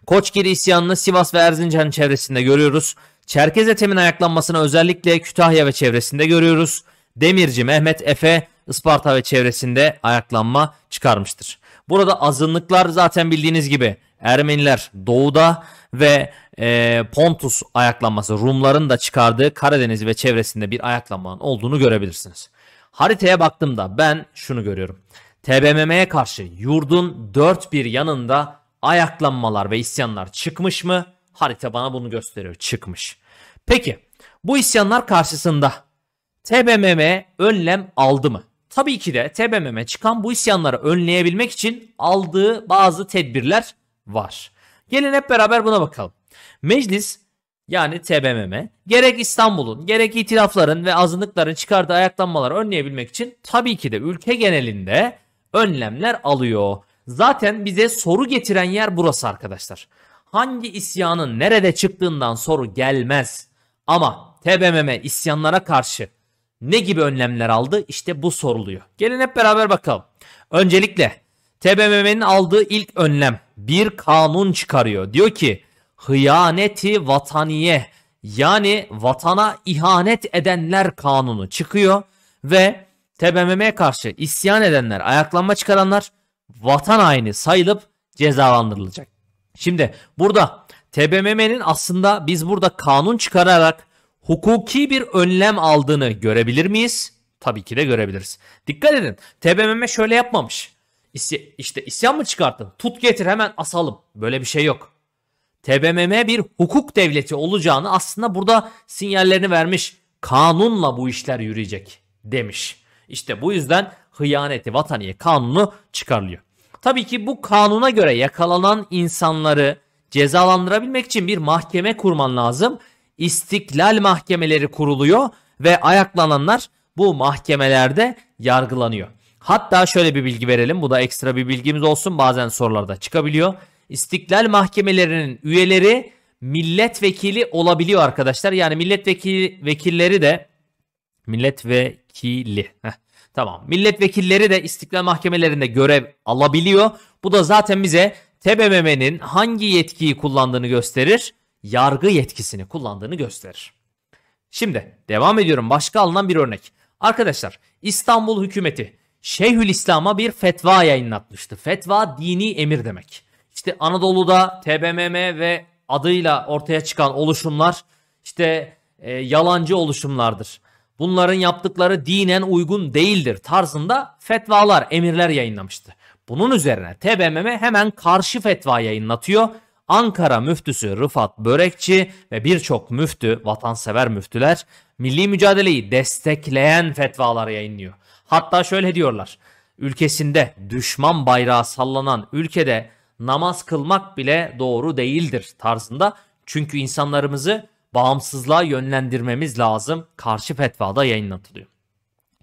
S1: Koçgiri isyanını Sivas ve Erzincan çevresinde görüyoruz. Çerkez etemin ayaklanmasını özellikle Kütahya ve çevresinde görüyoruz. Demirci Mehmet Efe Isparta ve çevresinde ayaklanma çıkarmıştır. Burada azınlıklar zaten bildiğiniz gibi Ermeniler doğuda ve e, Pontus ayaklanması Rumların da çıkardığı Karadeniz ve çevresinde bir ayaklanmanın olduğunu görebilirsiniz. Haritaya baktığımda ben şunu görüyorum. TBMM'ye karşı yurdun dört bir yanında ayaklanmalar ve isyanlar çıkmış mı? Harita bana bunu gösteriyor. Çıkmış. Peki bu isyanlar karşısında TBMM önlem aldı mı? Tabii ki de TBMM çıkan bu isyanları önleyebilmek için aldığı bazı tedbirler var. Gelin hep beraber buna bakalım. Meclis yani TBMM gerek İstanbul'un gerek itirafların ve azınlıkların çıkardığı ayaklanmaları önleyebilmek için tabii ki de ülke genelinde önlemler alıyor. Zaten bize soru getiren yer burası arkadaşlar. Hangi isyanın nerede çıktığından soru gelmez. Ama TBMM isyanlara karşı ne gibi önlemler aldı? işte bu soruluyor. Gelin hep beraber bakalım. Öncelikle TBMM'nin aldığı ilk önlem bir kanun çıkarıyor. Diyor ki hıyaneti vataniye yani vatana ihanet edenler kanunu çıkıyor ve TBMM'ye karşı isyan edenler, ayaklanma çıkaranlar vatan haini sayılıp cezalandırılacak. Şimdi burada TBMM'nin aslında biz burada kanun çıkararak hukuki bir önlem aldığını görebilir miyiz? Tabii ki de görebiliriz. Dikkat edin TBMM şöyle yapmamış. İşte isyan mı çıkarttın? Tut getir hemen asalım. Böyle bir şey yok. TBMM bir hukuk devleti olacağını aslında burada sinyallerini vermiş. Kanunla bu işler yürüyecek demiş. İşte bu yüzden hıyaneti vataniye kanunu çıkarılıyor. Tabii ki bu kanuna göre yakalanan insanları cezalandırabilmek için bir mahkeme kurman lazım. İstiklal mahkemeleri kuruluyor ve ayaklananlar bu mahkemelerde yargılanıyor. Hatta şöyle bir bilgi verelim. Bu da ekstra bir bilgimiz olsun. Bazen sorularda çıkabiliyor. İstiklal Mahkemelerinin üyeleri milletvekili olabiliyor arkadaşlar. Yani milletvekili vekilleri de milletvekili. Heh, tamam. Milletvekilleri de istiklal mahkemelerinde görev alabiliyor. Bu da zaten bize TBMM'nin hangi yetkiyi kullandığını gösterir. Yargı yetkisini kullandığını gösterir. Şimdi devam ediyorum. Başka alınan bir örnek. Arkadaşlar İstanbul hükümeti Şeyhülislam'a bir fetva yayınlatmıştı. Fetva dini emir demek işte Anadolu'da TBMM ve adıyla ortaya çıkan oluşumlar işte e, yalancı oluşumlardır. Bunların yaptıkları dinen uygun değildir tarzında fetvalar, emirler yayınlamıştı. Bunun üzerine TBMM hemen karşı fetva yayınlatıyor. Ankara müftüsü Rıfat Börekçi ve birçok müftü, vatansever müftüler milli mücadeleyi destekleyen fetvalar yayınlıyor. Hatta şöyle diyorlar. Ülkesinde düşman bayrağı sallanan ülkede namaz kılmak bile doğru değildir tarzında. Çünkü insanlarımızı bağımsızlığa yönlendirmemiz lazım. Karşı fetvada yayınlatılıyor.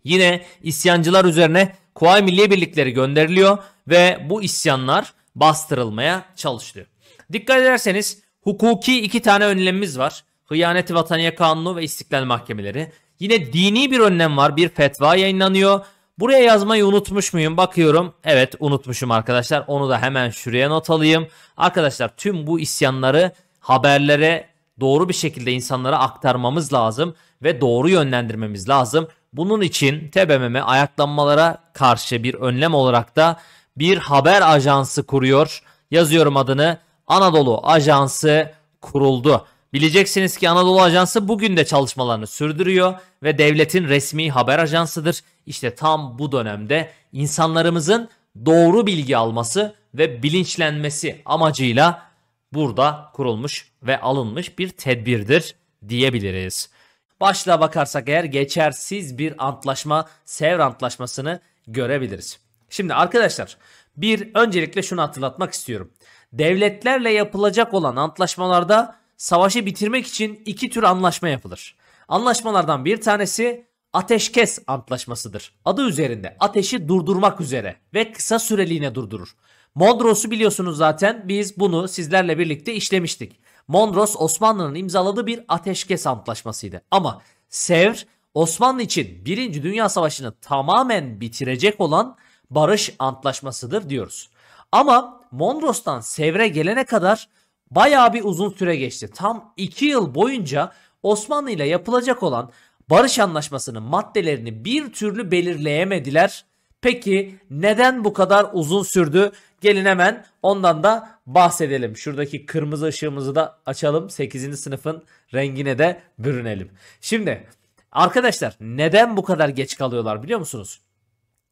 S1: Yine isyancılar üzerine kuvay Milliye Birlikleri gönderiliyor ve bu isyanlar bastırılmaya çalışılıyor. Dikkat ederseniz hukuki iki tane önlemimiz var. Hıyaneti Vataniye Kanunu ve İstiklal Mahkemeleri. Yine dini bir önlem var. Bir fetva yayınlanıyor Buraya yazmayı unutmuş muyum? Bakıyorum. Evet unutmuşum arkadaşlar. Onu da hemen şuraya not alayım. Arkadaşlar tüm bu isyanları haberlere doğru bir şekilde insanlara aktarmamız lazım ve doğru yönlendirmemiz lazım. Bunun için TBMM e ayaklanmalara karşı bir önlem olarak da bir haber ajansı kuruyor. Yazıyorum adını. Anadolu Ajansı kuruldu. Bileceksiniz ki Anadolu Ajansı bugün de çalışmalarını sürdürüyor ve devletin resmi haber ajansıdır. İşte tam bu dönemde insanlarımızın doğru bilgi alması ve bilinçlenmesi amacıyla burada kurulmuş ve alınmış bir tedbirdir diyebiliriz. Başlığa bakarsak eğer geçersiz bir antlaşma, Sevr Antlaşması'nı görebiliriz. Şimdi arkadaşlar bir öncelikle şunu hatırlatmak istiyorum. Devletlerle yapılacak olan antlaşmalarda savaşı bitirmek için iki tür anlaşma yapılır. Anlaşmalardan bir tanesi ateşkes antlaşmasıdır. Adı üzerinde ateşi durdurmak üzere ve kısa süreliğine durdurur. Mondros'u biliyorsunuz zaten biz bunu sizlerle birlikte işlemiştik. Mondros Osmanlı'nın imzaladığı bir ateşkes antlaşmasıydı. Ama Sevr Osmanlı için 1. Dünya Savaşı'nı tamamen bitirecek olan barış antlaşmasıdır diyoruz. Ama Mondros'tan Sevr'e gelene kadar bayağı bir uzun süre geçti. Tam 2 yıl boyunca Osmanlı ile yapılacak olan barış anlaşmasının maddelerini bir türlü belirleyemediler. Peki neden bu kadar uzun sürdü? Gelin hemen ondan da bahsedelim. Şuradaki kırmızı ışığımızı da açalım. 8. sınıfın rengine de bürünelim. Şimdi arkadaşlar neden bu kadar geç kalıyorlar biliyor musunuz?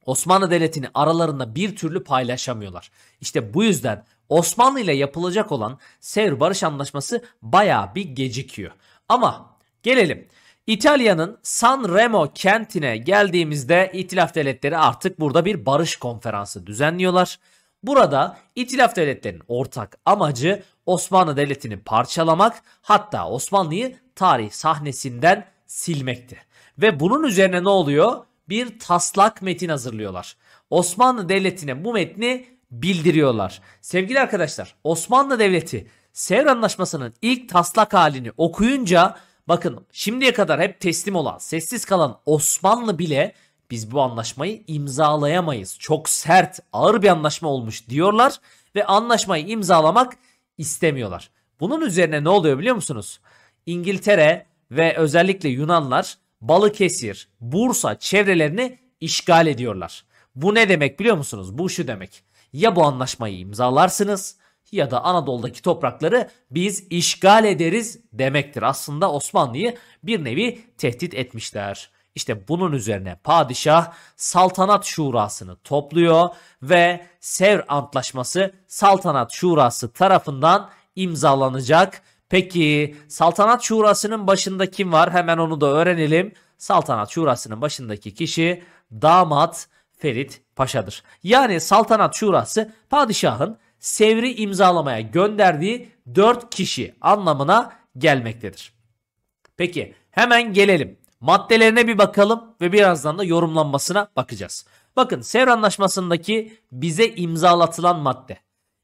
S1: Osmanlı Devleti'ni aralarında bir türlü paylaşamıyorlar. İşte bu yüzden Osmanlı ile yapılacak olan Sevr Barış Anlaşması baya bir gecikiyor. Ama gelelim İtalya'nın San Remo kentine geldiğimizde İtilaf Devletleri artık burada bir barış konferansı düzenliyorlar. Burada İtilaf Devletleri'nin ortak amacı Osmanlı Devleti'ni parçalamak hatta Osmanlı'yı tarih sahnesinden silmekti. Ve bunun üzerine ne oluyor? Bir taslak metin hazırlıyorlar. Osmanlı Devleti'ne bu metni bildiriyorlar. Sevgili arkadaşlar Osmanlı Devleti Sevr Anlaşması'nın ilk taslak halini okuyunca Bakın şimdiye kadar hep teslim olan, sessiz kalan Osmanlı bile biz bu anlaşmayı imzalayamayız. Çok sert, ağır bir anlaşma olmuş diyorlar ve anlaşmayı imzalamak istemiyorlar. Bunun üzerine ne oluyor biliyor musunuz? İngiltere ve özellikle Yunanlar Balıkesir, Bursa çevrelerini işgal ediyorlar. Bu ne demek biliyor musunuz? Bu şu demek. Ya bu anlaşmayı imzalarsınız ya da Anadolu'daki toprakları biz işgal ederiz demektir. Aslında Osmanlı'yı bir nevi tehdit etmişler. İşte bunun üzerine padişah saltanat şurasını topluyor ve Sevr Antlaşması saltanat şurası tarafından imzalanacak. Peki saltanat şurasının başında kim var? Hemen onu da öğrenelim. Saltanat şurasının başındaki kişi damat Ferit Paşa'dır. Yani saltanat şurası padişahın Sevr'i imzalamaya gönderdiği 4 kişi anlamına gelmektedir. Peki hemen gelelim. Maddelerine bir bakalım ve birazdan da yorumlanmasına bakacağız. Bakın Sevr Anlaşması'ndaki bize imzalatılan madde.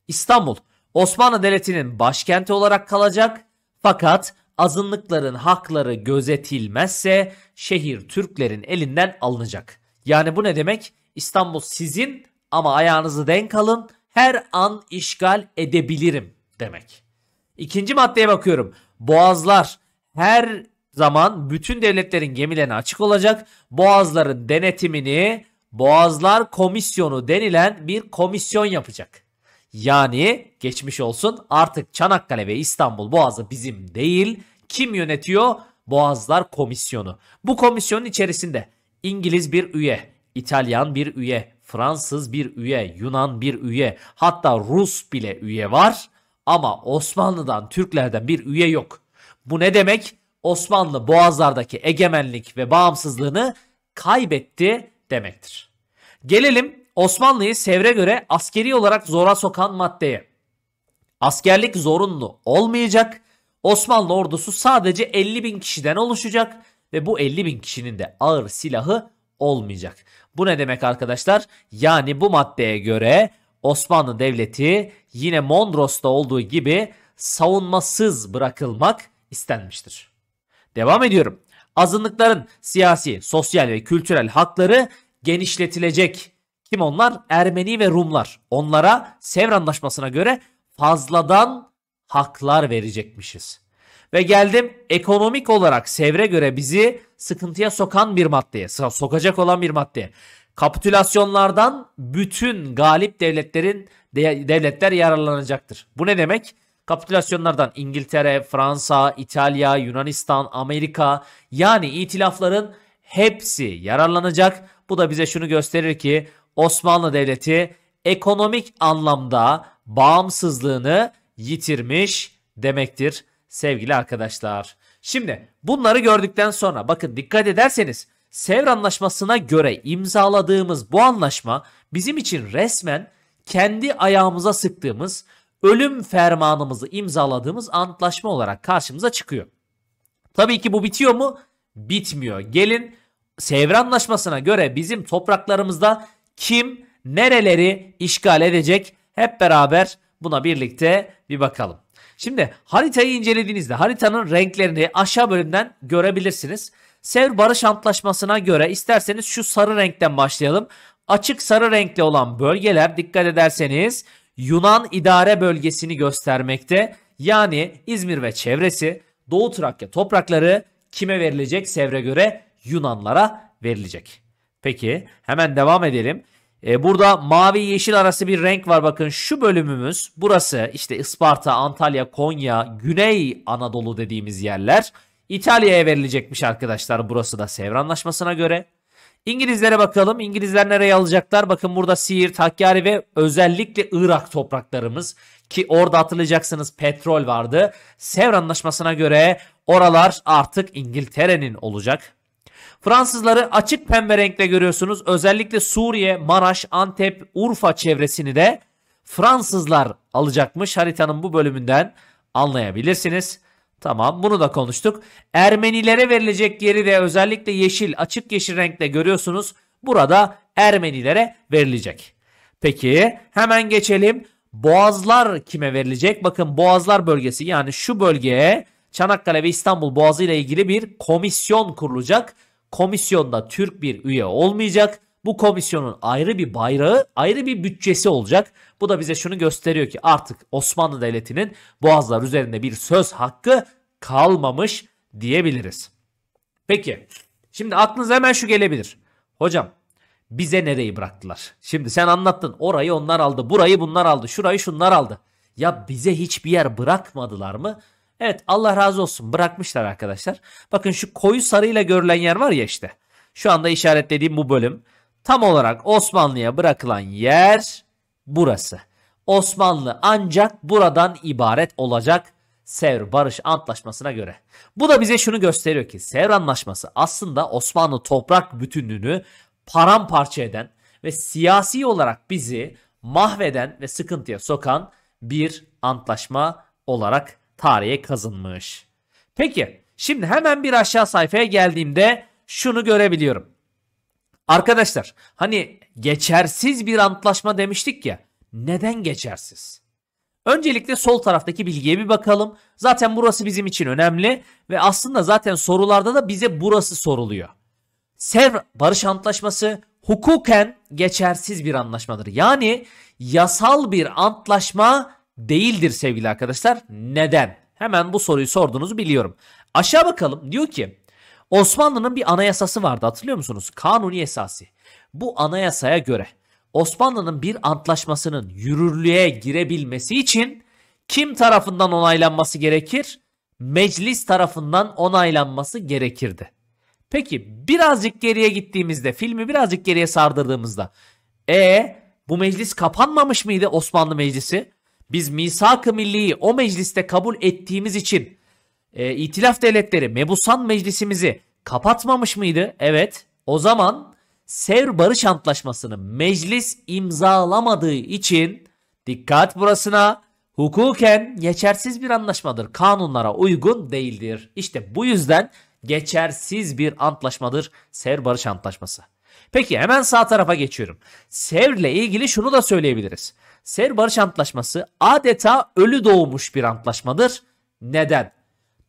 S1: İstanbul Osmanlı Devleti'nin başkenti olarak kalacak fakat azınlıkların hakları gözetilmezse şehir Türklerin elinden alınacak. Yani bu ne demek? İstanbul sizin ama ayağınızı denk alın her an işgal edebilirim demek. İkinci maddeye bakıyorum. Boğazlar her zaman bütün devletlerin gemilerine açık olacak. Boğazların denetimini Boğazlar Komisyonu denilen bir komisyon yapacak. Yani geçmiş olsun artık Çanakkale ve İstanbul Boğazı bizim değil. Kim yönetiyor? Boğazlar Komisyonu. Bu komisyonun içerisinde İngiliz bir üye, İtalyan bir üye, Fransız bir üye, Yunan bir üye, hatta Rus bile üye var ama Osmanlı'dan, Türklerden bir üye yok. Bu ne demek? Osmanlı Boğazlar'daki egemenlik ve bağımsızlığını kaybetti demektir. Gelelim Osmanlı'yı Sevr'e göre askeri olarak zora sokan maddeye. Askerlik zorunlu olmayacak. Osmanlı ordusu sadece 50 bin kişiden oluşacak ve bu 50 bin kişinin de ağır silahı olmayacak. Bu ne demek arkadaşlar? Yani bu maddeye göre Osmanlı Devleti yine Mondros'ta olduğu gibi savunmasız bırakılmak istenmiştir. Devam ediyorum. Azınlıkların siyasi, sosyal ve kültürel hakları genişletilecek. Kim onlar? Ermeni ve Rumlar. Onlara Sevr Anlaşması'na göre fazladan haklar verecekmişiz. Ve geldim ekonomik olarak Sevr'e göre bizi sıkıntıya sokan bir maddeye, sokacak olan bir maddeye. Kapitülasyonlardan bütün galip devletlerin devletler yararlanacaktır. Bu ne demek? Kapitülasyonlardan İngiltere, Fransa, İtalya, Yunanistan, Amerika yani itilafların hepsi yararlanacak. Bu da bize şunu gösterir ki Osmanlı Devleti ekonomik anlamda bağımsızlığını yitirmiş demektir sevgili arkadaşlar. Şimdi bunları gördükten sonra bakın dikkat ederseniz Sevr Anlaşması'na göre imzaladığımız bu anlaşma bizim için resmen kendi ayağımıza sıktığımız ölüm fermanımızı imzaladığımız antlaşma olarak karşımıza çıkıyor. Tabii ki bu bitiyor mu? Bitmiyor. Gelin Sevr Anlaşması'na göre bizim topraklarımızda kim nereleri işgal edecek hep beraber buna birlikte bir bakalım. Şimdi haritayı incelediğinizde haritanın renklerini aşağı bölümden görebilirsiniz. Sevr Barış Antlaşması'na göre isterseniz şu sarı renkten başlayalım. Açık sarı renkli olan bölgeler dikkat ederseniz Yunan idare bölgesini göstermekte. Yani İzmir ve çevresi, Doğu Trakya toprakları kime verilecek? Sevre göre Yunanlara verilecek. Peki hemen devam edelim. E, burada mavi yeşil arası bir renk var bakın şu bölümümüz burası işte Isparta, Antalya, Konya, Güney Anadolu dediğimiz yerler. İtalya'ya verilecekmiş arkadaşlar burası da Sevr Anlaşması'na göre. İngilizlere bakalım. İngilizler nereye alacaklar? Bakın burada Siirt, Hakkari ve özellikle Irak topraklarımız ki orada hatırlayacaksınız petrol vardı. Sevr Anlaşması'na göre oralar artık İngiltere'nin olacak. Fransızları açık pembe renkte görüyorsunuz. Özellikle Suriye, Maraş, Antep, Urfa çevresini de Fransızlar alacakmış. Haritanın bu bölümünden anlayabilirsiniz. Tamam bunu da konuştuk. Ermenilere verilecek yeri de özellikle yeşil, açık yeşil renkte görüyorsunuz. Burada Ermenilere verilecek. Peki hemen geçelim. Boğazlar kime verilecek? Bakın Boğazlar bölgesi yani şu bölgeye Çanakkale ve İstanbul Boğazı ile ilgili bir komisyon kurulacak. Komisyonda Türk bir üye olmayacak. Bu komisyonun ayrı bir bayrağı, ayrı bir bütçesi olacak. Bu da bize şunu gösteriyor ki artık Osmanlı Devleti'nin boğazlar üzerinde bir söz hakkı kalmamış diyebiliriz. Peki şimdi aklınıza hemen şu gelebilir. Hocam bize nereyi bıraktılar? Şimdi sen anlattın orayı onlar aldı, burayı bunlar aldı, şurayı şunlar aldı. Ya bize hiçbir yer bırakmadılar mı? Evet Allah razı olsun bırakmışlar arkadaşlar. Bakın şu koyu sarıyla görülen yer var ya işte. Şu anda işaretlediğim bu bölüm. Tam olarak Osmanlı'ya bırakılan yer burası. Osmanlı ancak buradan ibaret olacak Sevr Barış Antlaşması'na göre. Bu da bize şunu gösteriyor ki Sevr Antlaşması aslında Osmanlı toprak bütünlüğünü paramparça eden ve siyasi olarak bizi mahveden ve sıkıntıya sokan bir antlaşma olarak tarihe kazınmış. Peki şimdi hemen bir aşağı sayfaya geldiğimde şunu görebiliyorum. Arkadaşlar hani geçersiz bir antlaşma demiştik ya. Neden geçersiz? Öncelikle sol taraftaki bilgiye bir bakalım. Zaten burası bizim için önemli ve aslında zaten sorularda da bize burası soruluyor. Sev Barış Antlaşması hukuken geçersiz bir anlaşmadır. Yani yasal bir antlaşma değildir sevgili arkadaşlar. Neden? Hemen bu soruyu sorduğunuzu biliyorum. Aşağı bakalım diyor ki Osmanlı'nın bir anayasası vardı hatırlıyor musunuz? Kanuni esası. Bu anayasaya göre Osmanlı'nın bir antlaşmasının yürürlüğe girebilmesi için kim tarafından onaylanması gerekir? Meclis tarafından onaylanması gerekirdi. Peki birazcık geriye gittiğimizde, filmi birazcık geriye sardırdığımızda e bu meclis kapanmamış mıydı Osmanlı Meclisi? Biz misak-ı milliyi o mecliste kabul ettiğimiz için e, itilaf devletleri mebusan meclisimizi kapatmamış mıydı? Evet. O zaman Sevr Barış Antlaşması'nı meclis imzalamadığı için dikkat burasına hukuken geçersiz bir anlaşmadır. Kanunlara uygun değildir. İşte bu yüzden geçersiz bir antlaşmadır Sevr Barış Antlaşması. Peki hemen sağ tarafa geçiyorum. Sevr'le ilgili şunu da söyleyebiliriz. Ser Barış Antlaşması adeta ölü doğmuş bir antlaşmadır. Neden?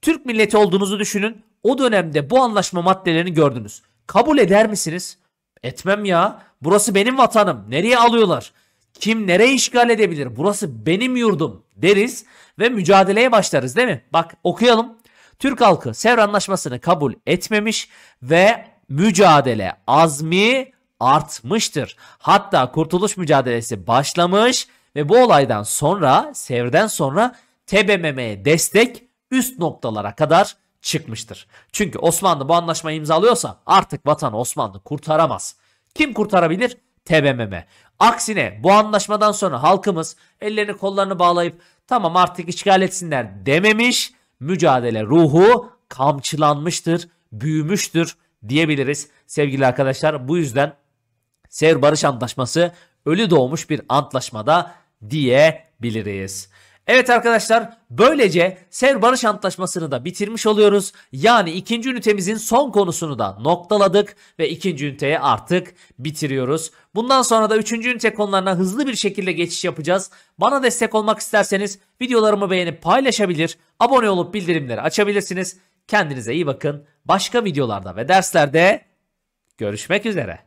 S1: Türk milleti olduğunuzu düşünün. O dönemde bu anlaşma maddelerini gördünüz. Kabul eder misiniz? Etmem ya. Burası benim vatanım. Nereye alıyorlar? Kim nereye işgal edebilir? Burası benim yurdum deriz ve mücadeleye başlarız değil mi? Bak okuyalım. Türk halkı Sevr Anlaşması'nı kabul etmemiş ve mücadele azmi artmıştır. Hatta kurtuluş mücadelesi başlamış ve bu olaydan sonra Sevr'den sonra TBMM'ye destek üst noktalara kadar çıkmıştır. Çünkü Osmanlı bu anlaşmayı imzalıyorsa artık vatanı Osmanlı kurtaramaz. Kim kurtarabilir? TBMM. Aksine bu anlaşmadan sonra halkımız ellerini kollarını bağlayıp tamam artık işgal etsinler dememiş. Mücadele ruhu kamçılanmıştır, büyümüştür diyebiliriz sevgili arkadaşlar. Bu yüzden Sevr Barış Antlaşması ölü doğmuş bir antlaşmada diyebiliriz. Evet arkadaşlar böylece Sevr Barış Antlaşması'nı da bitirmiş oluyoruz. Yani ikinci ünitemizin son konusunu da noktaladık ve ikinci üniteye artık bitiriyoruz. Bundan sonra da üçüncü ünite konularına hızlı bir şekilde geçiş yapacağız. Bana destek olmak isterseniz videolarımı beğenip paylaşabilir, abone olup bildirimleri açabilirsiniz. Kendinize iyi bakın. Başka videolarda ve derslerde görüşmek üzere.